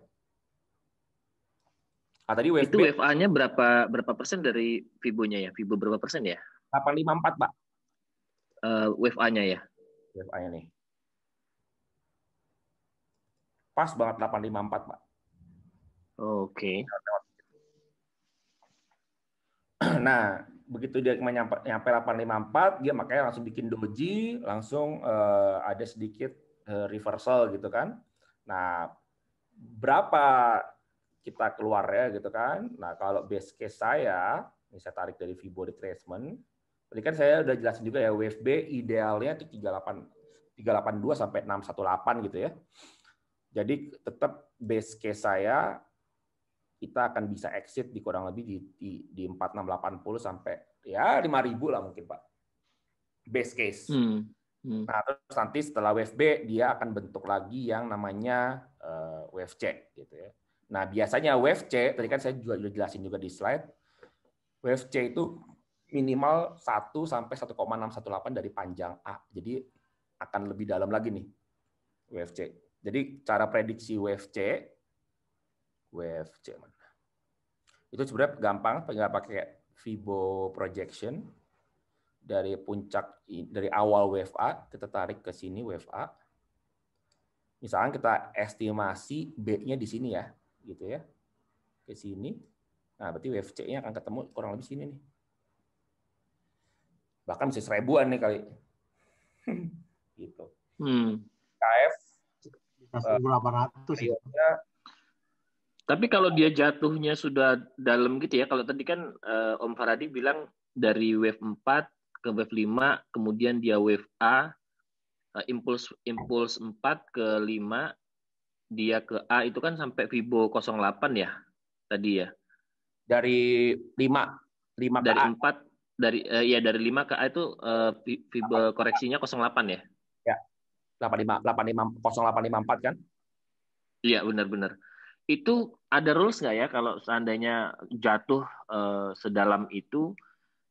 Ah, tadi wave Itu wfa nya berapa berapa persen dari fibonya ya? Fibo berapa persen ya? 854, Pak. Uh, eh, wave A-nya ya. wfa nya nih. Pas banget 854, Pak. Oke. Okay. Nah, begitu dia nyampe, nyampe 854, dia makanya langsung bikin doji, langsung uh, ada sedikit uh, reversal gitu kan. Nah, berapa kita keluar ya gitu kan. Nah, kalau base case saya, ini saya tarik dari Fibo retracement, tadi kan saya udah jelasin juga ya wave B idealnya itu 38 382 sampai 618 gitu ya. Jadi tetap base case saya kita akan bisa exit di kurang lebih di, di, di 4680 sampai ya 5000 lah mungkin Pak. Base case. Hmm. Hmm. Nah, terus nanti setelah wave B dia akan bentuk lagi yang namanya uh, eh, wave C gitu ya. Nah, biasanya wave C tadi kan saya juga sudah jelasin juga di slide. Wave C itu minimal 1 sampai 1,618 dari panjang A. Jadi akan lebih dalam lagi nih wave C. Jadi cara prediksi wave C wave C Itu sebenarnya gampang, tinggal pakai Fibo projection dari puncak dari awal wave A kita tarik ke sini wave A. Misalkan kita estimasi B-nya di sini ya, gitu ya. Ke sini. Nah, berarti wave C-nya akan ketemu kurang lebih sini nih. Bahkan bisa seribuan nih kali. Hmm. gitu. Hmm. KF 1800. ratus ya. Tapi kalau dia jatuhnya sudah dalam gitu ya, kalau tadi kan uh, Om Faradi bilang dari wave 4 ke wave 5, kemudian dia wave A, uh, impuls impuls 4 ke 5, dia ke A itu kan sampai Vibo 08 ya tadi ya. Dari 5 5 ke dari ke A. 4 dari uh, ya dari 5 ke A itu uh, Vibo koreksinya 08 ya. Ya. 85 85 0854 kan? Iya, benar-benar itu ada rules nggak ya kalau seandainya jatuh uh, sedalam itu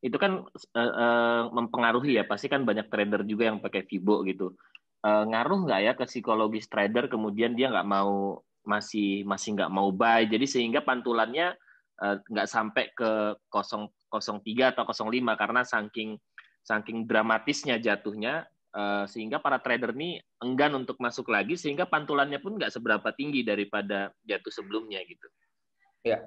itu kan uh, uh, mempengaruhi ya pasti kan banyak trader juga yang pakai Fibo gitu uh, ngaruh nggak ya ke psikologis trader kemudian dia nggak mau masih masih nggak mau buy jadi sehingga pantulannya uh, nggak sampai ke 003 atau 05 karena saking saking dramatisnya jatuhnya Eh, sehingga para trader ini enggan untuk masuk lagi sehingga pantulannya pun nggak seberapa tinggi daripada jatuh sebelumnya gitu. Ya.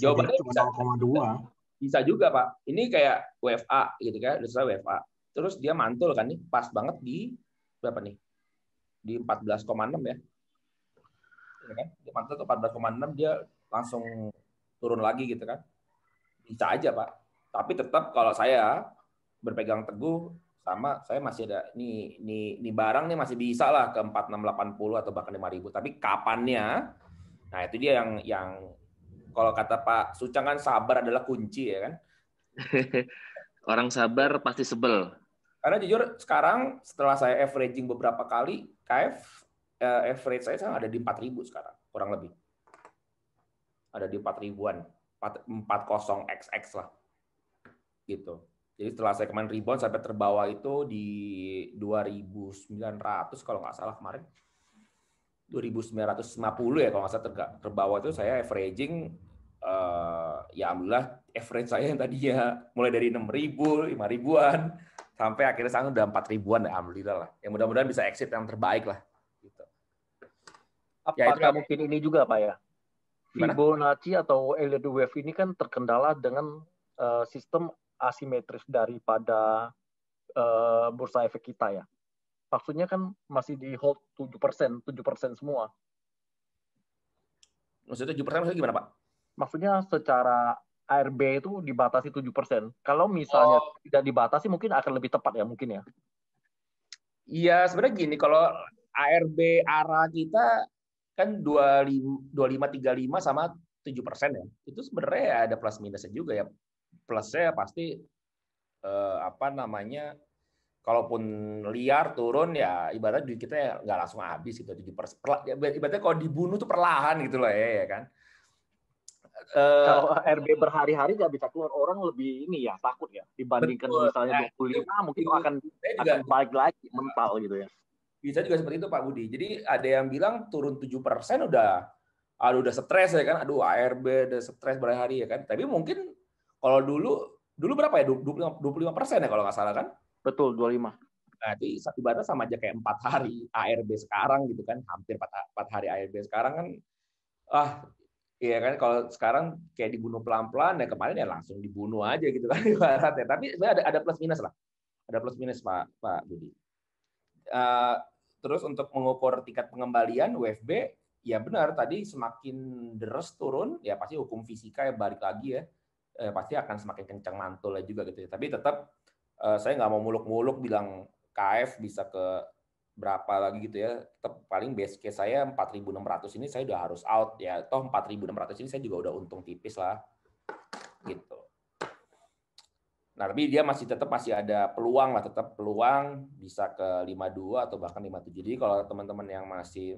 Jawabannya bisa, cuma bisa, bisa juga Pak. Ini kayak WFA gitu kan, Lusa WFA. Terus dia mantul kan nih, pas banget di berapa nih? Di 14,6 ya. ya kan? Dia mantul ke 14,6 dia langsung turun lagi gitu kan. Bisa aja Pak. Tapi tetap kalau saya berpegang teguh sama saya masih ada nih nih nih barang nih masih bisa lah ke puluh atau bahkan lima ribu tapi kapannya nah itu dia yang yang kalau kata Pak Sucang kan sabar adalah kunci ya kan orang sabar pasti sebel karena jujur sekarang setelah saya averaging beberapa kali KF eh, average saya sekarang ada di empat ribu sekarang kurang lebih ada di empat ribuan empat 40 XX lah gitu jadi setelah saya kemarin rebound sampai terbawa itu di 2.900 kalau nggak salah kemarin. 2.950 ya kalau nggak salah terbawa itu saya averaging uh, ya alhamdulillah average saya yang tadinya mulai dari 6.000, 5.000-an sampai akhirnya sekarang udah 4.000-an ya alhamdulillah lah. yang mudah-mudahan bisa exit yang terbaik lah gitu. Apakah ya, itu, mungkin ini juga Pak ya? Gimana? Fibonacci atau Elliott Wave ini kan terkendala dengan uh, sistem asimetris daripada uh, bursa efek kita ya. Maksudnya kan masih di hold 7%, 7% semua. Maksudnya 7% maksudnya gimana, Pak? Maksudnya secara ARB itu dibatasi 7%. Kalau misalnya oh. tidak dibatasi mungkin akan lebih tepat ya mungkin ya. Iya, sebenarnya gini kalau ARB arah kita kan 25 25 35 sama 7% ya. Itu sebenarnya ya ada plus minusnya juga ya plusnya pasti eh, apa namanya kalaupun liar turun ya ibarat duit kita ya nggak langsung habis gitu jadi ya, ibaratnya kalau dibunuh tuh perlahan gitu loh ya, ya kan uh, eh, RB berhari-hari nggak bisa keluar orang lebih ini ya takut ya dibandingkan betul. misalnya 25 nah, lima mungkin itu, akan juga, akan balik lagi mental gitu ya bisa juga seperti itu Pak Budi jadi ada yang bilang turun 7% udah aduh udah stres ya kan aduh ARB udah stres berhari-hari ya kan tapi mungkin kalau dulu dulu berapa ya? 25 persen ya kalau nggak salah kan? Betul, 25. Nah, satu batas sama aja kayak empat hari ARB sekarang gitu kan, hampir empat hari ARB sekarang kan, ah Iya kan kalau sekarang kayak dibunuh pelan-pelan ya kemarin ya langsung dibunuh aja gitu kan ibaratnya. Tapi ada ada plus minus lah. Ada plus minus Pak Pak Budi. Uh, terus untuk mengukur tingkat pengembalian WFB ya benar tadi semakin deres turun ya pasti hukum fisika ya balik lagi ya eh, pasti akan semakin kencang mantul juga gitu ya. Tapi tetap eh, saya nggak mau muluk-muluk bilang KF bisa ke berapa lagi gitu ya. Tetap paling base case saya 4.600 ini saya udah harus out ya. Toh 4.600 ini saya juga udah untung tipis lah. Gitu. Nah, tapi dia masih tetap masih ada peluang lah, tetap peluang bisa ke 52 atau bahkan 57. Jadi kalau teman-teman yang masih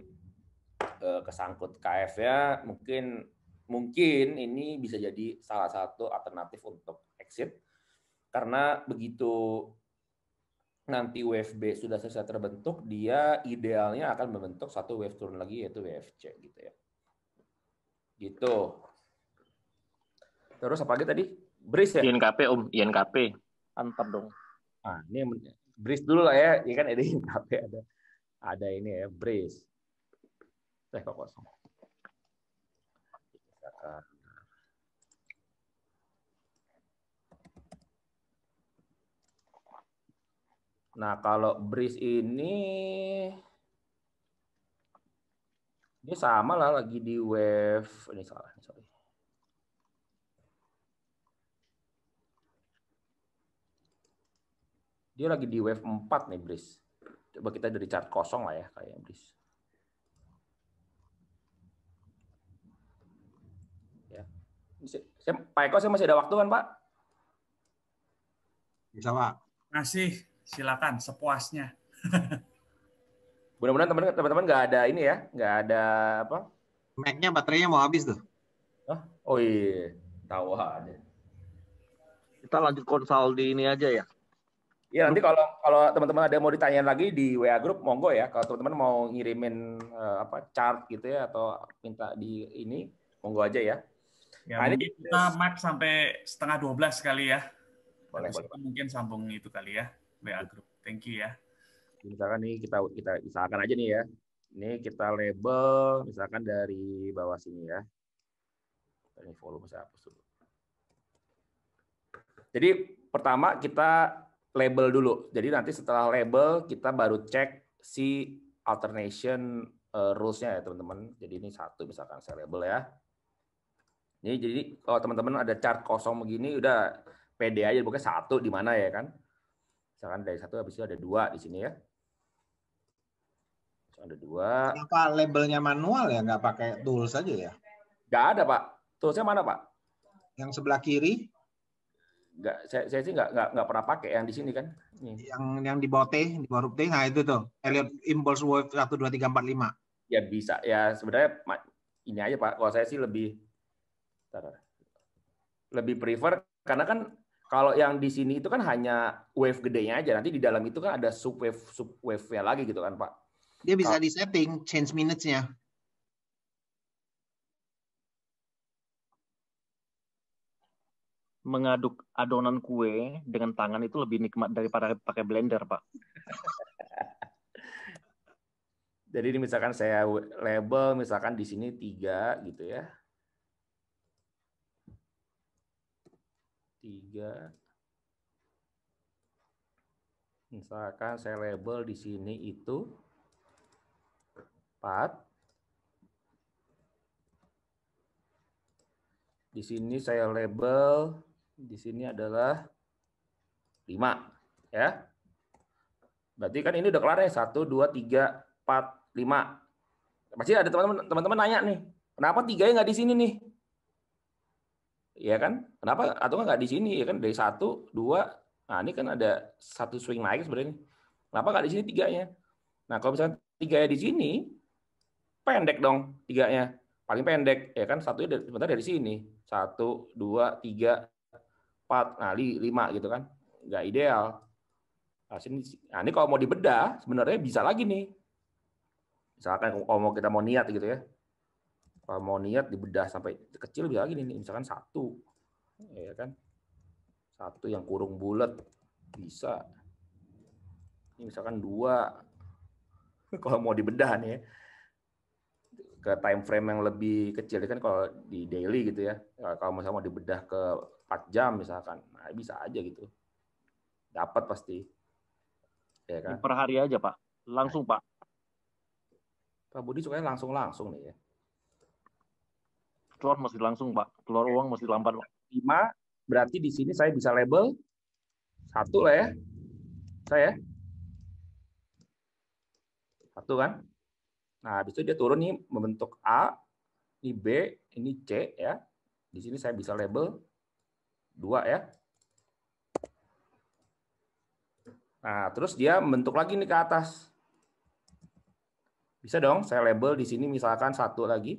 eh, kesangkut kf ya mungkin mungkin ini bisa jadi salah satu alternatif untuk exit karena begitu nanti WFB sudah selesai terbentuk, dia idealnya akan membentuk satu wave turun lagi yaitu WFC gitu ya. Gitu. Terus apa lagi tadi? Bris ya? INKP Om, INKP. Antar dong. Ah, ini Bris dulu lah ya. Ya kan ada INKP ada ada ini ya, Bris. Eh kok kosong. Nah, kalau breeze ini ini sama lah lagi di wave ini salah, ini sorry. Dia lagi di wave 4 nih breeze. Coba kita dari chart kosong lah ya kayak breeze. Ya. Saya, Pak Eko, saya masih ada waktu kan, Pak? Bisa, Pak. Masih silakan sepuasnya. Mudah-mudahan teman-teman nggak ada ini ya, nggak ada apa? Mac-nya baterainya mau habis tuh. Hah? Oh iya, tahu aja. Kita lanjut konsol di ini aja ya. Ya nanti kalau kalau teman-teman ada yang mau ditanyain lagi di WA grup monggo ya. Kalau teman-teman mau ngirimin uh, apa chart gitu ya atau minta di ini monggo aja ya. Ya, nah, ini kita max sampai setengah 12 kali ya. Boleh, boleh. Mungkin sambung itu kali ya. WA iya. Group. Thank you ya. Misalkan nih kita kita usahakan aja nih ya. Ini kita label misalkan dari bawah sini ya. Ini volume saya hapus dulu. Jadi pertama kita label dulu. Jadi nanti setelah label kita baru cek si alternation uh, rules-nya ya teman-teman. Jadi ini satu misalkan saya label ya. Ini jadi kalau teman-teman ada chart kosong begini udah PD aja pokoknya satu di mana ya kan. Misalkan dari satu habis itu ada dua di sini ya. Ada dua. Apa labelnya manual ya? Nggak pakai tool saja ya? Nggak ada, Pak. Toolsnya mana, Pak? Yang sebelah kiri? Nggak, saya, saya sih nggak, nggak, nggak pernah pakai yang di sini kan. Ini. Yang yang di bawah T, di bawah T, nah itu tuh. Elliot Impulse Wave satu dua tiga empat lima. Ya bisa. Ya sebenarnya ini aja Pak. Kalau saya sih lebih... lebih prefer karena kan kalau yang di sini itu kan hanya wave gedenya aja. Nanti di dalam itu kan ada sub wave sub wave ya lagi gitu kan, Pak. Dia bisa kalau... di setting change minutesnya. Mengaduk adonan kue dengan tangan itu lebih nikmat daripada pakai blender, Pak. Jadi misalkan saya label misalkan di sini tiga gitu ya. tiga misalkan saya label di sini itu empat, di sini saya label di sini adalah lima, ya berarti kan ini udah kelar ya satu, dua, tiga, empat, lima. pasti ada teman-teman teman-teman nanya nih kenapa tiga nya nggak di sini nih ya kan? Kenapa? Atau nggak di sini ya kan? Dari satu, dua, nah ini kan ada satu swing naik sebenarnya. Kenapa nggak di sini tiganya? Nah kalau misalnya tiganya di sini, pendek dong tiganya. Paling pendek ya kan? satu dari, sebentar dari sini. Satu, dua, tiga, empat, nah lima gitu kan? Nggak ideal. Nah, sini, nah ini kalau mau dibedah sebenarnya bisa lagi nih. Misalkan kalau mau kita mau niat gitu ya kalau mau niat dibedah sampai kecil bisa lagi nih misalkan satu ya kan satu yang kurung bulat bisa ini misalkan dua kalau mau dibedah nih ya ke time frame yang lebih kecil ya kan kalau di daily gitu ya, ya kalau misalnya mau dibedah ke 4 jam misalkan nah, bisa aja gitu dapat pasti ya kan per hari aja pak langsung pak Pak Budi sukanya langsung-langsung nih ya keluar masih langsung pak keluar uang masih lambat pak. 5 berarti di sini saya bisa label satu lah ya saya satu kan nah habis itu dia turun nih membentuk A ini B ini C ya di sini saya bisa label dua ya nah terus dia membentuk lagi nih ke atas bisa dong saya label di sini misalkan satu lagi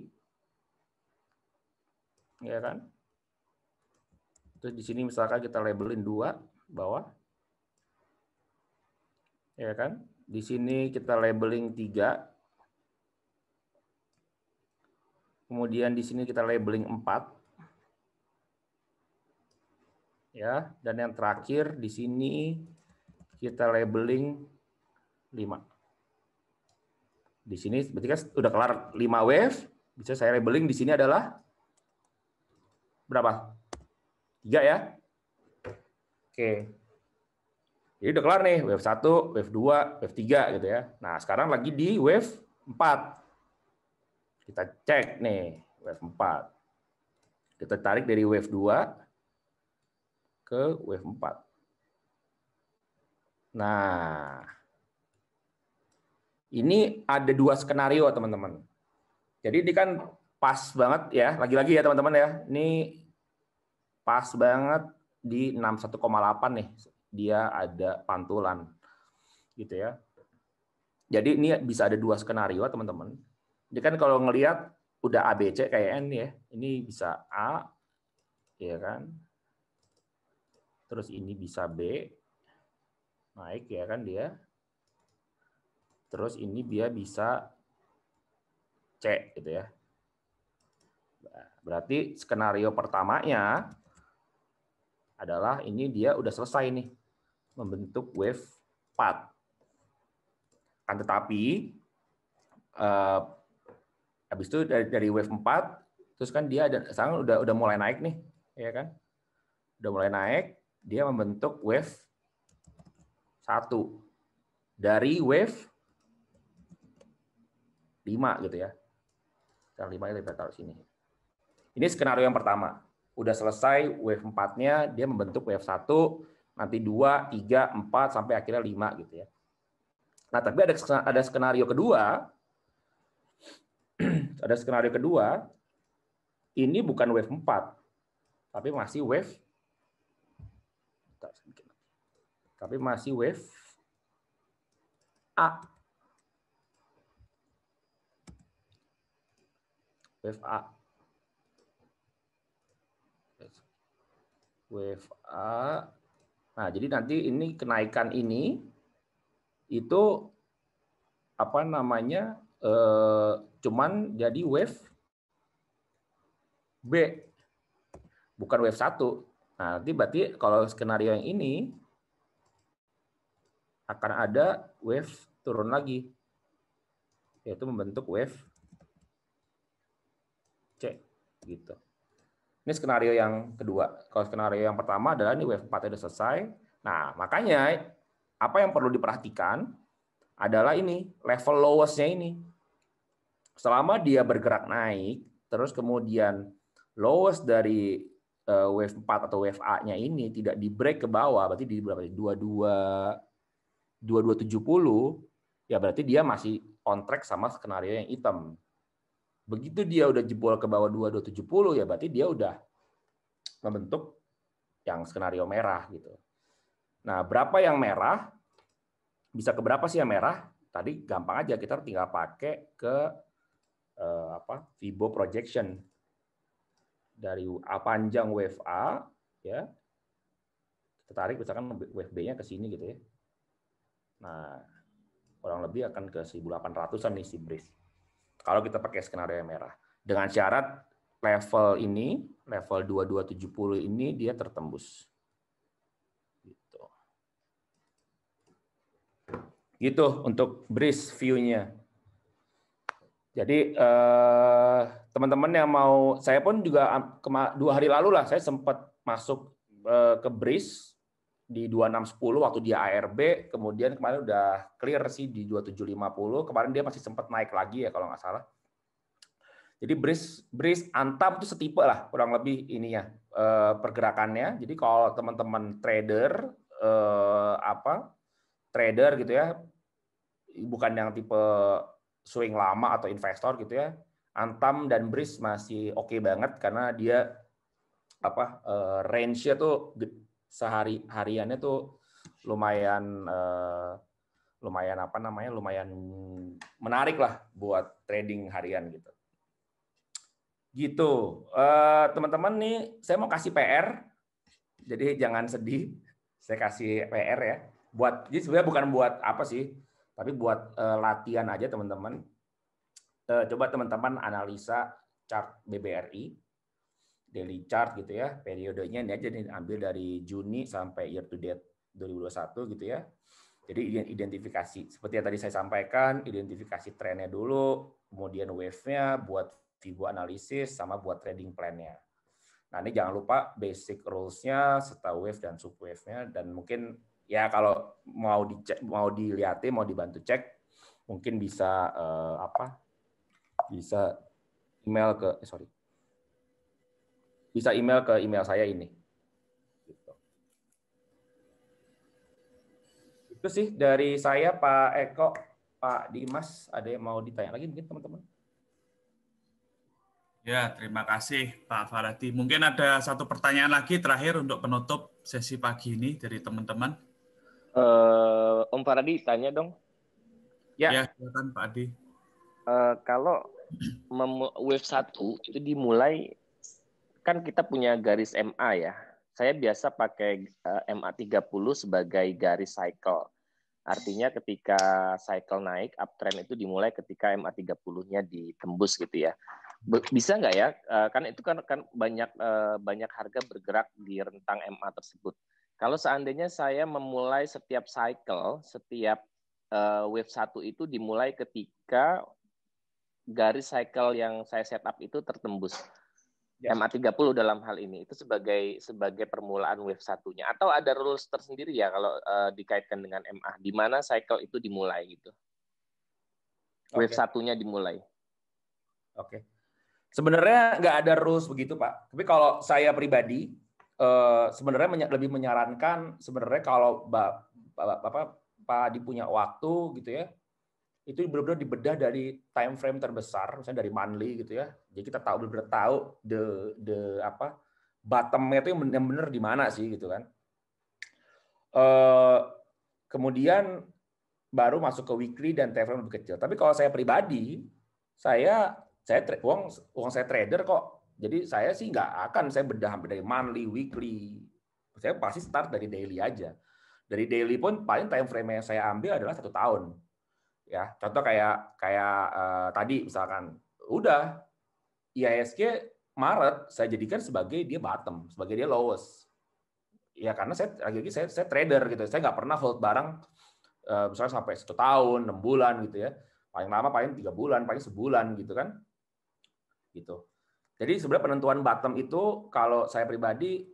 ya kan? Terus di sini misalkan kita labelin dua bawah, ya kan? Di sini kita labeling tiga, kemudian di sini kita labeling empat, ya. Dan yang terakhir di sini kita labeling lima. Di sini berarti kan udah kelar lima wave, bisa saya labeling di sini adalah berapa? Tiga ya. Oke. Jadi udah kelar nih wave 1, wave 2, wave 3 gitu ya. Nah, sekarang lagi di wave 4. Kita cek nih wave 4. Kita tarik dari wave 2 ke wave 4. Nah, ini ada dua skenario teman-teman. Jadi ini kan pas banget ya, lagi-lagi ya teman-teman ya. Ini pas banget di 61,8 nih dia ada pantulan. Gitu ya. Jadi ini bisa ada dua skenario teman-teman. Jadi kan kalau ngelihat udah ABC kayak N ya. Ini bisa A ya kan. Terus ini bisa B naik ya kan dia. Terus ini dia bisa C gitu ya. Berarti skenario pertamanya adalah ini dia udah selesai nih membentuk wave path. Kan tetapi eh, habis itu dari, dari wave 4 terus kan dia ada sekarang udah udah mulai naik nih, ya kan? Udah mulai naik, dia membentuk wave 1 dari wave 5 gitu ya. Sekarang 5 kita taruh sini. Ini skenario yang pertama. Udah selesai wave 4-nya, dia membentuk wave 1, nanti 2, 3, 4, sampai akhirnya 5 gitu ya. Nah, tapi ada ada skenario kedua. ada skenario kedua. Ini bukan wave 4, tapi masih wave tapi masih wave A. Wave A. wave A. Nah, jadi nanti ini kenaikan ini itu apa namanya? Eh, cuman jadi wave B. Bukan wave 1. Nah, nanti berarti kalau skenario yang ini akan ada wave turun lagi yaitu membentuk wave C gitu. Ini skenario yang kedua. Kalau skenario yang pertama adalah ini wave 4 sudah selesai. Nah, makanya apa yang perlu diperhatikan adalah ini, level lowest-nya ini. Selama dia bergerak naik, terus kemudian lowest dari eh, wave 4 atau wave A-nya ini tidak di break ke bawah, berarti di berapa? 22 2270 ya berarti dia masih on track sama skenario yang hitam. Begitu dia udah jebol ke bawah 2270 ya berarti dia udah membentuk yang skenario merah gitu. Nah, berapa yang merah? Bisa ke berapa sih yang merah? Tadi gampang aja kita tinggal pakai ke eh, apa? Fibo projection dari A panjang wave A ya. Kita tarik misalkan wave B-nya ke sini gitu ya. Nah, kurang lebih akan ke 1800-an nih si bridge kalau kita pakai skenario yang merah. Dengan syarat level ini, level 2270 ini dia tertembus. Gitu. Gitu untuk breeze view-nya. Jadi eh, teman-teman yang mau, saya pun juga dua hari lalu lah saya sempat masuk eh, ke breeze di 2610 waktu dia ARB, kemudian kemarin udah clear sih di 2750, kemarin dia masih sempat naik lagi ya kalau nggak salah. Jadi bris bris antam itu setipe lah kurang lebih ini ya eh, pergerakannya. Jadi kalau teman-teman trader eh, apa trader gitu ya bukan yang tipe swing lama atau investor gitu ya. Antam dan bris masih oke okay banget karena dia apa eh, range-nya tuh sehari hariannya tuh lumayan uh, lumayan apa namanya lumayan menarik lah buat trading harian gitu gitu teman eh, teman-teman nih saya mau kasih PR jadi jangan sedih saya kasih PR ya buat jadi sebenarnya bukan buat apa sih tapi buat uh, latihan aja teman-teman uh, coba teman-teman analisa chart BBRI daily chart gitu ya periodenya ini aja diambil dari Juni sampai year to date 2021 gitu ya jadi identifikasi seperti yang tadi saya sampaikan identifikasi trennya dulu kemudian wave-nya buat Fibo analisis sama buat trading plan-nya nah ini jangan lupa basic rules-nya serta wave dan sub wave-nya dan mungkin ya kalau mau dicek mau dilihatin mau dibantu cek mungkin bisa eh, apa bisa email ke eh, sorry bisa email ke email saya ini. Gitu. Itu sih dari saya Pak Eko, Pak Dimas, ada yang mau ditanya lagi mungkin teman-teman? Ya, terima kasih Pak Farati. Mungkin ada satu pertanyaan lagi terakhir untuk penutup sesi pagi ini dari teman-teman. Uh, Om Faradi, tanya dong. Ya, ya silakan Pak Adi. Uh, kalau wave 1 itu dimulai kan kita punya garis MA ya. Saya biasa pakai eh, MA 30 sebagai garis cycle. Artinya ketika cycle naik, uptrend itu dimulai ketika MA 30-nya ditembus gitu ya. Bisa nggak ya? Uh, kan itu kan, kan banyak eh, banyak harga bergerak di rentang MA tersebut. Kalau seandainya saya memulai setiap cycle, setiap wave 1 itu dimulai ketika garis cycle yang saya setup itu tertembus yes. MA30 dalam hal ini itu sebagai sebagai permulaan wave satunya atau ada rules tersendiri ya kalau uh, dikaitkan dengan MA di mana cycle itu dimulai gitu wave satunya dimulai oke okay. sebenarnya nggak ada rules begitu pak tapi kalau saya pribadi uh, sebenarnya lebih menyarankan sebenarnya kalau bapak bapak pak Adi punya waktu gitu ya itu benar-benar dibedah dari time frame terbesar, misalnya dari monthly gitu ya. Jadi kita tahu benar-benar tahu the the apa bottomnya itu yang benar benar di mana sih gitu kan. Uh, kemudian baru masuk ke weekly dan time frame lebih kecil. Tapi kalau saya pribadi, saya saya uang uang saya trader kok. Jadi saya sih nggak akan saya bedah hampir dari monthly, weekly. Saya pasti start dari daily aja. Dari daily pun paling time frame yang saya ambil adalah satu tahun ya contoh kayak kayak uh, tadi misalkan udah IISG Maret saya jadikan sebagai dia bottom sebagai dia lowest ya karena saya lagi-lagi saya, saya trader gitu saya nggak pernah hold barang uh, misalnya sampai satu tahun enam bulan gitu ya paling lama paling tiga bulan paling sebulan gitu kan gitu jadi sebenarnya penentuan bottom itu kalau saya pribadi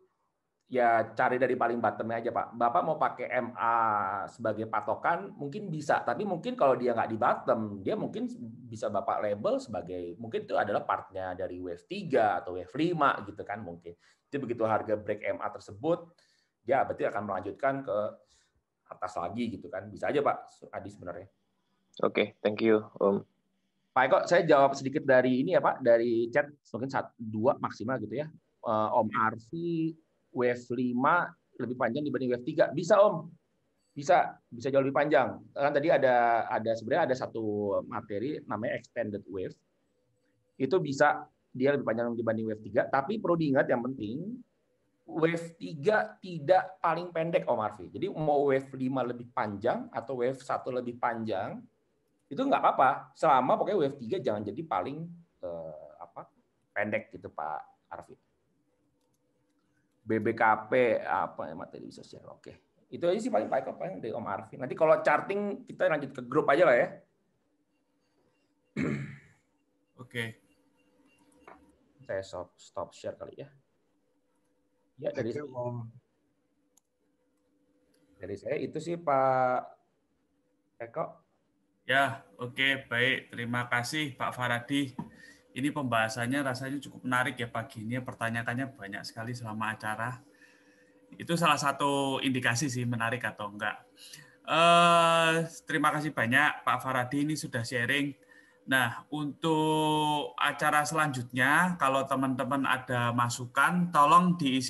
ya cari dari paling bottomnya aja Pak. Bapak mau pakai MA sebagai patokan mungkin bisa, tapi mungkin kalau dia nggak di bottom, dia mungkin bisa Bapak label sebagai mungkin itu adalah partnya dari wave 3 atau wave 5 gitu kan mungkin. Jadi begitu harga break MA tersebut, ya berarti akan melanjutkan ke atas lagi gitu kan. Bisa aja Pak Adi sebenarnya. Oke, okay, thank you Om. Um. Pak Eko, saya jawab sedikit dari ini ya Pak, dari chat mungkin satu, dua maksimal gitu ya. Eh, Om Arfi wave 5 lebih panjang dibanding wave 3. Bisa, Om. Bisa, bisa jauh lebih panjang. Kan tadi ada ada sebenarnya ada satu materi namanya extended wave. Itu bisa dia lebih panjang dibanding wave 3, tapi perlu diingat yang penting wave 3 tidak paling pendek Om Arfi. Jadi mau wave 5 lebih panjang atau wave 1 lebih panjang itu nggak apa-apa selama pokoknya wave 3 jangan jadi paling eh, apa pendek gitu Pak Arfi. BBKP apa ya materi bisa share? Oke. Itu aja sih paling paling dari Om Arfi. Nanti kalau charting kita lanjut ke grup aja lah ya. Oke. Saya stop, stop share kali ya. Ya dari you, Om. Dari saya itu sih Pak Eko. Ya, oke, okay, baik. Terima kasih Pak Faradi. Ini pembahasannya rasanya cukup menarik ya pagi ini. Pertanyaannya banyak sekali selama acara. Itu salah satu indikasi sih menarik atau enggak. Uh, terima kasih banyak Pak Faradi ini sudah sharing. Nah, untuk acara selanjutnya, kalau teman-teman ada masukan, tolong diisi.